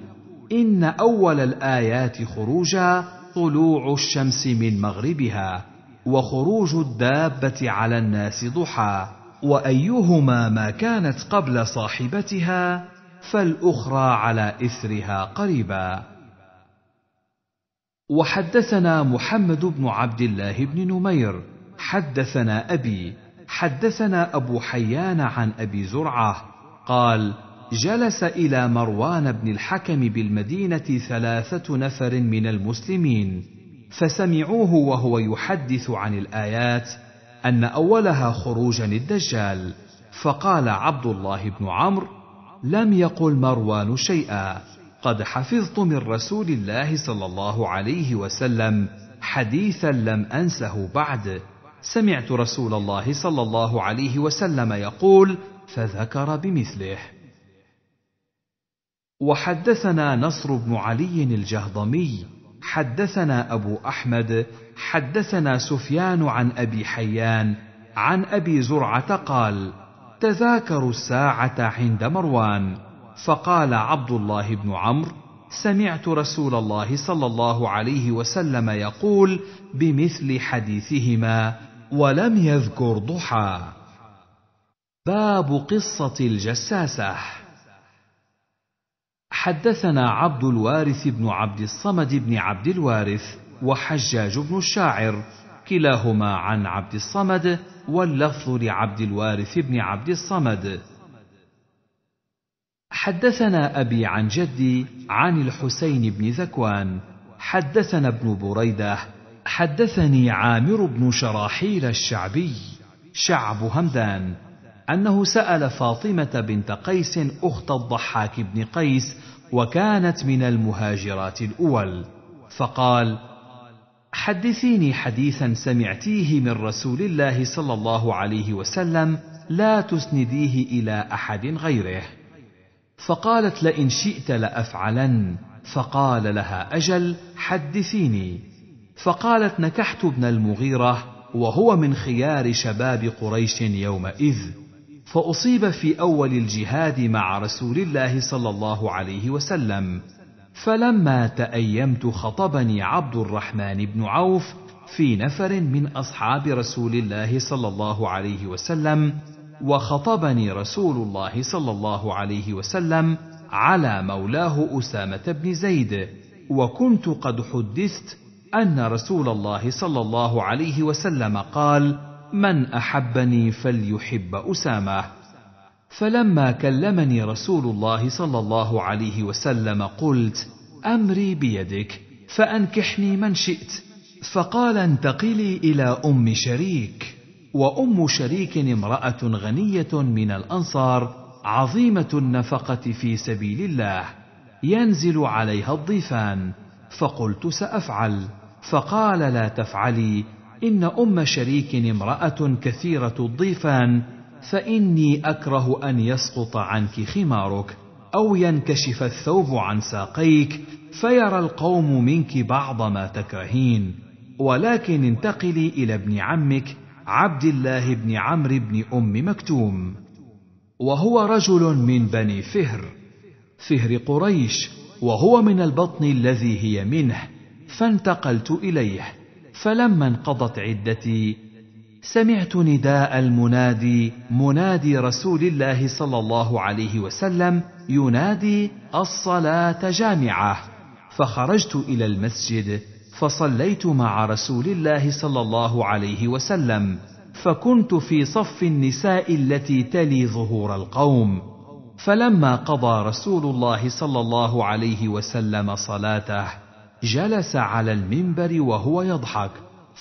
ان اول الايات خروجا طلوع الشمس من مغربها وخروج الدابه على الناس ضحى وايهما ما كانت قبل صاحبتها فالاخرى على اثرها قريبا وحدثنا محمد بن عبد الله بن نمير حدثنا ابي حدثنا ابو حيان عن ابي زرعه قال جلس الى مروان بن الحكم بالمدينه ثلاثه نفر من المسلمين فسمعوه وهو يحدث عن الايات ان اولها خروجا الدجال فقال عبد الله بن عمرو لم يقل مروان شيئا قد حفظت من رسول الله صلى الله عليه وسلم حديثا لم انسه بعد سمعت رسول الله صلى الله عليه وسلم يقول فذكر بمثله وحدثنا نصر بن علي الجهضمي حدثنا ابو احمد حدثنا سفيان عن ابي حيان عن ابي زرعه قال تذاكروا الساعه عند مروان فقال عبد الله بن عمرو سمعت رسول الله صلى الله عليه وسلم يقول بمثل حديثهما ولم يذكر ضحى باب قصه الجساسه حدثنا عبد الوارث بن عبد الصمد بن عبد الوارث وحجاج بن الشاعر كلاهما عن عبد الصمد واللفظ لعبد الوارث بن عبد الصمد حدثنا ابي عن جدي عن الحسين بن ذكوان حدثنا ابن بريده حدثني عامر بن شراحيل الشعبي شعب همدان انه سال فاطمه بنت قيس اخت الضحاك بن قيس وكانت من المهاجرات الاول فقال حدثيني حديثا سمعتيه من رسول الله صلى الله عليه وسلم لا تسنديه الى احد غيره فقالت لئن شئت لافعلن فقال لها اجل حدثيني فقالت نكحت ابن المغيرة وهو من خيار شباب قريش يومئذ فأصيب في أول الجهاد مع رسول الله صلى الله عليه وسلم فلما تأيمت خطبني عبد الرحمن بن عوف في نفر من أصحاب رسول الله صلى الله عليه وسلم وخطبني رسول الله صلى الله عليه وسلم على مولاه أسامة بن زيد وكنت قد حدثت ان رسول الله صلى الله عليه وسلم قال من احبني فليحب اسامه فلما كلمني رسول الله صلى الله عليه وسلم قلت امري بيدك فانكحني من شئت فقال انتقلي الى ام شريك وام شريك امراه غنيه من الانصار عظيمه النفقه في سبيل الله ينزل عليها الضيفان فقلت سافعل فقال لا تفعلي ان ام شريك امراه كثيره الضيفان فاني اكره ان يسقط عنك خمارك او ينكشف الثوب عن ساقيك فيرى القوم منك بعض ما تكرهين ولكن انتقلي الى ابن عمك عبد الله بن عمرو بن ام مكتوم وهو رجل من بني فهر فهر قريش وهو من البطن الذي هي منه فانتقلت اليه فلما انقضت عدتي سمعت نداء المنادي منادي رسول الله صلى الله عليه وسلم ينادي الصلاه جامعه فخرجت الى المسجد فصليت مع رسول الله صلى الله عليه وسلم فكنت في صف النساء التي تلي ظهور القوم فلما قضى رسول الله صلى الله عليه وسلم صلاته جلس على المنبر وهو يضحك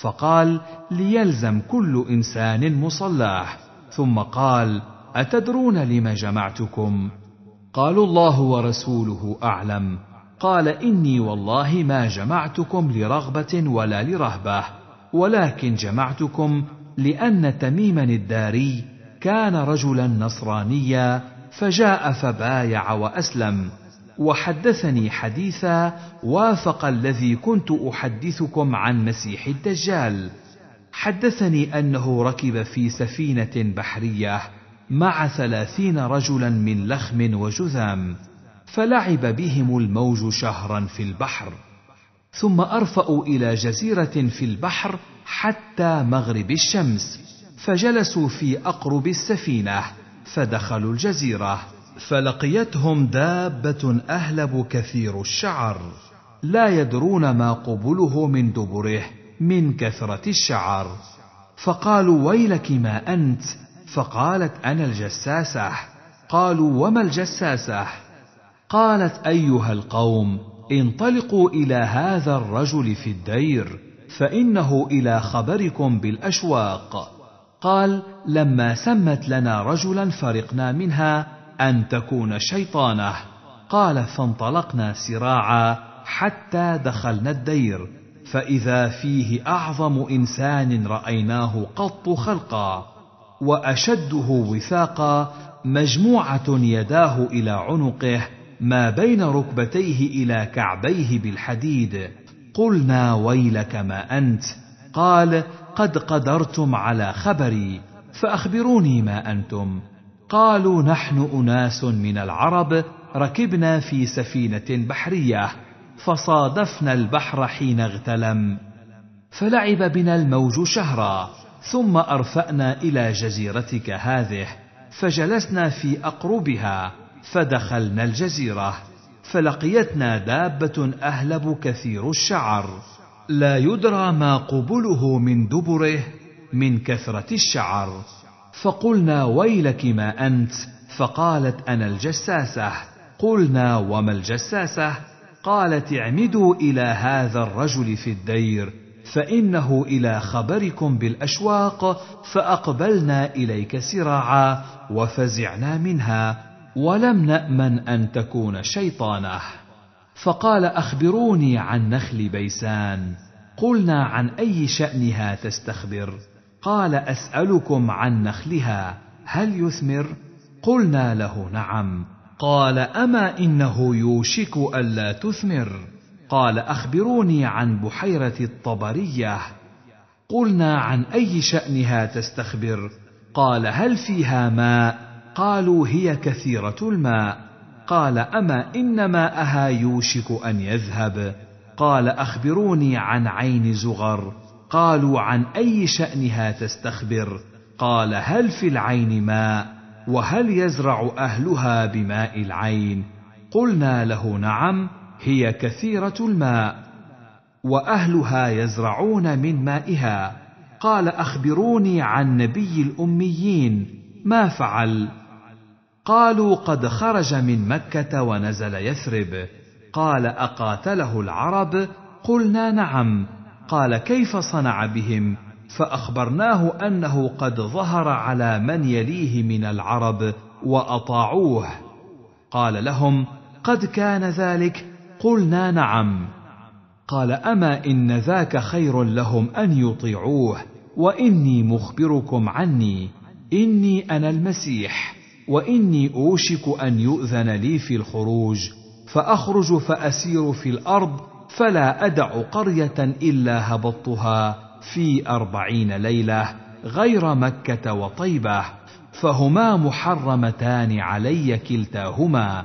فقال ليلزم كل انسان مصلاه ثم قال اتدرون لم جمعتكم قالوا الله ورسوله اعلم قال اني والله ما جمعتكم لرغبه ولا لرهبه ولكن جمعتكم لان تميما الداري كان رجلا نصرانيا فجاء فبايع واسلم وحدثني حديثا وافق الذي كنت احدثكم عن مسيح الدجال حدثني انه ركب في سفينه بحريه مع ثلاثين رجلا من لخم وجذام فلعب بهم الموج شهرا في البحر ثم ارفاوا الى جزيره في البحر حتى مغرب الشمس فجلسوا في اقرب السفينه فدخلوا الجزيره فلقيتهم دابه اهلب كثير الشعر لا يدرون ما قبله من دبره من كثره الشعر فقالوا ويلك ما انت فقالت انا الجساسه قالوا وما الجساسه قالت ايها القوم انطلقوا الى هذا الرجل في الدير فانه الى خبركم بالاشواق قال لما سمت لنا رجلا فرقنا منها ان تكون شيطانه قال فانطلقنا سراعا حتى دخلنا الدير فاذا فيه اعظم انسان رايناه قط خلقا واشده وثاقا مجموعه يداه الى عنقه ما بين ركبتيه الى كعبيه بالحديد قلنا ويلك ما انت قال قد قدرتم على خبري فاخبروني ما انتم قالوا نحن اناس من العرب ركبنا في سفينه بحريه فصادفنا البحر حين اغتلم فلعب بنا الموج شهرا ثم ارفانا الى جزيرتك هذه فجلسنا في اقربها فدخلنا الجزيره فلقيتنا دابه اهلب كثير الشعر لا يدرى ما قبله من دبره من كثرة الشعر فقلنا ويلك ما أنت فقالت أنا الجساسة قلنا وما الجساسة قالت اعمدوا إلى هذا الرجل في الدير فإنه إلى خبركم بالأشواق فأقبلنا إليك سراعا وفزعنا منها ولم نأمن أن تكون شيطانه فقال اخبروني عن نخل بيسان قلنا عن اي شانها تستخبر قال اسالكم عن نخلها هل يثمر قلنا له نعم قال اما انه يوشك الا تثمر قال اخبروني عن بحيره الطبريه قلنا عن اي شانها تستخبر قال هل فيها ماء قالوا هي كثيره الماء قال اما انما اها يوشك ان يذهب قال اخبروني عن عين زغر قالوا عن اي شانها تستخبر قال هل في العين ماء وهل يزرع اهلها بماء العين قلنا له نعم هي كثيره الماء واهلها يزرعون من مائها قال اخبروني عن نبي الاميين ما فعل قالوا قد خرج من مكه ونزل يثرب قال اقاتله العرب قلنا نعم قال كيف صنع بهم فاخبرناه انه قد ظهر على من يليه من العرب واطاعوه قال لهم قد كان ذلك قلنا نعم قال اما ان ذاك خير لهم ان يطيعوه واني مخبركم عني اني انا المسيح واني اوشك ان يؤذن لي في الخروج فاخرج فاسير في الارض فلا ادع قريه الا هبطتها في اربعين ليله غير مكه وطيبه فهما محرمتان علي كلتاهما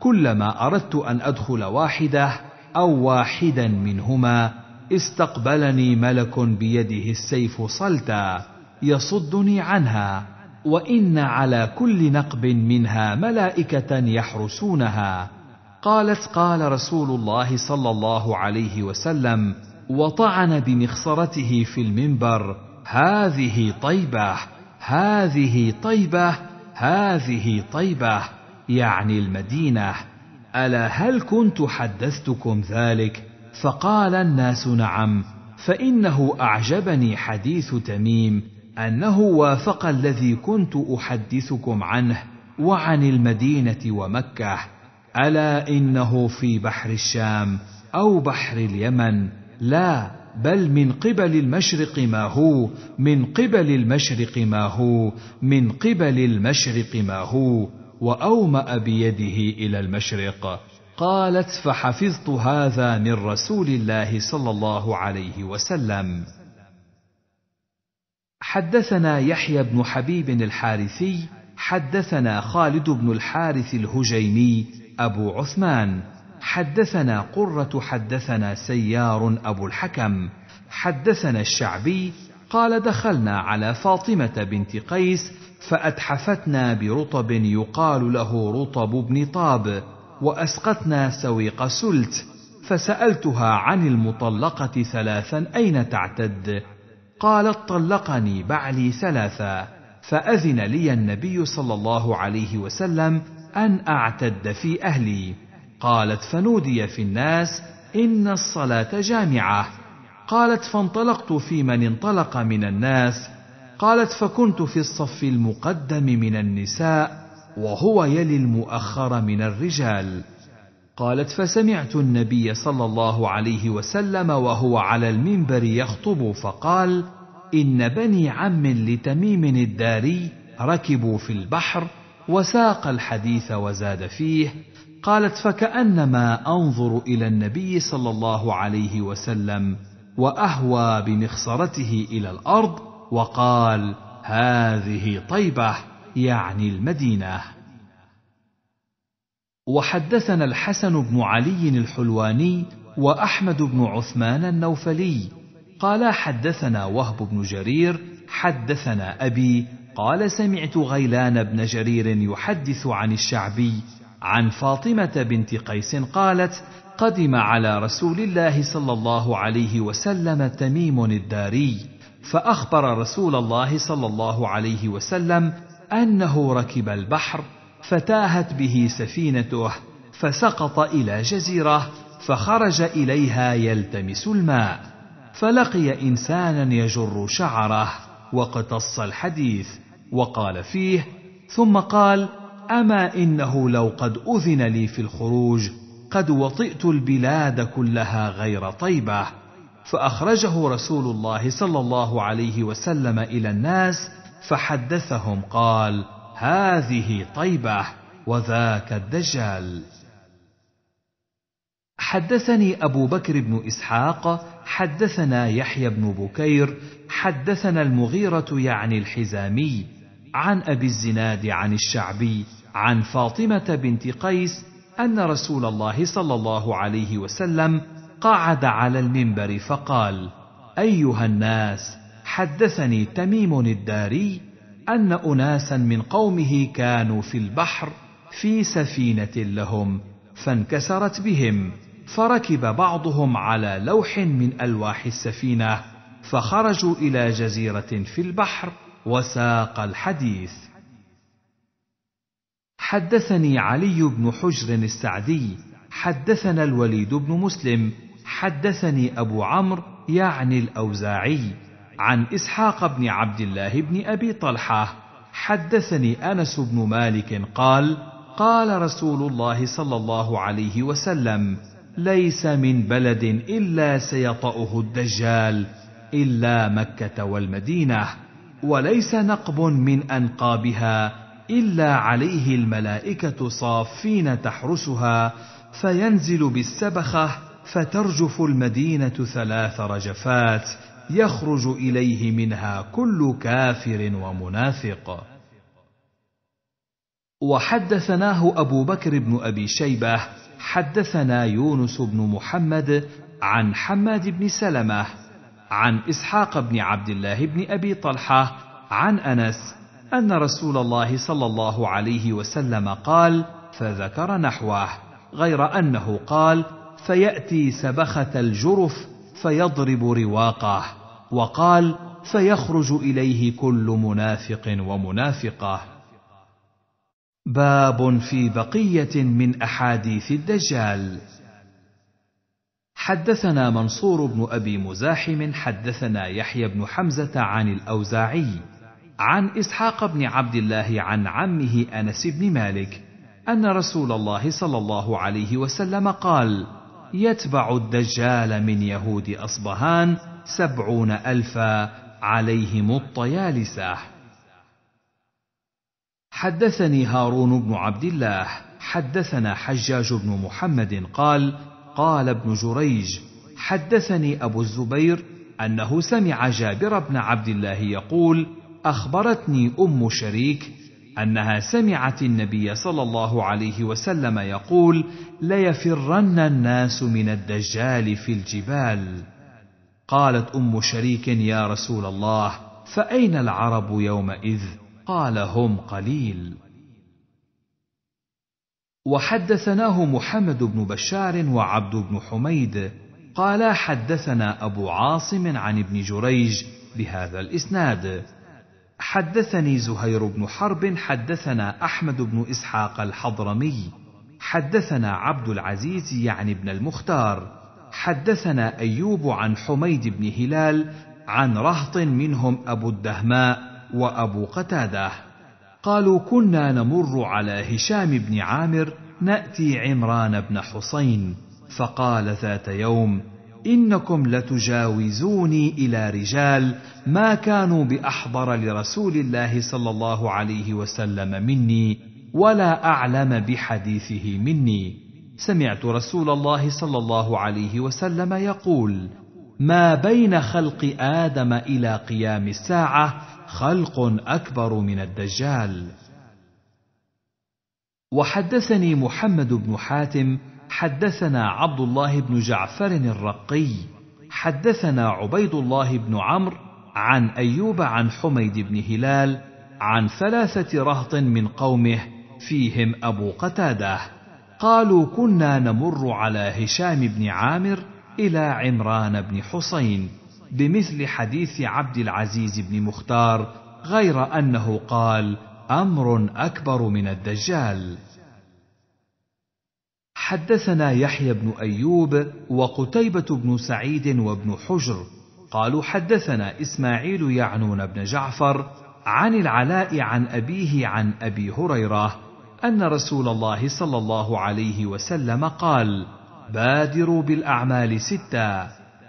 كلما اردت ان ادخل واحده او واحدا منهما استقبلني ملك بيده السيف صلتا يصدني عنها وان على كل نقب منها ملائكه يحرسونها قالت قال رسول الله صلى الله عليه وسلم وطعن بمخصرته في المنبر هذه طيبه هذه طيبه هذه طيبه يعني المدينه الا هل كنت حدثتكم ذلك فقال الناس نعم فانه اعجبني حديث تميم انه وافق الذي كنت احدثكم عنه وعن المدينه ومكه الا انه في بحر الشام او بحر اليمن لا بل من قبل المشرق ما هو من قبل المشرق ما هو من قبل المشرق ما هو واوما بيده الى المشرق قالت فحفظت هذا من رسول الله صلى الله عليه وسلم حدثنا يحيى بن حبيب الحارثي حدثنا خالد بن الحارث الهجيمي ابو عثمان حدثنا قره حدثنا سيار ابو الحكم حدثنا الشعبي قال دخلنا على فاطمه بنت قيس فاتحفتنا برطب يقال له رطب بن طاب واسقتنا سويق سلت فسالتها عن المطلقه ثلاثا اين تعتد قالت طلقني بعلي ثلاثا فاذن لي النبي صلى الله عليه وسلم ان اعتد في اهلي قالت فنودي في الناس ان الصلاه جامعه قالت فانطلقت في من انطلق من الناس قالت فكنت في الصف المقدم من النساء وهو يلي المؤخر من الرجال قالت فسمعت النبي صلى الله عليه وسلم وهو على المنبر يخطب فقال ان بني عم لتميم الداري ركبوا في البحر وساق الحديث وزاد فيه قالت فكانما انظر الى النبي صلى الله عليه وسلم واهوى بمخصرته الى الارض وقال هذه طيبه يعني المدينه وحدثنا الحسن بن علي الحلواني واحمد بن عثمان النوفلي قال حدثنا وهب بن جرير حدثنا ابي قال سمعت غيلان بن جرير يحدث عن الشعبي عن فاطمه بنت قيس قالت قدم على رسول الله صلى الله عليه وسلم تميم الداري فاخبر رسول الله صلى الله عليه وسلم انه ركب البحر فتاهت به سفينته فسقط الى جزيره فخرج اليها يلتمس الماء فلقي انسانا يجر شعره واقتص الحديث وقال فيه ثم قال اما انه لو قد اذن لي في الخروج قد وطئت البلاد كلها غير طيبه فاخرجه رسول الله صلى الله عليه وسلم الى الناس فحدثهم قال هذه طيبه وذاك الدجال حدثني ابو بكر بن اسحاق حدثنا يحيى بن بكير حدثنا المغيره يعني الحزامي عن ابي الزناد عن الشعبي عن فاطمه بنت قيس ان رسول الله صلى الله عليه وسلم قعد على المنبر فقال ايها الناس حدثني تميم الداري ان اناسا من قومه كانوا في البحر في سفينه لهم فانكسرت بهم فركب بعضهم على لوح من الواح السفينه فخرجوا الى جزيره في البحر وساق الحديث حدثني علي بن حجر السعدي حدثنا الوليد بن مسلم حدثني ابو عمرو يعني الاوزاعي عن اسحاق بن عبد الله بن ابي طلحه حدثني انس بن مالك قال قال رسول الله صلى الله عليه وسلم ليس من بلد الا سيطاه الدجال الا مكه والمدينه وليس نقب من انقابها الا عليه الملائكه صافين تحرسها فينزل بالسبخه فترجف المدينه ثلاث رجفات يخرج اليه منها كل كافر ومنافق وحدثناه ابو بكر بن ابي شيبه حدثنا يونس بن محمد عن حماد بن سلمه عن اسحاق بن عبد الله بن ابي طلحه عن انس ان رسول الله صلى الله عليه وسلم قال فذكر نحوه غير انه قال فياتي سبخه الجرف فيضرب رواقه وقال فيخرج اليه كل منافق ومنافقه باب في بقيه من احاديث الدجال حدثنا منصور بن ابي مزاحم حدثنا يحيى بن حمزه عن الاوزاعي عن اسحاق بن عبد الله عن عمه انس بن مالك ان رسول الله صلى الله عليه وسلم قال يتبع الدجال من يهود أصبهان سبعون ألفا عليهم الطيالسة حدثني هارون بن عبد الله حدثنا حجاج بن محمد قال قال ابن جريج حدثني أبو الزبير أنه سمع جابر بن عبد الله يقول أخبرتني أم شريك انها سمعت النبي صلى الله عليه وسلم يقول ليفرن الناس من الدجال في الجبال قالت ام شريك يا رسول الله فاين العرب يومئذ قال هم قليل وحدثناه محمد بن بشار وعبد بن حميد قالا حدثنا ابو عاصم عن ابن جريج بهذا الاسناد حدثني زهير بن حرب حدثنا احمد بن اسحاق الحضرمي حدثنا عبد العزيز يعني بن المختار حدثنا ايوب عن حميد بن هلال عن رهط منهم ابو الدهماء وابو قتاده قالوا كنا نمر على هشام بن عامر ناتي عمران بن حسين فقال ذات يوم انكم لتجاوزوني الى رجال ما كانوا باحضر لرسول الله صلى الله عليه وسلم مني ولا اعلم بحديثه مني سمعت رسول الله صلى الله عليه وسلم يقول ما بين خلق ادم الى قيام الساعه خلق اكبر من الدجال وحدثني محمد بن حاتم حدثنا عبد الله بن جعفر الرقي حدثنا عبيد الله بن عمرو عن ايوب عن حميد بن هلال عن ثلاثه رهط من قومه فيهم ابو قتاده قالوا كنا نمر على هشام بن عامر الى عمران بن حسين بمثل حديث عبد العزيز بن مختار غير انه قال امر اكبر من الدجال حدثنا يحيى بن ايوب وقتيبه بن سعيد وابن حجر قالوا حدثنا اسماعيل يعنون بن جعفر عن العلاء عن ابيه عن ابي هريره ان رسول الله صلى الله عليه وسلم قال بادروا بالاعمال سته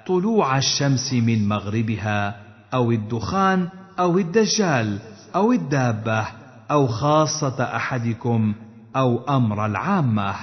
طلوع الشمس من مغربها او الدخان او الدجال او الدابه او خاصه احدكم او امر العامه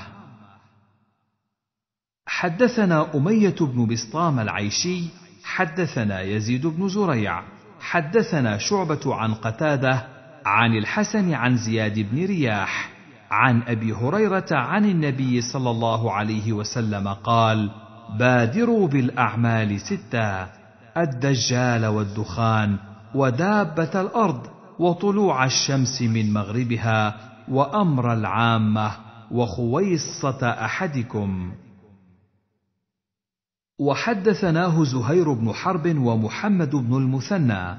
حدثنا اميه بن بسطام العيشي حدثنا يزيد بن زريع حدثنا شعبه عن قتاده عن الحسن عن زياد بن رياح عن ابي هريره عن النبي صلى الله عليه وسلم قال بادروا بالاعمال سته الدجال والدخان ودابه الارض وطلوع الشمس من مغربها وامر العامه وخويصه احدكم وحدثناه زهير بن حرب ومحمد بن المثنى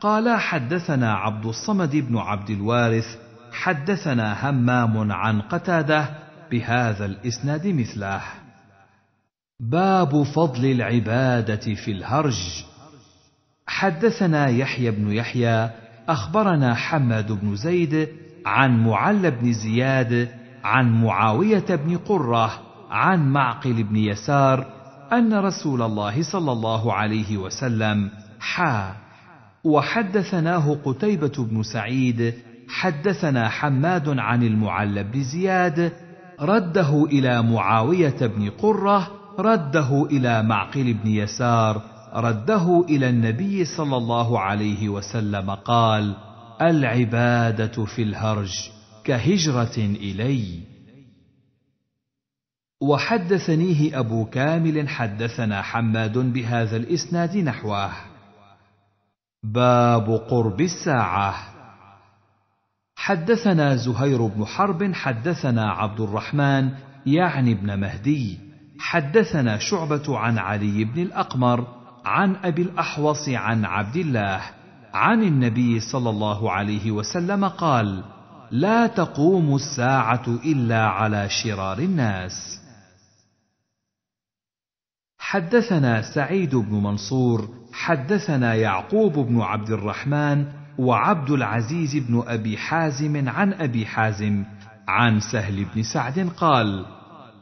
قالا حدثنا عبد الصمد بن عبد الوارث حدثنا همام عن قتاده بهذا الاسناد مثله باب فضل العباده في الهرج حدثنا يحيى بن يحيى اخبرنا حماد بن زيد عن معل بن زياد عن معاويه بن قره عن معقل بن يسار أن رسول الله صلى الله عليه وسلم حا وحدثناه قتيبة بن سعيد حدثنا حماد عن المعلى بن زياد رده إلى معاوية بن قرة رده إلى معقل بن يسار رده إلى النبي صلى الله عليه وسلم قال العبادة في الهرج كهجرة إلي وحدثنيه أبو كامل حدثنا حماد بهذا الإسناد نحوه. باب قرب الساعة حدثنا زهير بن حرب حدثنا عبد الرحمن يعني بن مهدي حدثنا شعبة عن علي بن الأقمر عن أبي الأحوص عن عبد الله عن النبي صلى الله عليه وسلم قال: لا تقوم الساعة إلا على شرار الناس. حدثنا سعيد بن منصور حدثنا يعقوب بن عبد الرحمن وعبد العزيز بن ابي حازم عن ابي حازم عن سهل بن سعد قال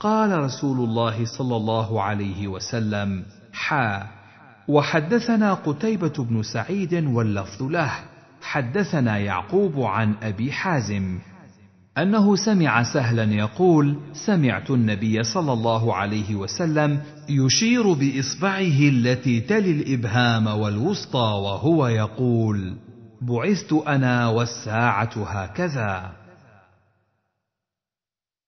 قال رسول الله صلى الله عليه وسلم حا وحدثنا قتيبه بن سعيد واللفظ له حدثنا يعقوب عن ابي حازم انه سمع سهلا يقول سمعت النبي صلى الله عليه وسلم يشير باصبعه التي تلي الابهام والوسطى وهو يقول بعثت انا والساعه هكذا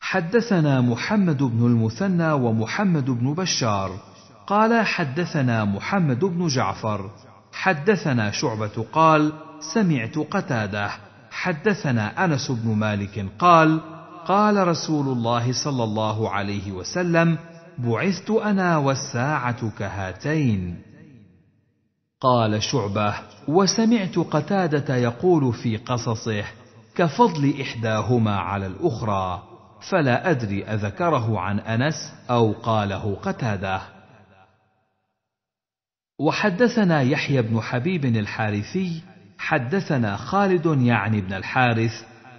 حدثنا محمد بن المثنى ومحمد بن بشار قال حدثنا محمد بن جعفر حدثنا شعبه قال سمعت قتاده حدثنا انس بن مالك قال قال رسول الله صلى الله عليه وسلم بعثت انا والساعه كهاتين قال شعبه وسمعت قتاده يقول في قصصه كفضل احداهما على الاخرى فلا ادري اذكره عن انس او قاله قتاده وحدثنا يحيى بن حبيب الحارثي حدثنا خالد يعني بن الحارث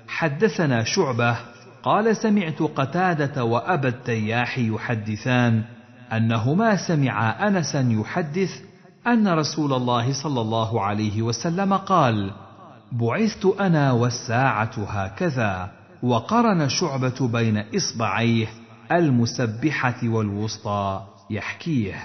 حدثنا شعبه قال سمعت قتادة وأبا التياح يحدثان أنهما سمعا أنسا يحدث أن رسول الله صلى الله عليه وسلم قال: بعثت أنا والساعة هكذا، وقرن شعبة بين إصبعيه المسبحة والوسطى يحكيه.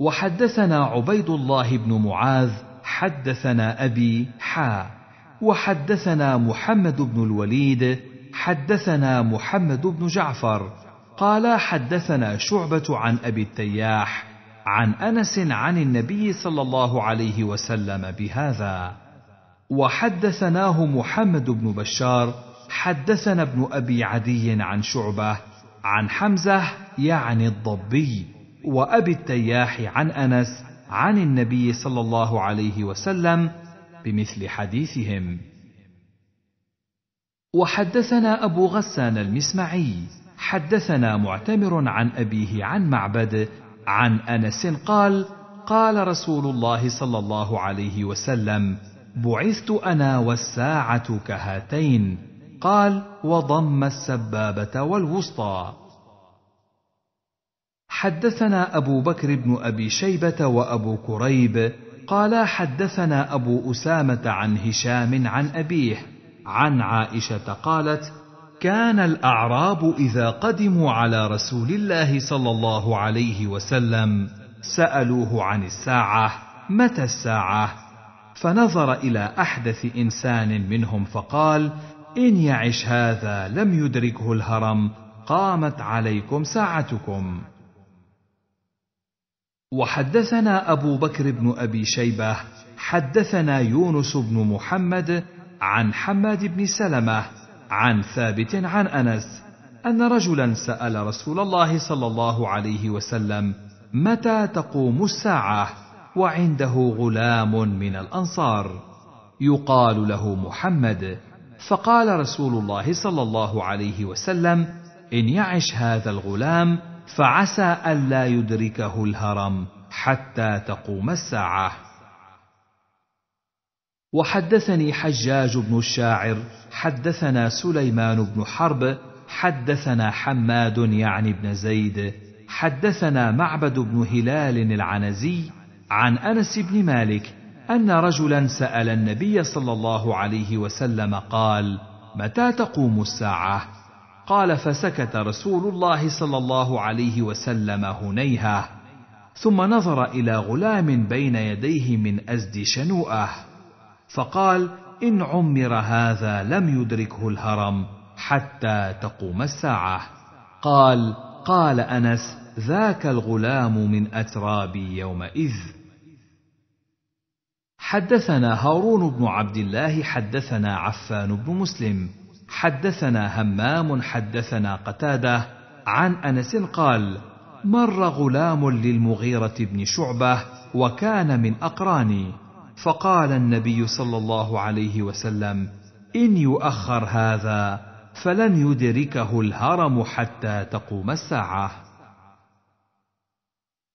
وحدثنا عبيد الله بن معاذ حدثنا أبي حا وحدثنا محمد بن الوليد حدثنا محمد بن جعفر قال حدثنا شعبة عن أبي التياح عن أنس عن النبي صلى الله عليه وسلم بهذا وحدثناه محمد بن بشار حدثنا ابن أبي عدي عن شعبة عن حمزة يعني الضبي وأبي التياح عن أنس عن النبي صلى الله عليه وسلم بمثل حديثهم وحدثنا ابو غسان المسمعي حدثنا معتمر عن ابيه عن معبد عن انس قال قال رسول الله صلى الله عليه وسلم بعثت انا والساعه كهاتين قال وضم السبابه والوسطى حدثنا ابو بكر بن ابي شيبه وابو كريب قال حدثنا ابو اسامه عن هشام عن ابيه عن عائشه قالت كان الاعراب اذا قدموا على رسول الله صلى الله عليه وسلم سالوه عن الساعه متى الساعه فنظر الى احدث انسان منهم فقال ان يعش هذا لم يدركه الهرم قامت عليكم ساعتكم وحدثنا ابو بكر بن ابي شيبه حدثنا يونس بن محمد عن حماد بن سلمه عن ثابت عن انس ان رجلا سال رسول الله صلى الله عليه وسلم متى تقوم الساعه وعنده غلام من الانصار يقال له محمد فقال رسول الله صلى الله عليه وسلم ان يعش هذا الغلام فعسى ألا يدركه الهرم حتى تقوم الساعة. وحدثني حجاج بن الشاعر حدثنا سليمان بن حرب حدثنا حماد يعني بن زيد حدثنا معبد بن هلال العنزي عن انس بن مالك ان رجلا سال النبي صلى الله عليه وسلم قال متى تقوم الساعه قال فسكت رسول الله صلى الله عليه وسلم هنيهه ثم نظر الى غلام بين يديه من ازد شنوءه فقال ان عمر هذا لم يدركه الهرم حتى تقوم الساعه قال قال انس ذاك الغلام من اترابي يومئذ حدثنا هارون بن عبد الله حدثنا عفان بن مسلم حدثنا همام حدثنا قتاده عن انس قال مر غلام للمغيره بن شعبه وكان من اقراني فقال النبي صلى الله عليه وسلم ان يؤخر هذا فلن يدركه الهرم حتى تقوم الساعه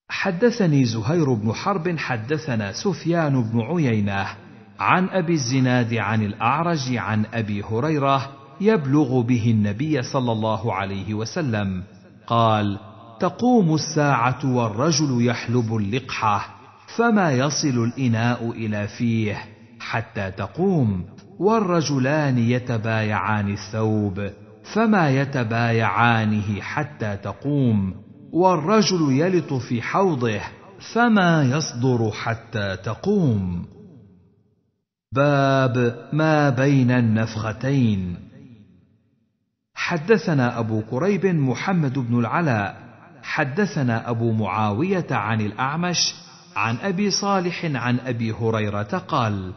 حدثني زهير بن حرب حدثنا سفيان بن عيينه عن ابي الزناد عن الاعرج عن ابي هريره يبلغ به النبي صلى الله عليه وسلم قال تقوم الساعه والرجل يحلب اللقحه فما يصل الاناء الى فيه حتى تقوم والرجلان يتبايعان الثوب فما يتبايعانه حتى تقوم والرجل يلط في حوضه فما يصدر حتى تقوم باب ما بين النفختين حدثنا أبو كريب محمد بن العلاء حدثنا أبو معاوية عن الأعمش عن أبي صالح عن أبي هريرة قال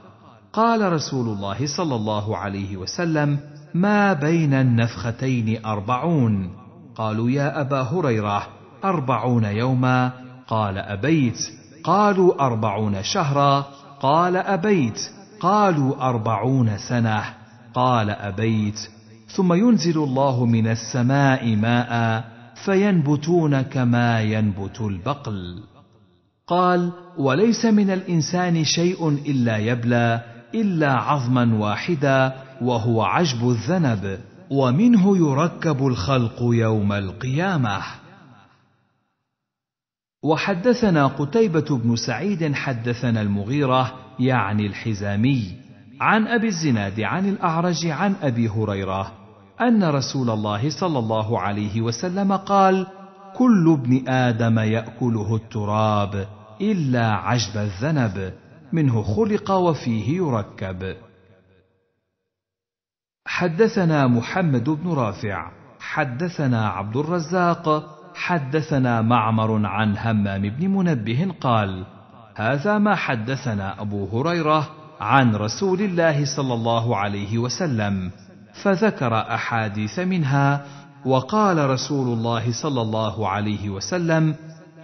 قال رسول الله صلى الله عليه وسلم ما بين النفختين أربعون قالوا يا أبا هريرة أربعون يوما قال أبيت قالوا أربعون شهرا قال أبيت قالوا أربعون سنة قال أبيت ثم ينزل الله من السماء ماء فينبتون كما ينبت البقل قال وليس من الانسان شيء الا يبلى الا عظما واحدا وهو عجب الذنب ومنه يركب الخلق يوم القيامه وحدثنا قتيبه بن سعيد حدثنا المغيره يعني الحزامي عن أبي الزناد عن الأعرج عن أبي هريرة أن رسول الله صلى الله عليه وسلم قال: كل ابن آدم يأكله التراب إلا عجب الذنب منه خلق وفيه يركب. حدثنا محمد بن رافع، حدثنا عبد الرزاق، حدثنا معمر عن همام بن منبه قال: هذا ما حدثنا أبو هريرة عن رسول الله صلى الله عليه وسلم فذكر احاديث منها وقال رسول الله صلى الله عليه وسلم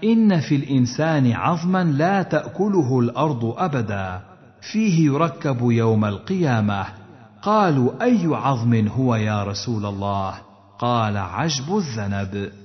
ان في الانسان عظما لا تاكله الارض ابدا فيه يركب يوم القيامه قالوا اي عظم هو يا رسول الله قال عجب الذنب